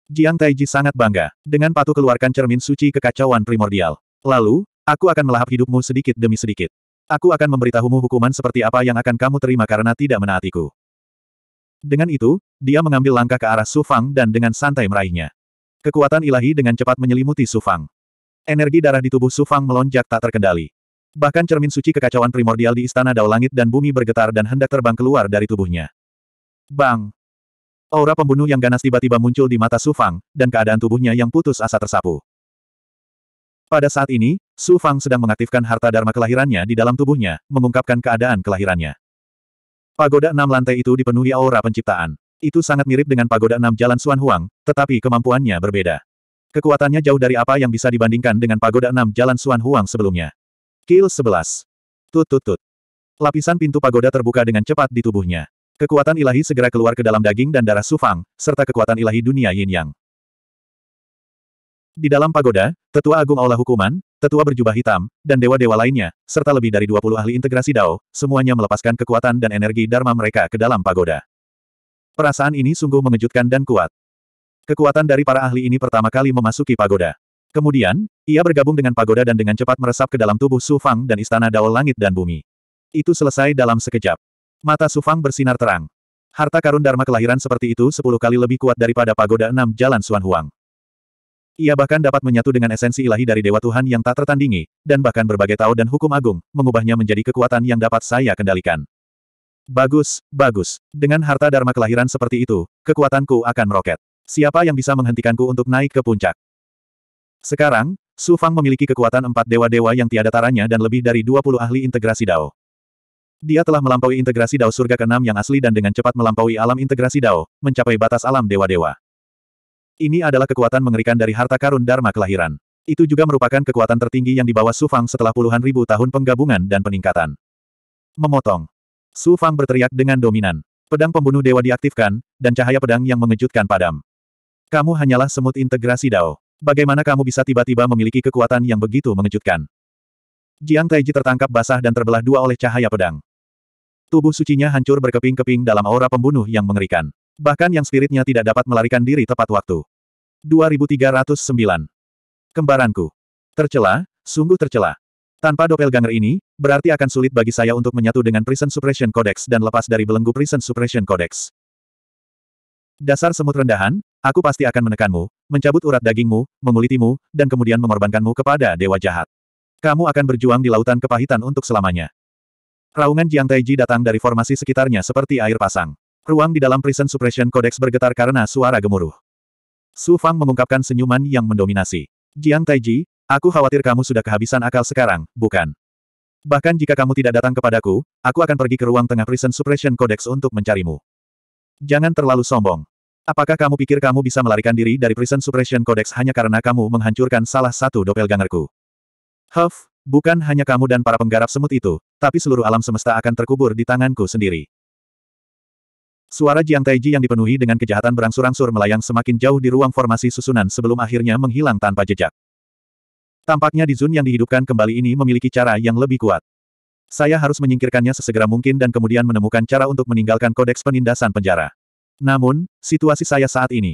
Jiang Taiji sangat bangga, dengan patuh keluarkan cermin suci kekacauan primordial. Lalu, aku akan melahap hidupmu sedikit demi sedikit. Aku akan memberitahumu hukuman seperti apa yang akan kamu terima karena tidak menaatiku. Dengan itu, dia mengambil langkah ke arah Su Fang dan dengan santai meraihnya. Kekuatan ilahi dengan cepat menyelimuti Su Fang. Energi darah di tubuh Su Fang melonjak tak terkendali. Bahkan cermin suci kekacauan primordial di istana Dao Langit dan Bumi bergetar dan hendak terbang keluar dari tubuhnya. Bang! Aura pembunuh yang ganas tiba-tiba muncul di mata Su Fang, dan keadaan tubuhnya yang putus asa tersapu. Pada saat ini, Su Fang sedang mengaktifkan harta dharma kelahirannya di dalam tubuhnya, mengungkapkan keadaan kelahirannya. Pagoda enam lantai itu dipenuhi aura penciptaan. Itu sangat mirip dengan pagoda enam jalan Suan Huang, tetapi kemampuannya berbeda. Kekuatannya jauh dari apa yang bisa dibandingkan dengan pagoda enam jalan Suan Huang sebelumnya. Kill 11. Tut tut tut. Lapisan pintu pagoda terbuka dengan cepat di tubuhnya. Kekuatan ilahi segera keluar ke dalam daging dan darah Sufang, serta kekuatan ilahi dunia Yin Yang. Di dalam pagoda, Tetua Agung Allah Hukuman, Tetua Berjubah Hitam, dan dewa-dewa lainnya, serta lebih dari 20 ahli integrasi Dao, semuanya melepaskan kekuatan dan energi Dharma mereka ke dalam pagoda. Perasaan ini sungguh mengejutkan dan kuat. Kekuatan dari para ahli ini pertama kali memasuki pagoda. Kemudian, ia bergabung dengan pagoda dan dengan cepat meresap ke dalam tubuh Su Fang dan istana Dao Langit dan Bumi. Itu selesai dalam sekejap. Mata Sufang bersinar terang. Harta karun Dharma kelahiran seperti itu sepuluh kali lebih kuat daripada pagoda enam jalan Suan Huang. Ia bahkan dapat menyatu dengan esensi ilahi dari Dewa Tuhan yang tak tertandingi, dan bahkan berbagai tau dan hukum agung, mengubahnya menjadi kekuatan yang dapat saya kendalikan. Bagus, bagus. Dengan harta Dharma kelahiran seperti itu, kekuatanku akan meroket. Siapa yang bisa menghentikanku untuk naik ke puncak? Sekarang, Su Fang memiliki kekuatan empat dewa-dewa yang tiada taranya dan lebih dari 20 ahli integrasi Dao. Dia telah melampaui integrasi Dao Surga ke yang asli dan dengan cepat melampaui alam integrasi Dao, mencapai batas alam dewa-dewa. Ini adalah kekuatan mengerikan dari harta karun Dharma kelahiran. Itu juga merupakan kekuatan tertinggi yang dibawa Su Fang setelah puluhan ribu tahun penggabungan dan peningkatan. Memotong. Su Fang berteriak dengan dominan. Pedang pembunuh dewa diaktifkan, dan cahaya pedang yang mengejutkan padam. Kamu hanyalah semut integrasi Dao. Bagaimana kamu bisa tiba-tiba memiliki kekuatan yang begitu mengejutkan? Jiang Taiji tertangkap basah dan terbelah dua oleh cahaya pedang. Tubuh sucinya hancur berkeping-keping dalam aura pembunuh yang mengerikan. Bahkan yang spiritnya tidak dapat melarikan diri tepat waktu. 2309. Kembaranku. Tercela, sungguh tercela. Tanpa doppelganger ini, berarti akan sulit bagi saya untuk menyatu dengan Prison Suppression Codex dan lepas dari belenggu Prison Suppression Codex. Dasar semut rendahan, aku pasti akan menekanmu, mencabut urat dagingmu, mengulitimu, dan kemudian mengorbankanmu kepada dewa jahat. Kamu akan berjuang di lautan kepahitan untuk selamanya. Raungan Jiang Taiji datang dari formasi sekitarnya seperti air pasang. Ruang di dalam Prison Suppression Codex bergetar karena suara gemuruh. Su Fang mengungkapkan senyuman yang mendominasi. Jiang Taiji, aku khawatir kamu sudah kehabisan akal sekarang, bukan? Bahkan jika kamu tidak datang kepadaku, aku akan pergi ke ruang tengah Prison Suppression Codex untuk mencarimu. Jangan terlalu sombong. Apakah kamu pikir kamu bisa melarikan diri dari Prison Suppression Codex hanya karena kamu menghancurkan salah satu doppelgangerku? Huff, Bukan hanya kamu dan para penggarap semut itu, tapi seluruh alam semesta akan terkubur di tanganku sendiri. Suara Jiang Taiji yang dipenuhi dengan kejahatan berangsur-angsur melayang semakin jauh di ruang formasi susunan sebelum akhirnya menghilang tanpa jejak. Tampaknya di Zun yang dihidupkan kembali ini memiliki cara yang lebih kuat. Saya harus menyingkirkannya sesegera mungkin dan kemudian menemukan cara untuk meninggalkan kodeks penindasan penjara. Namun, situasi saya saat ini.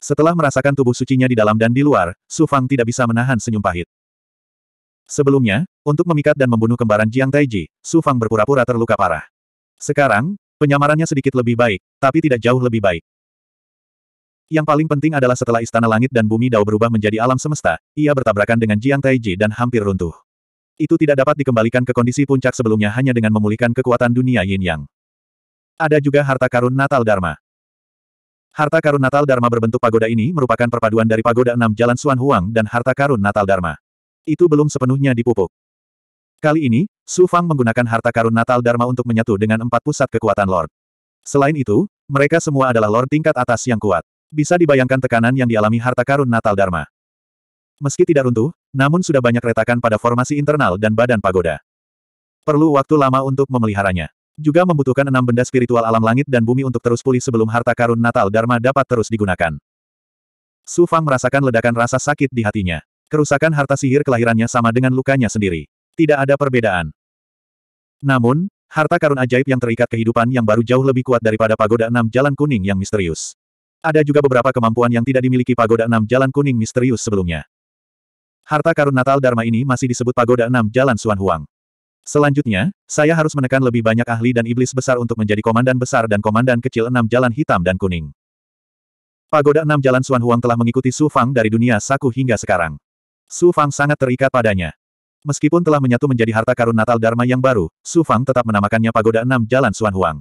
Setelah merasakan tubuh sucinya di dalam dan di luar, Su Fang tidak bisa menahan senyum pahit. Sebelumnya, untuk memikat dan membunuh kembaran Jiang Taiji, Su Fang berpura-pura terluka parah. Sekarang, penyamarannya sedikit lebih baik, tapi tidak jauh lebih baik. Yang paling penting adalah setelah Istana Langit dan Bumi Dao berubah menjadi alam semesta, ia bertabrakan dengan Jiang Taiji dan hampir runtuh. Itu tidak dapat dikembalikan ke kondisi puncak sebelumnya hanya dengan memulihkan kekuatan dunia Yin Yang. Ada juga harta karun Natal Dharma. Harta karun Natal Dharma berbentuk pagoda ini merupakan perpaduan dari pagoda enam jalan Suan Huang dan harta karun Natal Dharma. Itu belum sepenuhnya dipupuk. Kali ini, Su Fang menggunakan harta karun Natal Dharma untuk menyatu dengan empat pusat kekuatan Lord. Selain itu, mereka semua adalah Lord tingkat atas yang kuat. Bisa dibayangkan tekanan yang dialami harta karun Natal Dharma. Meski tidak runtuh, namun sudah banyak retakan pada formasi internal dan badan pagoda. Perlu waktu lama untuk memeliharanya. Juga membutuhkan enam benda spiritual alam langit dan bumi untuk terus pulih sebelum harta karun Natal Dharma dapat terus digunakan. Su Fang merasakan ledakan rasa sakit di hatinya. Kerusakan harta sihir kelahirannya sama dengan lukanya sendiri. Tidak ada perbedaan. Namun, harta karun ajaib yang terikat kehidupan yang baru jauh lebih kuat daripada pagoda enam jalan kuning yang misterius. Ada juga beberapa kemampuan yang tidak dimiliki pagoda enam jalan kuning misterius sebelumnya. Harta karun Natal Dharma ini masih disebut pagoda enam jalan Suan Huang. Selanjutnya, saya harus menekan lebih banyak ahli dan iblis besar untuk menjadi komandan besar dan komandan kecil enam jalan hitam dan kuning. Pagoda enam jalan Suan Huang telah mengikuti Su Fang dari dunia saku hingga sekarang. Su Fang sangat terikat padanya. Meskipun telah menyatu menjadi harta karun Natal Dharma yang baru, Su Fang tetap menamakannya Pagoda Enam Jalan Suan Huang.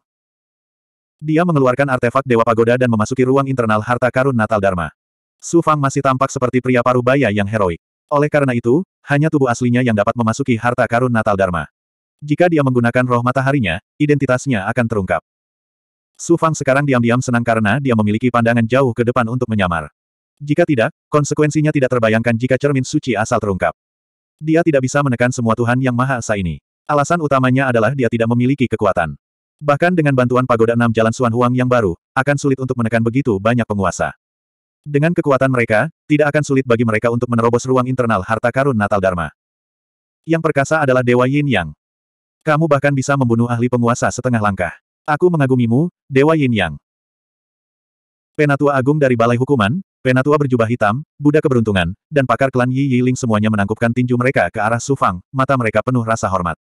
Dia mengeluarkan artefak Dewa Pagoda dan memasuki ruang internal harta karun Natal Dharma. Su Fang masih tampak seperti pria paruh baya yang heroik. Oleh karena itu, hanya tubuh aslinya yang dapat memasuki harta karun Natal Dharma. Jika dia menggunakan roh mataharinya, identitasnya akan terungkap. Su Fang sekarang diam-diam senang karena dia memiliki pandangan jauh ke depan untuk menyamar. Jika tidak, konsekuensinya tidak terbayangkan jika cermin suci asal terungkap. Dia tidak bisa menekan semua Tuhan Yang Maha Esa ini. Alasan utamanya adalah dia tidak memiliki kekuatan. Bahkan dengan bantuan pagoda enam jalan Suan Huang yang baru, akan sulit untuk menekan begitu banyak penguasa. Dengan kekuatan mereka, tidak akan sulit bagi mereka untuk menerobos ruang internal harta karun Natal Dharma. Yang perkasa adalah Dewa Yin Yang. Kamu bahkan bisa membunuh ahli penguasa setengah langkah. Aku mengagumimu, Dewa Yin Yang. Penatua Agung dari Balai Hukuman, Penatua berjubah hitam, Buddha keberuntungan, dan pakar klan Yi Yiling semuanya menangkupkan tinju mereka ke arah Sufang, mata mereka penuh rasa hormat.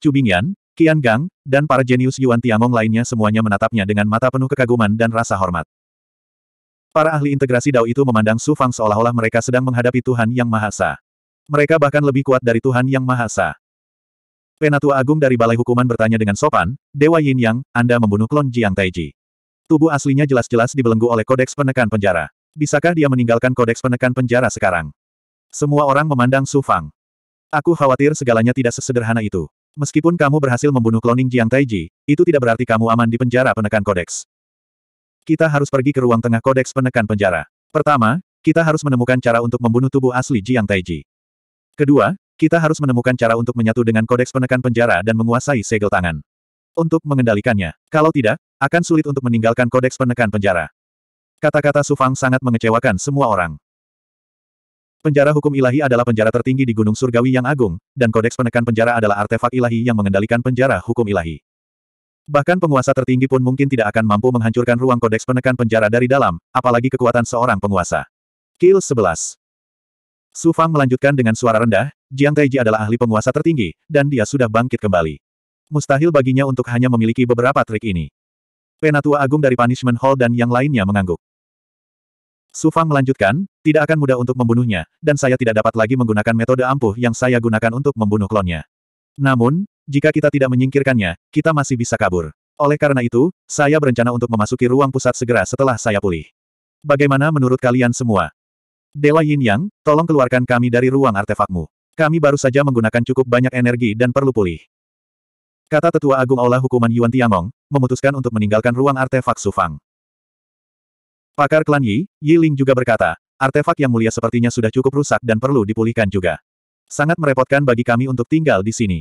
Chu Bingyan, Qian Gang, dan para jenius Yuan Tiangong lainnya semuanya menatapnya dengan mata penuh kekaguman dan rasa hormat. Para ahli integrasi Dao itu memandang Su Fang seolah-olah mereka sedang menghadapi Tuhan Yang Maha Esa. Mereka bahkan lebih kuat dari Tuhan Yang Maha Esa. Penatua Agung dari Balai Hukuman bertanya dengan sopan, Dewa Yin Yang, Anda membunuh klon Jiang Taiji. Tubuh aslinya jelas-jelas dibelenggu oleh kodeks penekan penjara. Bisakah dia meninggalkan kodeks penekan penjara sekarang? Semua orang memandang Su Fang. Aku khawatir segalanya tidak sesederhana itu. Meskipun kamu berhasil membunuh kloning Jiang Taiji, itu tidak berarti kamu aman di penjara penekan kodeks. Kita harus pergi ke ruang tengah kodeks penekan penjara. Pertama, kita harus menemukan cara untuk membunuh tubuh asli Jiang Taiji. Kedua, kita harus menemukan cara untuk menyatu dengan kodeks penekan penjara dan menguasai segel tangan untuk mengendalikannya. Kalau tidak, akan sulit untuk meninggalkan kodeks penekan penjara. Kata-kata Sufang sangat mengecewakan semua orang. Penjara hukum ilahi adalah penjara tertinggi di Gunung Surgawi yang agung, dan kodeks penekan penjara adalah artefak ilahi yang mengendalikan penjara hukum ilahi. Bahkan penguasa tertinggi pun mungkin tidak akan mampu menghancurkan ruang kodeks penekan penjara dari dalam, apalagi kekuatan seorang penguasa. Kill 11 Su Fang melanjutkan dengan suara rendah, Jiang Taiji adalah ahli penguasa tertinggi, dan dia sudah bangkit kembali mustahil baginya untuk hanya memiliki beberapa trik ini. Penatua Agung dari Punishment Hall dan yang lainnya mengangguk. Sufang melanjutkan, tidak akan mudah untuk membunuhnya, dan saya tidak dapat lagi menggunakan metode ampuh yang saya gunakan untuk membunuh klonnya. Namun, jika kita tidak menyingkirkannya, kita masih bisa kabur. Oleh karena itu, saya berencana untuk memasuki ruang pusat segera setelah saya pulih. Bagaimana menurut kalian semua? Dewa Yin Yang, tolong keluarkan kami dari ruang artefakmu. Kami baru saja menggunakan cukup banyak energi dan perlu pulih. Kata Tetua Agung Aula Hukuman Yuan Tiangong, memutuskan untuk meninggalkan ruang artefak Sufang. Pakar klan Yi, Yi Ling juga berkata, artefak yang mulia sepertinya sudah cukup rusak dan perlu dipulihkan juga. Sangat merepotkan bagi kami untuk tinggal di sini.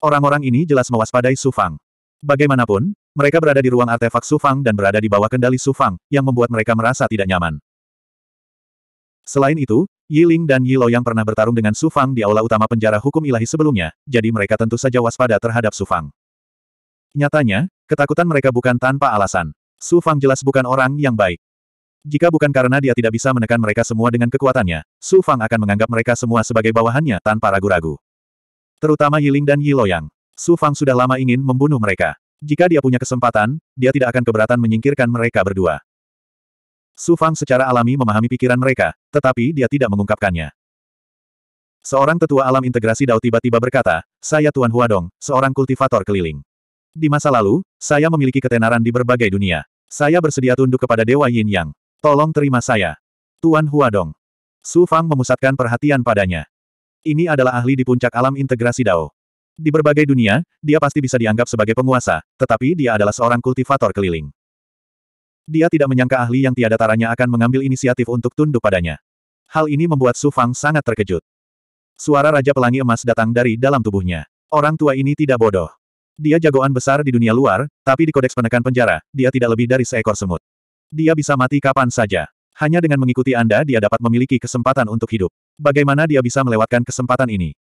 Orang-orang ini jelas mewaspadai Sufang. Bagaimanapun, mereka berada di ruang artefak Sufang dan berada di bawah kendali Sufang, yang membuat mereka merasa tidak nyaman. Selain itu, Yiling dan Yilo yang pernah bertarung dengan Su Fang di aula utama penjara hukum ilahi sebelumnya, jadi mereka tentu saja waspada terhadap Su Fang. Nyatanya, ketakutan mereka bukan tanpa alasan. Su Fang jelas bukan orang yang baik. Jika bukan karena dia tidak bisa menekan mereka semua dengan kekuatannya, Su Fang akan menganggap mereka semua sebagai bawahannya tanpa ragu-ragu. Terutama Yiling dan Yilo Yang. Su Fang sudah lama ingin membunuh mereka. Jika dia punya kesempatan, dia tidak akan keberatan menyingkirkan mereka berdua. Su Fang secara alami memahami pikiran mereka, tetapi dia tidak mengungkapkannya. Seorang tetua alam integrasi Dao tiba-tiba berkata, saya Tuan Huadong, seorang kultivator keliling. Di masa lalu, saya memiliki ketenaran di berbagai dunia. Saya bersedia tunduk kepada Dewa Yin Yang. Tolong terima saya. Tuan Huadong. Su Fang memusatkan perhatian padanya. Ini adalah ahli di puncak alam integrasi Dao. Di berbagai dunia, dia pasti bisa dianggap sebagai penguasa, tetapi dia adalah seorang kultivator keliling. Dia tidak menyangka ahli yang tiada taranya akan mengambil inisiatif untuk tunduk padanya. Hal ini membuat Su Fang sangat terkejut. Suara Raja Pelangi Emas datang dari dalam tubuhnya. Orang tua ini tidak bodoh. Dia jagoan besar di dunia luar, tapi di kodeks penekan penjara, dia tidak lebih dari seekor semut. Dia bisa mati kapan saja. Hanya dengan mengikuti Anda dia dapat memiliki kesempatan untuk hidup. Bagaimana dia bisa melewatkan kesempatan ini?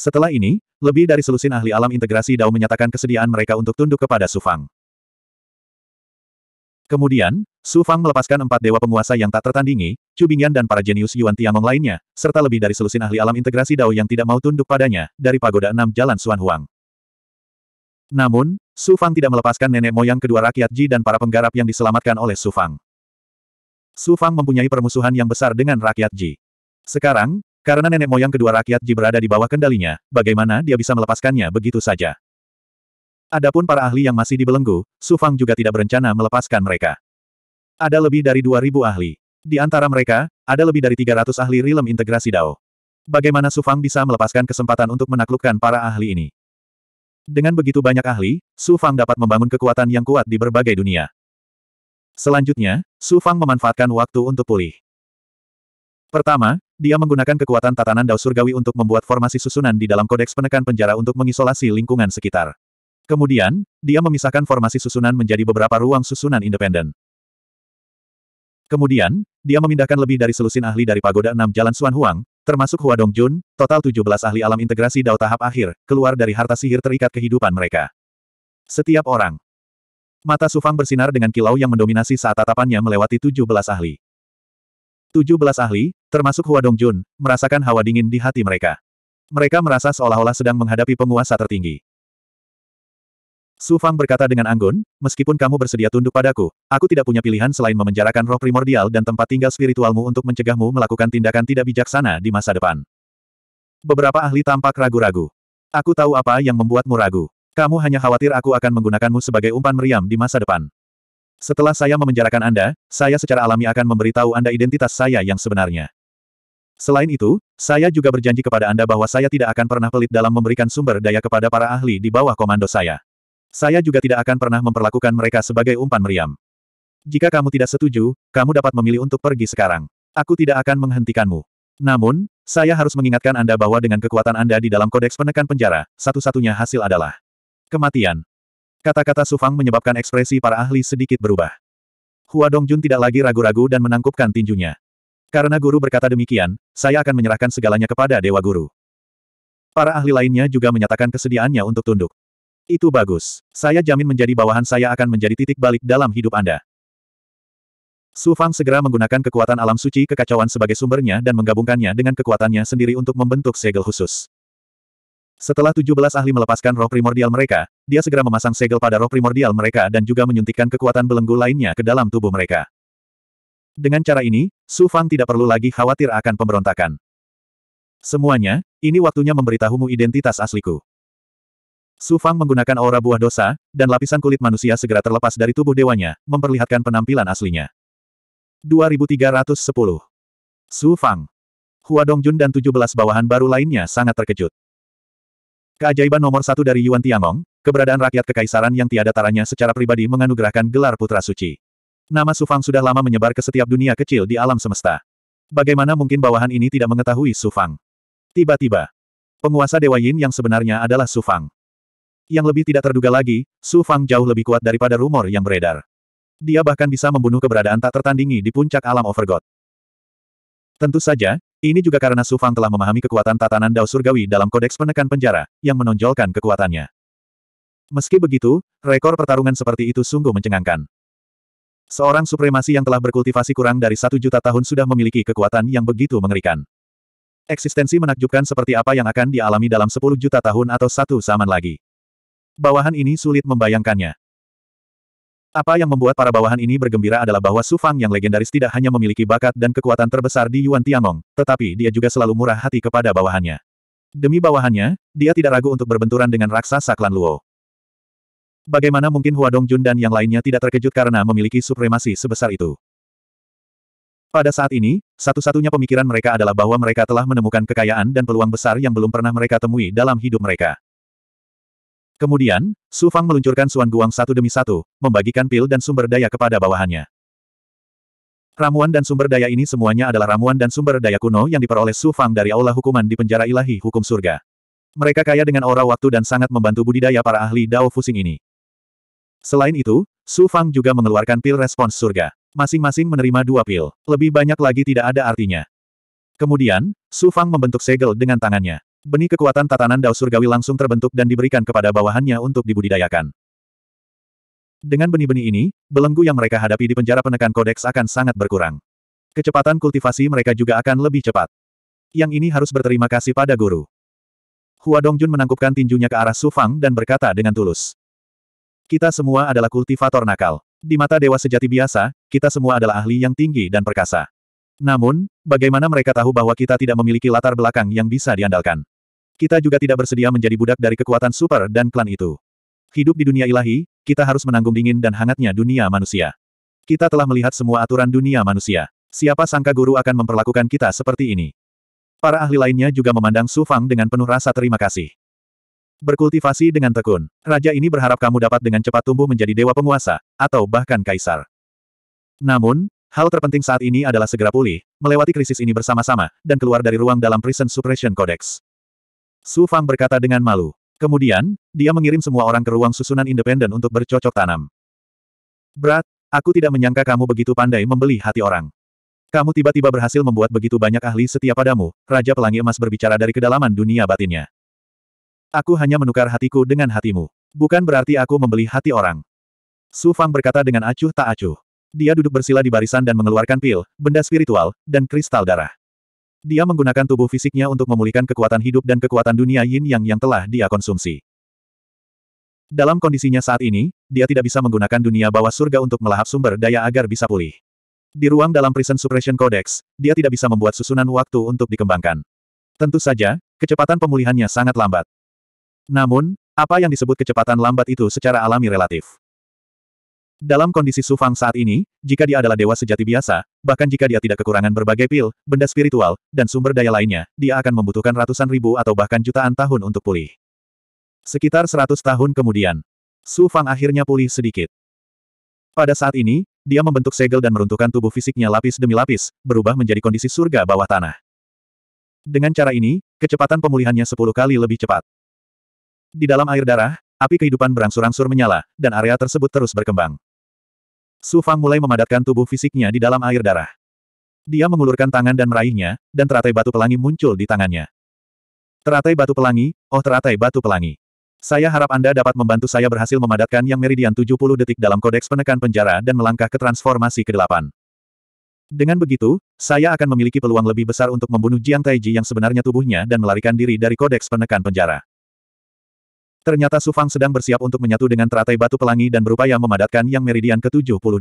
Setelah ini, lebih dari selusin ahli alam integrasi Dao menyatakan kesediaan mereka untuk tunduk kepada Sufang. Kemudian, Su Fang melepaskan empat dewa penguasa yang tak tertandingi, Chu Bingyan dan para jenius Yuan Tiangong lainnya, serta lebih dari selusin ahli alam integrasi Dao yang tidak mau tunduk padanya, dari pagoda enam jalan Suan Huang. Namun, Su Fang tidak melepaskan nenek moyang kedua rakyat Ji dan para penggarap yang diselamatkan oleh Su Fang. Su Fang mempunyai permusuhan yang besar dengan rakyat Ji. Sekarang, karena nenek moyang kedua rakyat Ji berada di bawah kendalinya, bagaimana dia bisa melepaskannya begitu saja? Adapun para ahli yang masih dibelenggu, Su Fang juga tidak berencana melepaskan mereka. Ada lebih dari 2.000 ahli. Di antara mereka, ada lebih dari 300 ahli rilem integrasi Dao. Bagaimana Su Fang bisa melepaskan kesempatan untuk menaklukkan para ahli ini? Dengan begitu banyak ahli, Su Fang dapat membangun kekuatan yang kuat di berbagai dunia. Selanjutnya, Su Fang memanfaatkan waktu untuk pulih. Pertama, dia menggunakan kekuatan tatanan Dao Surgawi untuk membuat formasi susunan di dalam kodeks penekan penjara untuk mengisolasi lingkungan sekitar. Kemudian, dia memisahkan formasi susunan menjadi beberapa ruang susunan independen. Kemudian, dia memindahkan lebih dari selusin ahli dari Pagoda Enam Jalan Suan Huang, termasuk Hua Dong Jun, total 17 ahli alam integrasi Dao tahap akhir, keluar dari harta sihir terikat kehidupan mereka. Setiap orang. Mata Sufang bersinar dengan kilau yang mendominasi saat tatapannya melewati 17 ahli. 17 ahli, termasuk Hua Dong Jun, merasakan hawa dingin di hati mereka. Mereka merasa seolah-olah sedang menghadapi penguasa tertinggi. Su Fang berkata dengan anggun, meskipun kamu bersedia tunduk padaku, aku tidak punya pilihan selain memenjarakan roh primordial dan tempat tinggal spiritualmu untuk mencegahmu melakukan tindakan tidak bijaksana di masa depan. Beberapa ahli tampak ragu-ragu. Aku tahu apa yang membuatmu ragu. Kamu hanya khawatir aku akan menggunakanmu sebagai umpan meriam di masa depan. Setelah saya memenjarakan Anda, saya secara alami akan memberitahu Anda identitas saya yang sebenarnya. Selain itu, saya juga berjanji kepada Anda bahwa saya tidak akan pernah pelit dalam memberikan sumber daya kepada para ahli di bawah komando saya. Saya juga tidak akan pernah memperlakukan mereka sebagai umpan meriam. Jika kamu tidak setuju, kamu dapat memilih untuk pergi sekarang. Aku tidak akan menghentikanmu. Namun, saya harus mengingatkan Anda bahwa dengan kekuatan Anda di dalam kodeks penekan penjara, satu-satunya hasil adalah kematian. Kata-kata Sufang menyebabkan ekspresi para ahli sedikit berubah. Hua Dongjun tidak lagi ragu-ragu dan menangkupkan tinjunya. Karena guru berkata demikian, saya akan menyerahkan segalanya kepada Dewa Guru. Para ahli lainnya juga menyatakan kesediaannya untuk tunduk. Itu bagus. Saya jamin menjadi bawahan saya akan menjadi titik balik dalam hidup Anda. Su Fang segera menggunakan kekuatan alam suci kekacauan sebagai sumbernya dan menggabungkannya dengan kekuatannya sendiri untuk membentuk segel khusus. Setelah 17 ahli melepaskan roh primordial mereka, dia segera memasang segel pada roh primordial mereka dan juga menyuntikkan kekuatan belenggu lainnya ke dalam tubuh mereka. Dengan cara ini, Su Fang tidak perlu lagi khawatir akan pemberontakan. Semuanya, ini waktunya memberitahumu identitas asliku. Su Fang menggunakan aura buah dosa, dan lapisan kulit manusia segera terlepas dari tubuh dewanya, memperlihatkan penampilan aslinya. 2310 Su Fang Hua Dongjun dan 17 bawahan baru lainnya sangat terkejut. Keajaiban nomor satu dari Yuan Tiangong, keberadaan rakyat kekaisaran yang tiada taranya secara pribadi menganugerahkan gelar putra suci. Nama Su Fang sudah lama menyebar ke setiap dunia kecil di alam semesta. Bagaimana mungkin bawahan ini tidak mengetahui Su Fang? Tiba-tiba, penguasa Dewa Yin yang sebenarnya adalah Su Fang. Yang lebih tidak terduga lagi, Su Fang jauh lebih kuat daripada rumor yang beredar. Dia bahkan bisa membunuh keberadaan tak tertandingi di puncak alam Overgod. Tentu saja, ini juga karena Su Fang telah memahami kekuatan tatanan Dao Surgawi dalam kodeks penekan penjara, yang menonjolkan kekuatannya. Meski begitu, rekor pertarungan seperti itu sungguh mencengangkan. Seorang supremasi yang telah berkultivasi kurang dari satu juta tahun sudah memiliki kekuatan yang begitu mengerikan. Eksistensi menakjubkan seperti apa yang akan dialami dalam sepuluh juta tahun atau satu zaman lagi bawahan ini sulit membayangkannya. Apa yang membuat para bawahan ini bergembira adalah bahwa Su Fang yang legendaris tidak hanya memiliki bakat dan kekuatan terbesar di Yuan Tiangong, tetapi dia juga selalu murah hati kepada bawahannya. Demi bawahannya, dia tidak ragu untuk berbenturan dengan raksasa klan Luo. Bagaimana mungkin Hua Dongjun dan yang lainnya tidak terkejut karena memiliki supremasi sebesar itu? Pada saat ini, satu-satunya pemikiran mereka adalah bahwa mereka telah menemukan kekayaan dan peluang besar yang belum pernah mereka temui dalam hidup mereka. Kemudian, Su Fang meluncurkan Suan Guang satu demi satu, membagikan pil dan sumber daya kepada bawahannya. Ramuan dan sumber daya ini semuanya adalah ramuan dan sumber daya kuno yang diperoleh Su Fang dari aula hukuman di penjara ilahi hukum surga. Mereka kaya dengan aura waktu dan sangat membantu budidaya para ahli Dao Fusing ini. Selain itu, Su Fang juga mengeluarkan pil respons surga. Masing-masing menerima dua pil. Lebih banyak lagi tidak ada artinya. Kemudian, Su Fang membentuk segel dengan tangannya. Benih kekuatan tatanan Dao Surgawi langsung terbentuk dan diberikan kepada bawahannya untuk dibudidayakan. Dengan benih-benih ini, belenggu yang mereka hadapi di penjara penekan kodeks akan sangat berkurang. Kecepatan kultivasi mereka juga akan lebih cepat. Yang ini harus berterima kasih pada guru. Hua Dongjun menangkupkan tinjunya ke arah Su Fang dan berkata dengan tulus. Kita semua adalah kultivator nakal. Di mata dewa sejati biasa, kita semua adalah ahli yang tinggi dan perkasa. Namun, bagaimana mereka tahu bahwa kita tidak memiliki latar belakang yang bisa diandalkan? Kita juga tidak bersedia menjadi budak dari kekuatan super dan klan itu. Hidup di dunia ilahi, kita harus menanggung dingin dan hangatnya dunia manusia. Kita telah melihat semua aturan dunia manusia. Siapa sangka guru akan memperlakukan kita seperti ini. Para ahli lainnya juga memandang Su Fang dengan penuh rasa terima kasih. Berkultivasi dengan tekun. Raja ini berharap kamu dapat dengan cepat tumbuh menjadi dewa penguasa, atau bahkan kaisar. Namun, hal terpenting saat ini adalah segera pulih, melewati krisis ini bersama-sama, dan keluar dari ruang dalam Prison Suppression Codex. Su Fang berkata dengan malu. Kemudian, dia mengirim semua orang ke ruang susunan independen untuk bercocok tanam. Berat, aku tidak menyangka kamu begitu pandai membeli hati orang. Kamu tiba-tiba berhasil membuat begitu banyak ahli setia padamu, Raja Pelangi Emas berbicara dari kedalaman dunia batinnya. Aku hanya menukar hatiku dengan hatimu. Bukan berarti aku membeli hati orang. Su Fang berkata dengan acuh tak acuh. Dia duduk bersila di barisan dan mengeluarkan pil, benda spiritual, dan kristal darah. Dia menggunakan tubuh fisiknya untuk memulihkan kekuatan hidup dan kekuatan dunia yin yang yang telah dia konsumsi. Dalam kondisinya saat ini, dia tidak bisa menggunakan dunia bawah surga untuk melahap sumber daya agar bisa pulih. Di ruang dalam Prison Suppression Codex, dia tidak bisa membuat susunan waktu untuk dikembangkan. Tentu saja, kecepatan pemulihannya sangat lambat. Namun, apa yang disebut kecepatan lambat itu secara alami relatif. Dalam kondisi Su Fang saat ini, jika dia adalah dewa sejati biasa, bahkan jika dia tidak kekurangan berbagai pil, benda spiritual, dan sumber daya lainnya, dia akan membutuhkan ratusan ribu atau bahkan jutaan tahun untuk pulih. Sekitar seratus tahun kemudian, Su Fang akhirnya pulih sedikit. Pada saat ini, dia membentuk segel dan meruntuhkan tubuh fisiknya lapis demi lapis, berubah menjadi kondisi surga bawah tanah. Dengan cara ini, kecepatan pemulihannya sepuluh kali lebih cepat. Di dalam air darah, api kehidupan berangsur-angsur menyala, dan area tersebut terus berkembang. Su Fang mulai memadatkan tubuh fisiknya di dalam air darah. Dia mengulurkan tangan dan meraihnya, dan teratai batu pelangi muncul di tangannya. Teratai batu pelangi, oh teratai batu pelangi. Saya harap Anda dapat membantu saya berhasil memadatkan yang meridian 70 detik dalam kodeks penekan penjara dan melangkah ke transformasi ke-8. Dengan begitu, saya akan memiliki peluang lebih besar untuk membunuh Jiang Taiji yang sebenarnya tubuhnya dan melarikan diri dari kodeks penekan penjara. Ternyata Su Fang sedang bersiap untuk menyatu dengan teratai batu pelangi dan berupaya memadatkan yang meridian ke-72.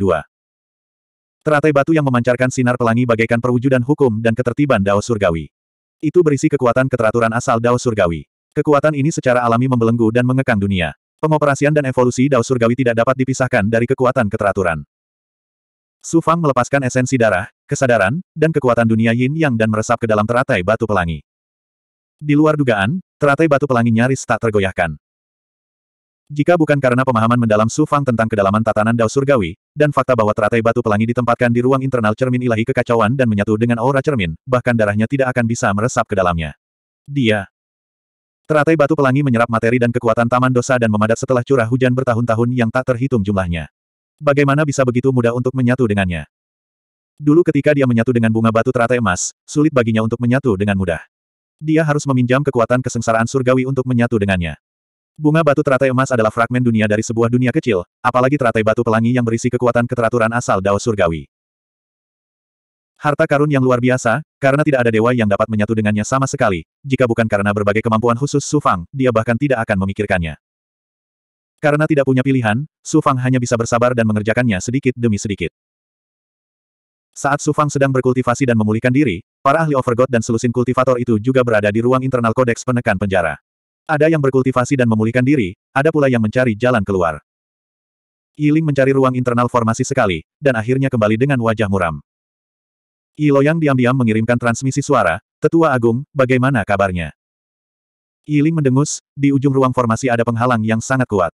Teratai batu yang memancarkan sinar pelangi bagaikan perwujudan hukum dan ketertiban Dao Surgawi. Itu berisi kekuatan keteraturan asal Dao Surgawi. Kekuatan ini secara alami membelenggu dan mengekang dunia. Pengoperasian dan evolusi Dao Surgawi tidak dapat dipisahkan dari kekuatan keteraturan. Su Fang melepaskan esensi darah, kesadaran, dan kekuatan dunia yin yang dan meresap ke dalam teratai batu pelangi. Di luar dugaan, teratai batu pelangi nyaris tak tergoyahkan. Jika bukan karena pemahaman mendalam Su Fang tentang kedalaman tatanan Dao Surgawi, dan fakta bahwa teratai batu pelangi ditempatkan di ruang internal cermin ilahi kekacauan dan menyatu dengan aura cermin, bahkan darahnya tidak akan bisa meresap ke dalamnya. Dia. Teratai batu pelangi menyerap materi dan kekuatan taman dosa dan memadat setelah curah hujan bertahun-tahun yang tak terhitung jumlahnya. Bagaimana bisa begitu mudah untuk menyatu dengannya? Dulu ketika dia menyatu dengan bunga batu teratai emas, sulit baginya untuk menyatu dengan mudah. Dia harus meminjam kekuatan kesengsaraan surgawi untuk menyatu dengannya. Bunga batu teratai emas adalah fragmen dunia dari sebuah dunia kecil, apalagi teratai batu pelangi yang berisi kekuatan keteraturan asal Dao Surgawi. Harta karun yang luar biasa, karena tidak ada dewa yang dapat menyatu dengannya sama sekali, jika bukan karena berbagai kemampuan khusus Su Fang, dia bahkan tidak akan memikirkannya. Karena tidak punya pilihan, Su Fang hanya bisa bersabar dan mengerjakannya sedikit demi sedikit. Saat Su Fang sedang berkultivasi dan memulihkan diri, para ahli Overgod dan selusin kultivator itu juga berada di ruang internal kodeks penekan penjara. Ada yang berkultivasi dan memulihkan diri, ada pula yang mencari jalan keluar. Yiling mencari ruang internal formasi sekali, dan akhirnya kembali dengan wajah muram. Iloyang diam-diam mengirimkan transmisi suara, Tetua Agung, bagaimana kabarnya? Yiling mendengus, di ujung ruang formasi ada penghalang yang sangat kuat.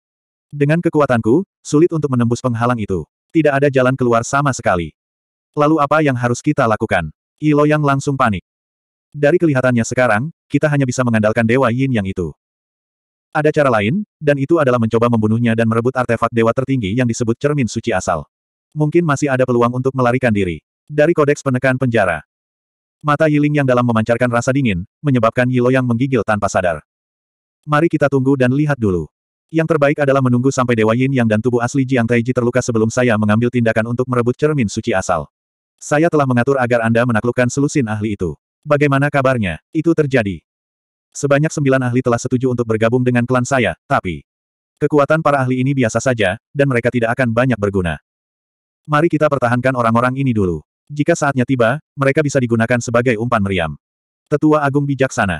Dengan kekuatanku, sulit untuk menembus penghalang itu. Tidak ada jalan keluar sama sekali. Lalu apa yang harus kita lakukan? Iloyang langsung panik. Dari kelihatannya sekarang, kita hanya bisa mengandalkan Dewa Yin yang itu. Ada cara lain, dan itu adalah mencoba membunuhnya dan merebut artefak dewa tertinggi yang disebut cermin suci asal. Mungkin masih ada peluang untuk melarikan diri. Dari kodeks penekan penjara. Mata Yiling yang dalam memancarkan rasa dingin, menyebabkan Yilo yang menggigil tanpa sadar. Mari kita tunggu dan lihat dulu. Yang terbaik adalah menunggu sampai Dewa Yin Yang dan tubuh asli Jiang Taiji terluka sebelum saya mengambil tindakan untuk merebut cermin suci asal. Saya telah mengatur agar Anda menaklukkan selusin ahli itu. Bagaimana kabarnya? Itu terjadi. Sebanyak sembilan ahli telah setuju untuk bergabung dengan klan saya, tapi kekuatan para ahli ini biasa saja, dan mereka tidak akan banyak berguna. Mari kita pertahankan orang-orang ini dulu. Jika saatnya tiba, mereka bisa digunakan sebagai umpan meriam. Tetua Agung Bijaksana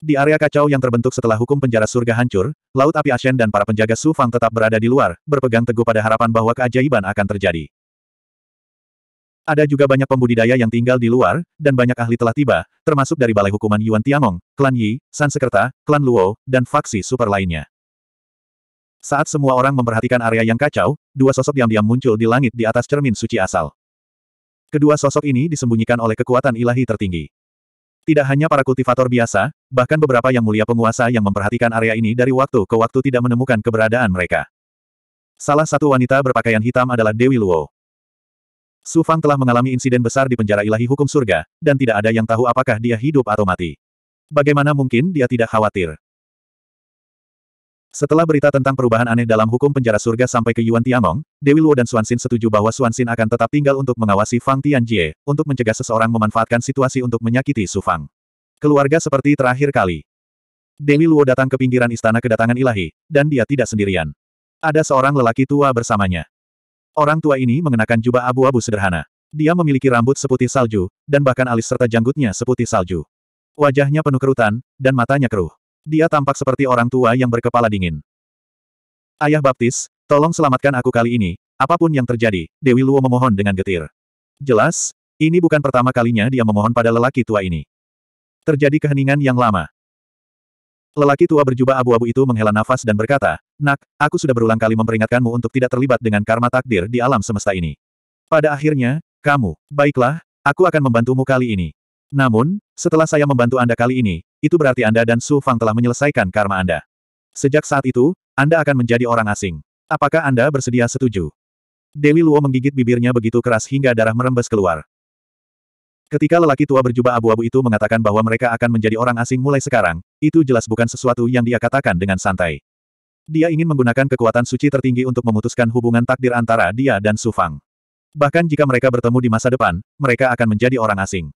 Di area kacau yang terbentuk setelah hukum penjara surga hancur, Laut Api Ashen dan para penjaga Su Fang tetap berada di luar, berpegang teguh pada harapan bahwa keajaiban akan terjadi. Ada juga banyak pembudidaya yang tinggal di luar, dan banyak ahli telah tiba, termasuk dari Balai Hukuman Yuan Tiangong, Klan Yi, San Sekerta, Klan Luo, dan faksi super lainnya. Saat semua orang memperhatikan area yang kacau, dua sosok diam-diam muncul di langit di atas cermin suci asal. Kedua sosok ini disembunyikan oleh kekuatan ilahi tertinggi. Tidak hanya para kultivator biasa, bahkan beberapa yang mulia penguasa yang memperhatikan area ini dari waktu ke waktu tidak menemukan keberadaan mereka. Salah satu wanita berpakaian hitam adalah Dewi Luo. Su Fang telah mengalami insiden besar di penjara ilahi hukum surga, dan tidak ada yang tahu apakah dia hidup atau mati. Bagaimana mungkin dia tidak khawatir? Setelah berita tentang perubahan aneh dalam hukum penjara surga sampai ke Yuan Tiamong, Dewi Luo dan Xin setuju bahwa Xin akan tetap tinggal untuk mengawasi Fang Tianjie, untuk mencegah seseorang memanfaatkan situasi untuk menyakiti Su Fang. Keluarga seperti terakhir kali. Dewi Luo datang ke pinggiran istana kedatangan ilahi, dan dia tidak sendirian. Ada seorang lelaki tua bersamanya. Orang tua ini mengenakan jubah abu-abu sederhana. Dia memiliki rambut seputih salju, dan bahkan alis serta janggutnya seputih salju. Wajahnya penuh kerutan, dan matanya keruh. Dia tampak seperti orang tua yang berkepala dingin. Ayah Baptis, tolong selamatkan aku kali ini, apapun yang terjadi, Dewi Luo memohon dengan getir. Jelas, ini bukan pertama kalinya dia memohon pada lelaki tua ini. Terjadi keheningan yang lama. Lelaki tua berjubah abu-abu itu menghela nafas dan berkata, Nak, aku sudah berulang kali memperingatkanmu untuk tidak terlibat dengan karma takdir di alam semesta ini. Pada akhirnya, kamu, baiklah, aku akan membantumu kali ini. Namun, setelah saya membantu Anda kali ini, itu berarti Anda dan Su Fang telah menyelesaikan karma Anda. Sejak saat itu, Anda akan menjadi orang asing. Apakah Anda bersedia setuju? Deli Luo menggigit bibirnya begitu keras hingga darah merembes keluar. Ketika lelaki tua berjubah abu-abu itu mengatakan bahwa mereka akan menjadi orang asing mulai sekarang, itu jelas bukan sesuatu yang dia katakan dengan santai. Dia ingin menggunakan kekuatan suci tertinggi untuk memutuskan hubungan takdir antara dia dan Sufang. Bahkan jika mereka bertemu di masa depan, mereka akan menjadi orang asing.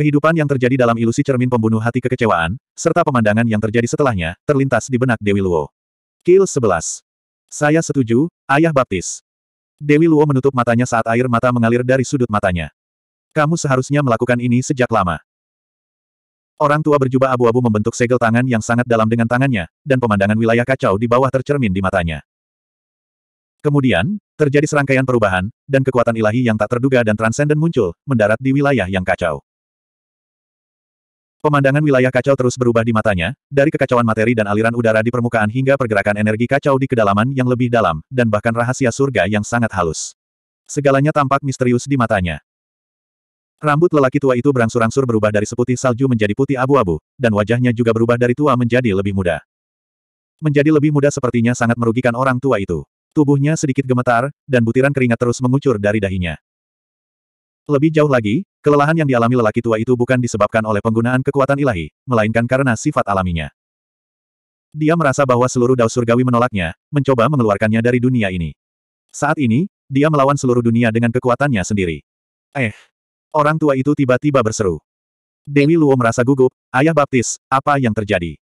Kehidupan yang terjadi dalam ilusi cermin pembunuh hati kekecewaan, serta pemandangan yang terjadi setelahnya, terlintas di benak Dewi Luo. Kill 11. Saya setuju, Ayah Baptis. Dewi Luo menutup matanya saat air mata mengalir dari sudut matanya. Kamu seharusnya melakukan ini sejak lama. Orang tua berjubah abu-abu membentuk segel tangan yang sangat dalam dengan tangannya, dan pemandangan wilayah kacau di bawah tercermin di matanya. Kemudian, terjadi serangkaian perubahan, dan kekuatan ilahi yang tak terduga dan transenden muncul, mendarat di wilayah yang kacau. Pemandangan wilayah kacau terus berubah di matanya, dari kekacauan materi dan aliran udara di permukaan hingga pergerakan energi kacau di kedalaman yang lebih dalam, dan bahkan rahasia surga yang sangat halus. Segalanya tampak misterius di matanya. Rambut lelaki tua itu berangsur-angsur berubah dari seputih salju menjadi putih abu-abu, dan wajahnya juga berubah dari tua menjadi lebih muda. Menjadi lebih muda sepertinya sangat merugikan orang tua itu. Tubuhnya sedikit gemetar, dan butiran keringat terus mengucur dari dahinya. Lebih jauh lagi, kelelahan yang dialami lelaki tua itu bukan disebabkan oleh penggunaan kekuatan ilahi, melainkan karena sifat alaminya. Dia merasa bahwa seluruh daus surgawi menolaknya, mencoba mengeluarkannya dari dunia ini. Saat ini, dia melawan seluruh dunia dengan kekuatannya sendiri. Eh, Orang tua itu tiba-tiba berseru. Dewi Luo merasa gugup, Ayah Baptis, apa yang terjadi?